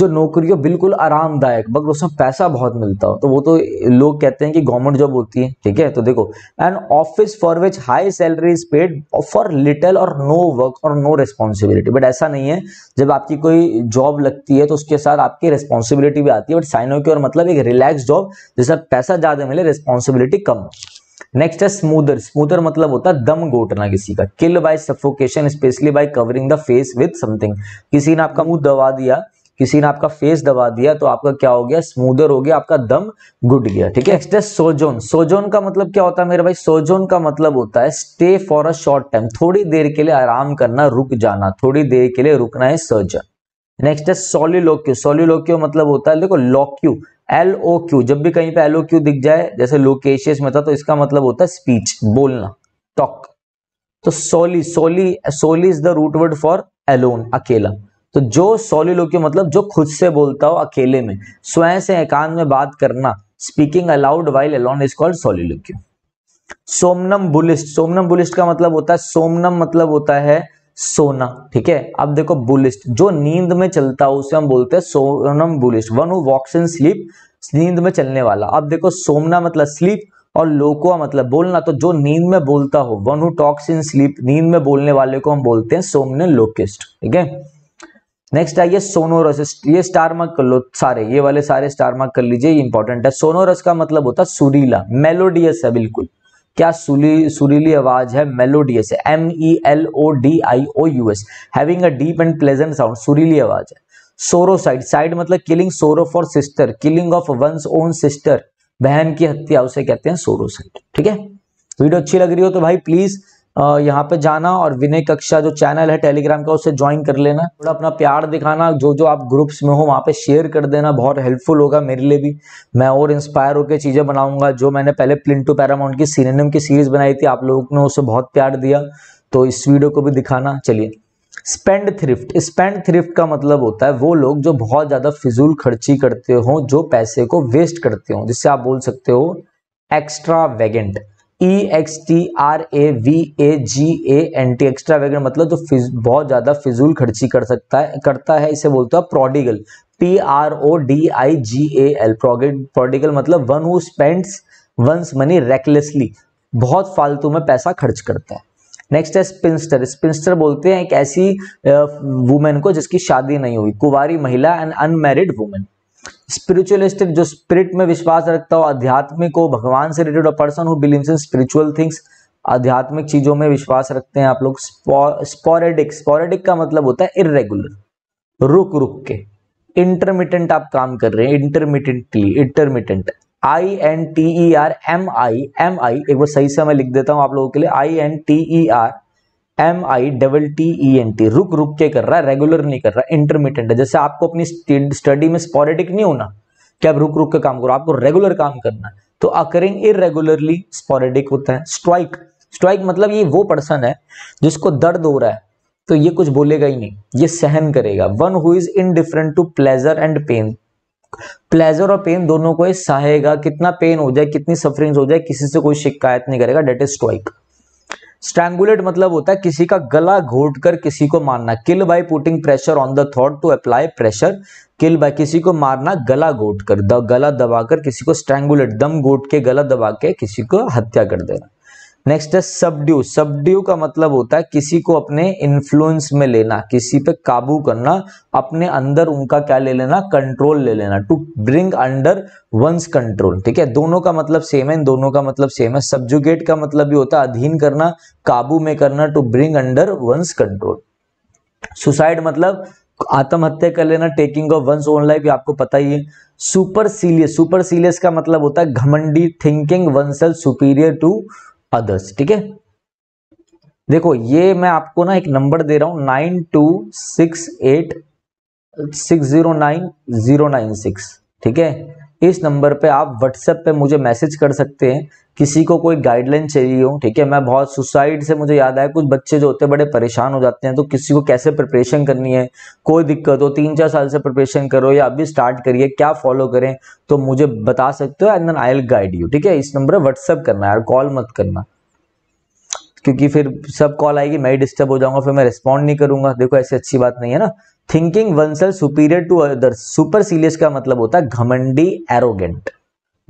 जो हो बिल्कुल आरामदायक मगर उसमें पैसा बहुत मिलता हो तो वो तो लोग कहते हैं कि गवर्नमेंट जॉब होती है ठीक है तो देखो an office for which high salary is paid for little और नो वर्क और नो रिस्पॉन्सिबिलिटी बट ऐसा नहीं है जब आपकी कोई जॉब लगती है तो उसके साथ आपकी रिस्पॉन्सिबिलिटी भी आती है बट साइनो की और मतलब एक रिलैक्स जॉब जिसमें पैसा ज़्यादा मिले रिस्पॉन्सिबिलिटी कम नेक्स्ट है स्मूदर स्मूदर मतलब होता है दम घोटना किसी का kill by suffocation especially by covering the face with something किसी ने आपका मुंह दबा दिया किसी ने आपका फेस दबा दिया तो आपका क्या हो गया स्मूदर हो गया आपका दम घुट गया ठीक है नेक्स्ट है सोजोन सोजोन का मतलब क्या होता है मेरे भाई सोजोन का मतलब होता है stay for a short time थोड़ी देर के लिए आराम करना रुक जाना थोड़ी देर के लिए रुकना है सर्जन नेक्स्ट है सोल्यूलोक्यू सोल्यूलोक्यू मतलब होता है देखो लॉक्यू एल ओ क्यू जब भी कहीं पे एल ओ क्यू दिख जाए जैसे लोकेशियस में था तो इसका मतलब होता है स्पीच बोलना टॉक तो soli soli soli is the root word for alone अकेला तो जो सोलिलोक्य मतलब जो खुद से बोलता हो अकेले में स्वयं से एकांत में बात करना speaking aloud while alone is called soliloquy somnambulist somnambulist का मतलब होता है सोमनम मतलब होता है सोना ठीक है अब देखो बुलिस्ट जो नींद में चलता हो उसे हम बोलते हैं somnambulist one who walks in sleep नींद में चलने वाला अब देखो सोमना मतलब स्लीप और लोकोआ मतलब बोलना तो जो नींद में बोलता हो one who talks in sleep नींद में बोलने वाले को हम बोलते हैं सोमने लोकिस्ट ठीक है नेक्स्ट आइए सोनोरस ये स्टार मार्क कर लो सारे ये वाले सारे स्टार मार्क कर लीजिए ये इंपॉर्टेंट है सोनोरस का मतलब होता है सुरीला मेलोडियस है बिल्कुल क्या सुरीली आवाज है मेलोडियस है M E L O D I O U S having a deep and pleasant sound सुरीली आवाज है सोरोसाइड साइड मतलब killing soror for sister killing of one's own sister बहन की हत्या उसे कहते हैं सोरोसाइड ठीक है वीडियो अच्छी लग रही हो तो भाई प्लीज यहाँ पे जाना और विनय कक्षा जो चैनल है टेलीग्राम का उसे ज्वाइन कर लेना थोड़ा अपना प्यार दिखाना जो जो आप ग्रुप्स में हो वहाँ पे शेयर कर देना बहुत हेल्पफुल होगा मेरे लिए भी मैं और इंस्पायर होकर चीज़ें बनाऊंगा जो मैंने पहले प्लिंटो पैरामाउंट की सीनेम की सीरीज़ बनाई थी आप लोगों ने उसे बहुत प्यार दिया तो इस वीडियो को भी दिखाना चलिए स्पेंड थ्रिफ्ट स्पेंड थ्रिफ्ट का मतलब होता है वो लोग जो बहुत ज़्यादा फिजूल खर्ची करते हो जो पैसे को वेस्ट करते हो जिससे आप बोल सकते हो extravagant E X T R A V A G A N extravagant मतलब जो तो फिज, बहुत ज़्यादा फिजूल खर्ची कर सकता है करता है इसे बोलता है prodigal P R O D I G A L prodigal मतलब one who spends one's money recklessly बहुत फालतू में पैसा खर्च करता है नेक्स्ट है स्पिंस्टर स्पिंस्टर बोलते हैं एक ऐसी वुमेन को जिसकी शादी नहीं हुई कुवारी महिला एंड अनमेरिड वुमेन स्पिरिचुअलिस्टिक जो स्पिरिट में विश्वास रखता हो आध्यात्मिक हो भगवान से रिलेटेड पर्सन हो बिलीव इन स्पिरिचुअल थिंग्स आध्यात्मिक चीजों में विश्वास रखते हैं आप लोग स्पोरेडिक स्पोरेडिक का मतलब होता है इरेगुलर रुक रुक के इंटरमिटेंट आप काम कर रहे हैं intermittently intermittent I N T E R M I M I एक बार सही से मैं लिख देता हूं आप लोगों के लिए I N T E R M I double T E N T रुक रुक के कर रहा है रेगुलर नहीं कर रहा है इंटरमीडियंट है जैसे आपको अपनी स्टडी में स्पॉरेटिक नहीं होना कि आप रुक रुक के काम करो आपको रेगुलर काम करना तो अकरिंग इरेगुलरली स्पोरेटिक होता है स्ट्राइक स्ट्राइक मतलब ये वो पर्सन है जिसको दर्द हो रहा है तो ये कुछ बोलेगा ही नहीं ये सहन करेगा one who is different to pleasure and pain pleasure और पेन दोनों को सहेगा कितना पेन हो जाए कितनी सफरिंग हो जाए किसी से कोई शिकायत नहीं करेगा डेट इज स्ट्राइक स्ट्रैंगुलेट मतलब होता है किसी का गला घोट कर किसी को मारना kill by putting pressure on the थॉट to apply pressure kill by किसी को मारना गला घोट कर द, गला दबाकर किसी को स्ट्रैंगुलेट दम घोट के गला दबा के किसी को हत्या कर देना नेक्स्ट है सबड्यू सबड्यू का मतलब होता है किसी को अपने इन्फ्लुएंस में लेना किसी पे काबू करना अपने अंदर उनका क्या ले लेना कंट्रोल ले लेना to bring under one's control ठीक है दोनों का मतलब सेम है दोनों का मतलब सेम है सब्जुगेट का मतलब भी होता है अधीन करना काबू में करना to bring under one's control suicide मतलब आत्महत्या कर लेना taking of one's own life आपको पता ही है सुपर सीलियस सुपर सीलियस का मतलब होता है घमंडी thinking oneself superior to others ठीक है देखो ये मैं आपको ना एक नंबर दे रहा हूं nine two six eight six zero nine zero nine six ठीक है इस नंबर पे आप व्हाट्सएप पे मुझे मैसेज कर सकते हैं किसी को कोई गाइडलाइन चाहिए हो ठीक है मैं बहुत सुसाइड से मुझे याद आया कुछ बच्चे जो होते हैं बड़े परेशान हो जाते हैं तो किसी को कैसे प्रिपरेशन करनी है कोई दिक्कत हो तीन चार साल से प्रिपरेशन करो या अभी स्टार्ट करिए क्या फॉलो करें तो मुझे बता सकते हो and then I will guide you ठीक है इस नंबर पर व्हाट्सएप करना यार कॉल मत करना क्योंकि फिर सब कॉल आएगी मैं ही डिस्टर्ब हो जाऊंगा फिर मैं रिस्पॉन्ड नहीं करूंगा देखो ऐसी अच्छी बात नहीं है ना thinking one superior to other supercilious का मतलब होता है घमंडी एरोगेंट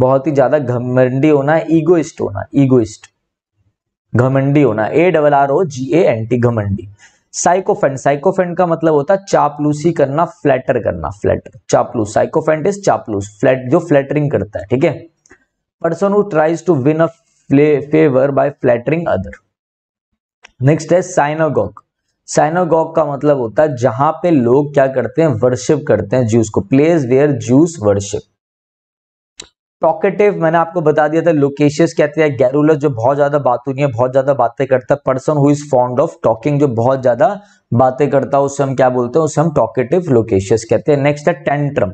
बहुत ही ज्यादा घमंडी होना ईगोइस्ट होना ईगोइस्ट घमंडी होना A double R O G A N T घमंडी साइकोफेंट साइकोफेंट का मतलब होता है चापलूसी करना फ्लैटर करना फ्लैटर चापलूस साइकोफेंट इज चापलूस फ्लैट जो फ्लैटरिंग करता है ठीक है person who tries to win a favour by flattering other next है साइनागॉग साइनागॉग का मतलब होता है जहां पे लोग क्या करते हैं वर्शिप करते हैं जूस को place where Jews worship talkative मैंने आपको बता दिया था लोकेशियस कहते हैं गैरुलस जो बहुत ज्यादा बातूनी है बहुत ज्यादा बातें करता है person who is fond of talking जो बहुत ज्यादा बातें करता है उससे हम क्या बोलते हैं उससे हम टॉकेटिव लोकेशियस कहते हैं नेक्स्ट है टेंट्रम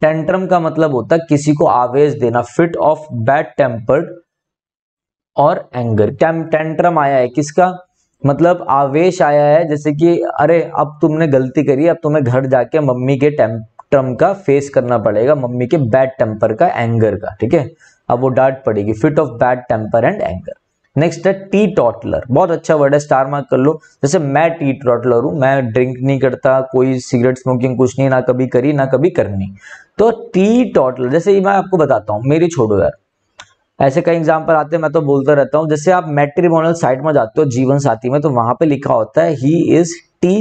टेंट्रम का मतलब होता है किसी को आवेश देना फिट ऑफ बैड टेम्पर्ड और एंगर टेंट्रम आया है किसका मतलब आवेश आया है जैसे कि अरे अब तुमने गलती करी अब तुम्हें घर जाके मम्मी के टेम्पटम का फेस करना पड़ेगा मम्मी के बैड टेम्पर का एंगर का ठीक है अब वो डांट पड़ेगी fit of bad temper and anger next है टी टॉटलर बहुत अच्छा वर्ड है स्टार मार्क कर लो जैसे मैं टी टॉटलर हूं मैं ड्रिंक नहीं करता कोई सिगरेट स्मोकिंग कुछ नहीं ना कभी करी ना कभी करनी तो टी टॉटलर जैसे मैं आपको बताता हूँ मेरी छोड़ो यार ऐसे कई एग्जाम्पल आते हैं मैं तो बोलता रहता हूँ जैसे आप मेट्रीमोनल साइट में जाते हो जीवन साथी में तो वहां पे लिखा होता है he is 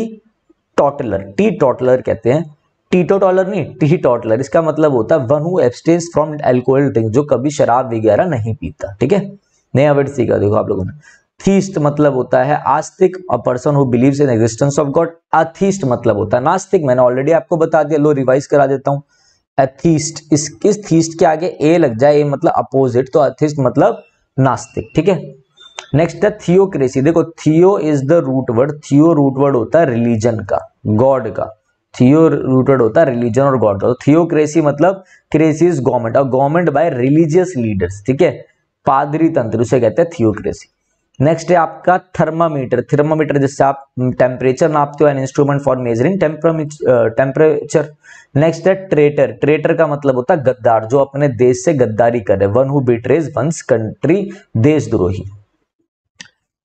teetotaller teetotaller कहते हैं टीटो टॉलर नहीं टी टॉटलर इसका मतलब होता है one who abstains from alcohol drink जो कभी शराब वगैरह नहीं पीता ठीक है नया वर्ड सीखा देखो आप लोगों ने थीस्ट मतलब होता है आस्तिक a person who believes in existence of God atheist मतलब होता है नास्तिक मैंने ऑलरेडी आपको बता दिया लो रिवाइज करा देता हूँ एथिस्ट इस किस थीस्ट के आगे ए लग जाए ए मतलब अपोजिट तो एथिस्ट मतलब नास्तिक ठीक है नेक्स्ट है थियोक्रेसी देखो theo is the root word theo root word होता है रिलीजन का गॉड का थियो रूटवर्ड होता है रिलीजन और गॉड का थियोक्रेसी तो मतलब क्रेसी इज गवर्नमेंट और गवर्नमेंट बाय रिलीजियस लीडर्स ठीक है पादरी तंत्र उसे कहते हैं थियोक्रेसी नेक्स्ट है आपका थर्मामीटर थर्मामीटर जिससे आप टेम्परेचर नापते हो an instrument for measuring temperature next है ट्रेटर ट्रेटर का मतलब होता है गद्दार जो अपने देश से गद्दारी करे one who betrays one's country देशद्रोही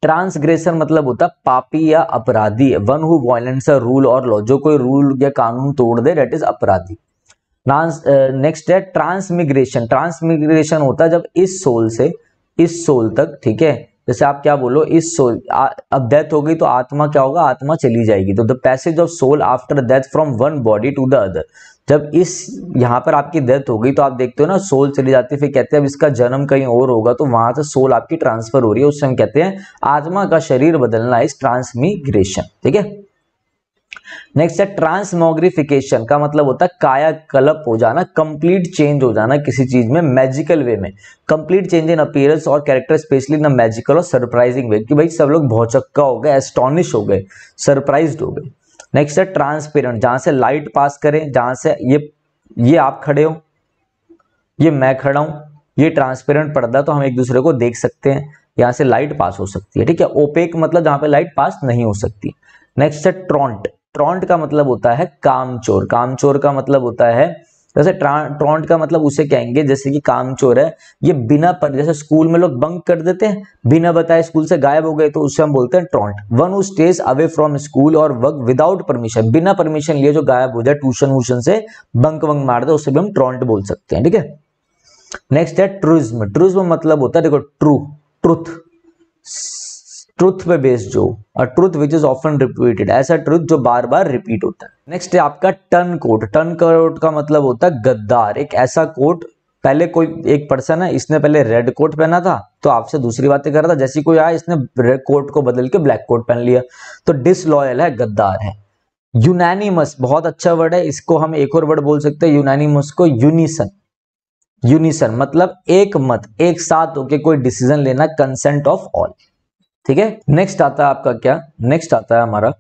ट्रांसग्रेसर मतलब होता है पापी या अपराधी one who violates a rule और लॉ जो कोई रूल या कानून तोड़ दे डेट इज अपराधी नेक्स्ट है ट्रांसमिग्रेशन ट्रांसमिग्रेशन होता है जब इस सोल से इस सोल तक ठीक है जैसे आप क्या बोलो इस सोल अब डेथ हो गई तो आत्मा क्या होगा आत्मा चली जाएगी तो the passage of soul after death from one body to the other जब इस यहाँ पर आपकी डेथ हो गई तो आप देखते हो ना सोल चली जाती है फिर कहते हैं अब इसका जन्म कहीं और होगा तो वहां से सोल आपकी ट्रांसफर हो रही है उससे हम कहते हैं आत्मा का शरीर बदलना इस ट्रांसमिग्रेशन ठीक है नेक्स्ट है ट्रांसमोग्रिफिकेशन का मतलब होता है कायाकल्प हो जाना कंप्लीट चेंज हो जाना किसी चीज में मैजिकल वे में कंप्लीट चेंज इन अपीयरेंस और कैरेक्टर स्पेशली इन मैजिकल और सरप्राइजिंग वे कि भाई सब लोग भौचक्का हो गए एस्टॉनिश हो गए सरप्राइज हो गए नेक्स्ट है ट्रांसपेरेंट जहां से लाइट पास करें जहां से ये ये आप खड़े हो ये मैं खड़ा हूं ये ट्रांसपेरेंट पर्दा तो हम एक दूसरे को देख सकते हैं यहां से लाइट पास हो सकती है ठीक है ओपेक मतलब जहां पे लाइट पास नहीं हो सकती नेक्स्ट है ट्रॉन्ट ट्रॉन्ट का मतलब होता है कामचोर कामचोर का मतलब होता है जैसे ट्रॉन्ट का मतलब उसे कहेंगे जैसे कि कामचोर है ये बिना पर जैसे स्कूल में लोग बंक कर देते हैं बिना बताए स्कूल से गायब हो गए तो उसे हम बोलते हैं truant one who stays away from school और वर्क विदाउट परमिशन बिना परमिशन लिए जो गायब हो जाए ट्यूशन व्यूशन से बंक वंक मार दे उसे भी हम ट्रॉन्ट बोल सकते हैं ठीक है नेक्स्ट है ट्रूज्म ट्रूज्म मतलब होता है देखो ट्रू ट्रुथ ट्रुथ पे बेस्ड जो truth which is often repeated ऐसा ट्रुथ जो बार बार रिपीट होता है नेक्स्ट है आपका टर्न कोट टर्न कोट का मतलब होता है गद्दार एक ऐसा कोट पहले कोई एक पर्सन है इसने पहले रेड कोट पहना था तो आपसे दूसरी बातें कर रहा था जैसे कोई आया इसने रेड कोट को बदल के ब्लैक कोट पहन लिया तो डिसलॉयल है गद्दार है यूनानिमस बहुत अच्छा वर्ड है इसको हम एक और वर्ड बोल सकते हैं यूनानिमस को यूनिसन यूनिसन मतलब एक मत एक साथ होके कोई डिसीजन लेना कंसेंट ऑफ ऑल ठीक है नेक्स्ट आता है आपका क्या नेक्स्ट आता है हमारा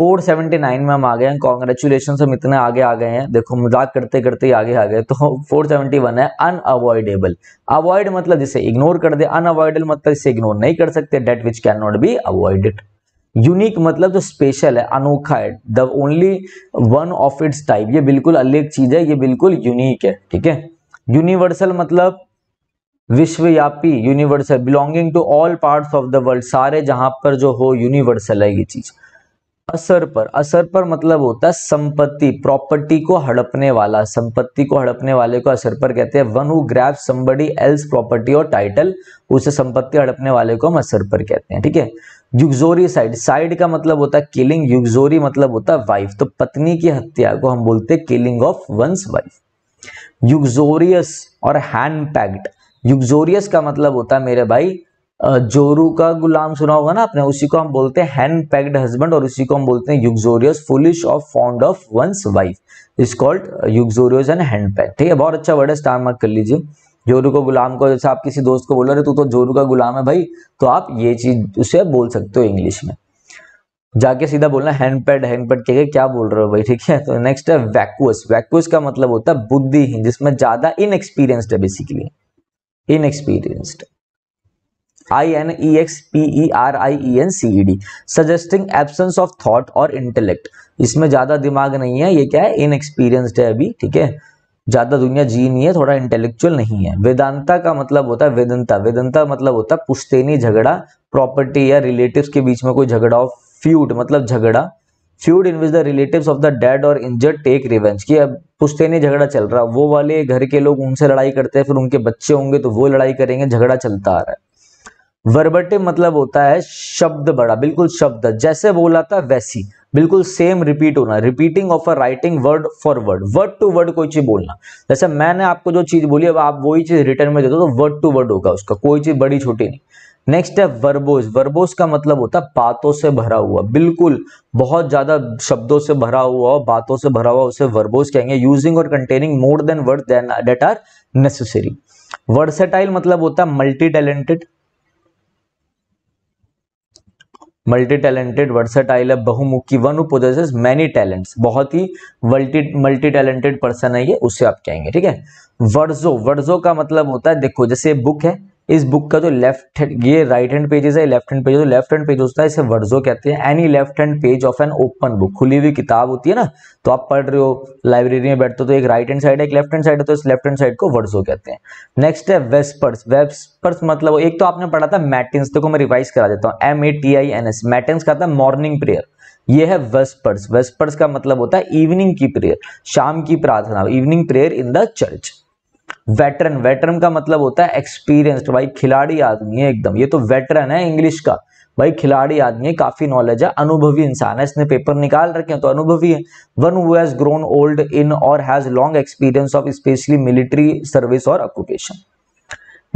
479 में हम आ गए हैं कॉन्ग्रेचुलेशन हम इतने आगे आ गए हैं देखो मजाक करते करते ही आगे आ गए तो 471 है अनअवॉइडेबल अवॉइड मतलब जिसे इग्नोर कर दे अनअवॉइडेबल मतलब इसे इग्नोर नहीं कर सकते that which can not be avoided unique मतलब जो स्पेशल है अनोखा है the only one of its type ये बिल्कुल अलग चीज है ये बिल्कुल यूनिक है ठीक है यूनिवर्सल मतलब विश्वव्यापी universal belonging to all parts of the world सारे जहां पर जो हो यूनिवर्सल है ये चीज असर पर असर पर मतलब होता है संपत्ति प्रॉपर्टी को हड़पने वाला संपत्ति को हड़पने वाले को असर पर कहते हैं one who grab somebody else property और टाइटल उसे संपत्ति हड़पने वाले को हम असर पर कहते हैं ठीक है युगजोरी साइड साइड का मतलब होता है किलिंग युगजोरी मतलब होता है वाइफ तो पत्नी की हत्या को हम बोलते हैं killing of one's wife uxorious और हैंड पैक्ड युगजोरियस का मतलब होता है मेरे भाई जोरू का गुलाम सुना होगा ना आपने उसी को हम बोलते हैं हैंड पैक्ड हस्बैंड और उसी को हम बोलते हैं uxorious foolish of fond of one's wife is called uxorious and henpecked ठीक है बहुत अच्छा वर्ड है स्टार मार्क कर लीजिए जोरू को गुलाम को जैसे आप किसी दोस्त को बोल रहे तू तो जोरू का गुलाम है भाई तो आप ये चीज उसे बोल सकते हो इंग्लिश में जाके सीधा बोलना हैंड पैड हैंड पैड के क्या बोल रहे हो भाई ठीक है तो नेक्स्ट है वैक्यूस वैक्यूस का मतलब होता है बुद्धि जिसमें ज्यादा इनएक्सपीरियंस्ड है basically inexperienced i n e x p e r i e n c e d suggesting absence of thought or intellect इसमें ज्यादा दिमाग नहीं है ये क्या है इनएक्सपीरियंस्ड है अभी ठीक है ज्यादा दुनिया जी नहीं है थोड़ा इंटेलेक्चुअल नहीं है वेदांता का मतलब होता है वेदंता वेदंता मतलब होता है पुश्तेनी झगड़ा प्रॉपर्टी या रिलेटिव्स के बीच में कोई झगड़ा ऑफ फ्यूट मतलब झगड़ा feud in which the relative of the dead और इंजर्ड टेक रिवेंज की अब पुश्तैनी झगड़ा चल रहा वो वाले घर के लोग उनसे लड़ाई करते हैं फिर उनके बच्चे होंगे तो वो लड़ाई करेंगे झगड़ा चलता आ रहा है वर्बटिव मतलब होता है शब्द बड़ा बिल्कुल शब्द जैसे बोला था वैसी बिल्कुल सेम रिपीट होना repeating of a writing word for word word to word कोई चीज बोलना जैसे मैंने आपको जो चीज बोली अब आप वही चीज रिटर्न में दे दो तो वर्ड टू वर्ड होगा उसका कोई चीज बड़ी छोटी नहीं नेक्स्ट है वर्बोज वर्बोज का मतलब होता है बातों से भरा हुआ बिल्कुल बहुत ज्यादा शब्दों से भरा हुआ बातों से भरा हुआ उसे वर्बोज कहेंगे यूजिंग और containing more than word than that are necessary versatile मतलब होता है multi talented multi talented versatile है बहुमुखी वन पोजेसेस मैनी टैलेंट्स बहुत ही मल्टी मल्टी टैलेंटेड पर्सन है ये उसे आप कहेंगे ठीक है वर्जो वर्जो का मतलब होता है देखो जैसे बुक है इस बुक का जो लेफ्ट ये राइट हैंड पेजेस है left hand pages left hand page होता है इसे वर्जो कहते हैं any left hand page of an open book खुली हुई किताब होती है ना तो आप पढ़ रहे हो लाइब्रेरी में बैठते हो तो एक राइट हैंड साइड है एक लेफ्ट हैंड साइड है तो इस लेफ्ट हैंड साइड को वर्जो कहते हैं नेक्स्ट है वेस्पर्स वेस्पर्स मतलब एक तो आपने पढ़ा था मैटिन्स देखो तो मैं रिवाइज करा देता हूँ M A T I N S matins का था मॉर्निंग प्रेयर ये है वेस्पर्स वेस्पर्स का मतलब होता है इवनिंग की प्रेयर शाम की प्रार्थना evening prayer in the church veteran veteran का मतलब होता है एक्सपीरियंस्ड भाई खिलाड़ी आदमी है एकदम ये तो वेटरन है इंग्लिश का भाई खिलाड़ी आदमी है काफी नॉलेज है अनुभवी इंसान है इसने पेपर निकाल रखे हैं तो अनुभवी है one who has grown old in और has long experience of especially military service और ऑक्युपेशन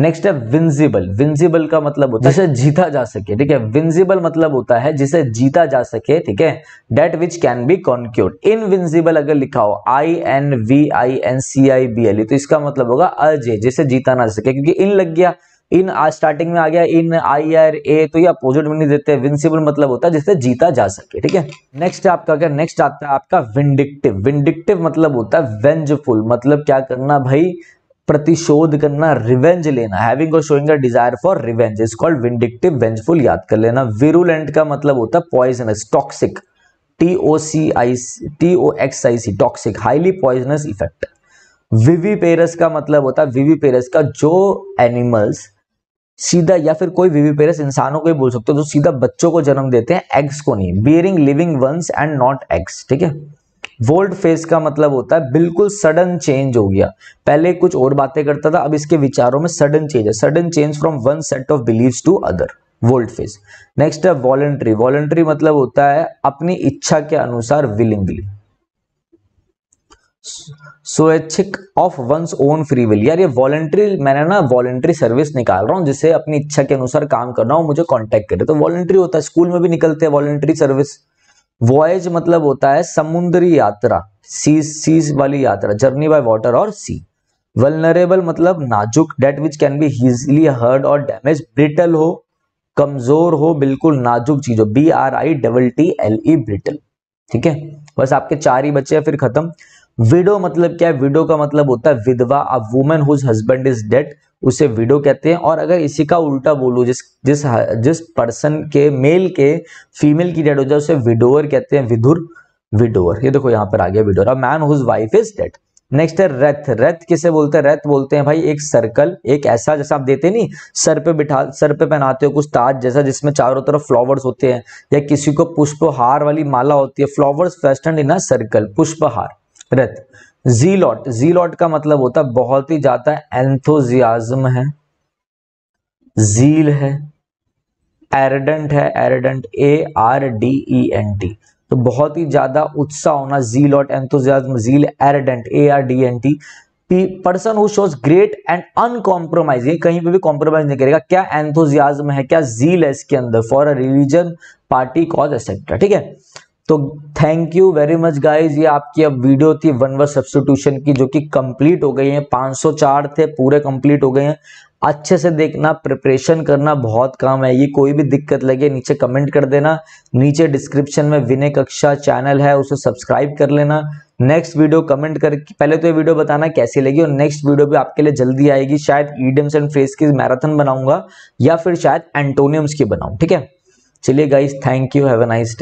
नेक्स्ट है विंजिबल विंजिबल का मतलब होता है जिसे जीता जा सके ठीक है विंजिबल मतलब होता है जिसे जीता जा सके ठीक है that which can be conquered invincible अगर लिखा हो I N V I N C I B L तो इसका मतलब होगा अजय जिसे जीता ना सके क्योंकि इन लग गया इन आज स्टार्टिंग में आ गया इन आई आर ए तो ये अपोजिट में नहीं देते विंसिबल मतलब होता है जिससे जीता जा सके ठीक है नेक्स्ट आपका क्या नेक्स्ट आता है आपका विंडिक्टिव विंडिक्टिव मतलब होता है वेंजफुल मतलब क्या करना भाई प्रतिशोध करना रिवेंज लेना हैविंग और showing a desire for revenge is called vindictive vengeful याद कर लेना विरुलेंट का मतलब होता है poisonous toxic T O C I T O X I C toxic highly poisonous effect viviparous का मतलब होता है विवीपेरस का जो एनिमल्स सीधा या फिर कोई विवीपेरस इंसानों को ही बोल सकते हो जो सीधा बच्चों को जन्म देते हैं एग्स को नहीं bearing living ones and not eggs ठीक है वोल्ड फेस का मतलब होता है बिल्कुल सडन चेंज हो गया पहले कुछ और बातें करता था अब इसके विचारों में सडन चेंज है sudden change from one set of believe to other volte face next है वॉलेंट्री वॉलेंट्री मतलब होता है अपनी इच्छा के अनुसार विलिंगली स्वैच्छिक of one's own free will यार ये वॉलेंट्री मैंने ना वॉलेंट्री सर्विस निकाल रहा हूँ जिसे अपनी इच्छा के अनुसार काम करना हो मुझे कॉन्टेक्ट करे तो वॉलेंट्री होता है स्कूल में भी निकलते हैं वॉलेंट्री सर्विस वॉयज मतलब होता है समुद्री यात्रा सी सीज वाली यात्रा जर्नी बाय वाटर और सी वेलनरेबल मतलब नाजुक that which can be easily hurt और डैमेज ब्रिटल हो कमजोर हो बिल्कुल नाजुक चीज हो B R I double T L E brittle ठीक है बस आपके चार ही बच्चे हैं फिर खत्म विडो मतलब क्या है विडो का मतलब होता है विधवा a women whose husband is dead उसे विडो कहते हैं और अगर इसी का उल्टा बोलूं जिस जिस जिस पर्सन के मेल के फीमेल की डेड हो जाए उसे विडोअर कहते हैं विधुर विडोअर ये देखो यहाँ पर आ गया widower man whose wife is dead next है रथ रथ किसे बोलते हैं रथ बोलते हैं भाई एक सर्कल एक ऐसा जैसा आप देते नहीं सर पे बिठा सर पे पहनाते हो कुछ ताज जैसा जिसमें चारों तरफ फ्लावर्स होते हैं या किसी को पुष्पहार वाली माला होती है फ्लावर्स फेस्टन इन अ सर्कल पुष्पहार रथ जीलॉट जीलॉट का मतलब होता है बहुत ही ज्यादा एंथोजियाज्म है जील है एरडेंट है ardent A R D E N T तो बहुत ही ज्यादा उत्साह होना जी lot enthusiasm zeal ardent A R D N T person who shows great and uncompromise ये कहीं पे भी कॉम्प्रोमाइज नहीं करेगा क्या एंथोजियाज्म है क्या जील है इसके अंदर for a religion party cause etcetera ठीक है तो thank you very much guys ये आपकी अब वीडियो थी वन वर्स सब्सटीट्यूशन की जो कि कंप्लीट हो गई है 504 थे पूरे कंप्लीट हो गए हैं अच्छे से देखना प्रिपरेशन करना बहुत काम है ये कोई भी दिक्कत लगे नीचे कमेंट कर देना नीचे डिस्क्रिप्शन में विनय कक्षा चैनल है उसे सब्सक्राइब कर लेना नेक्स्ट वीडियो कमेंट करके पहले तो ये वीडियो बताना कैसी लगी और नेक्स्ट वीडियो भी आपके लिए जल्दी आएगी शायद ईडम्स एंड फेस की मैराथन बनाऊंगा या फिर शायद एंटोनियम्स की बनाऊ ठीक है चलिए guys thank you have a nice day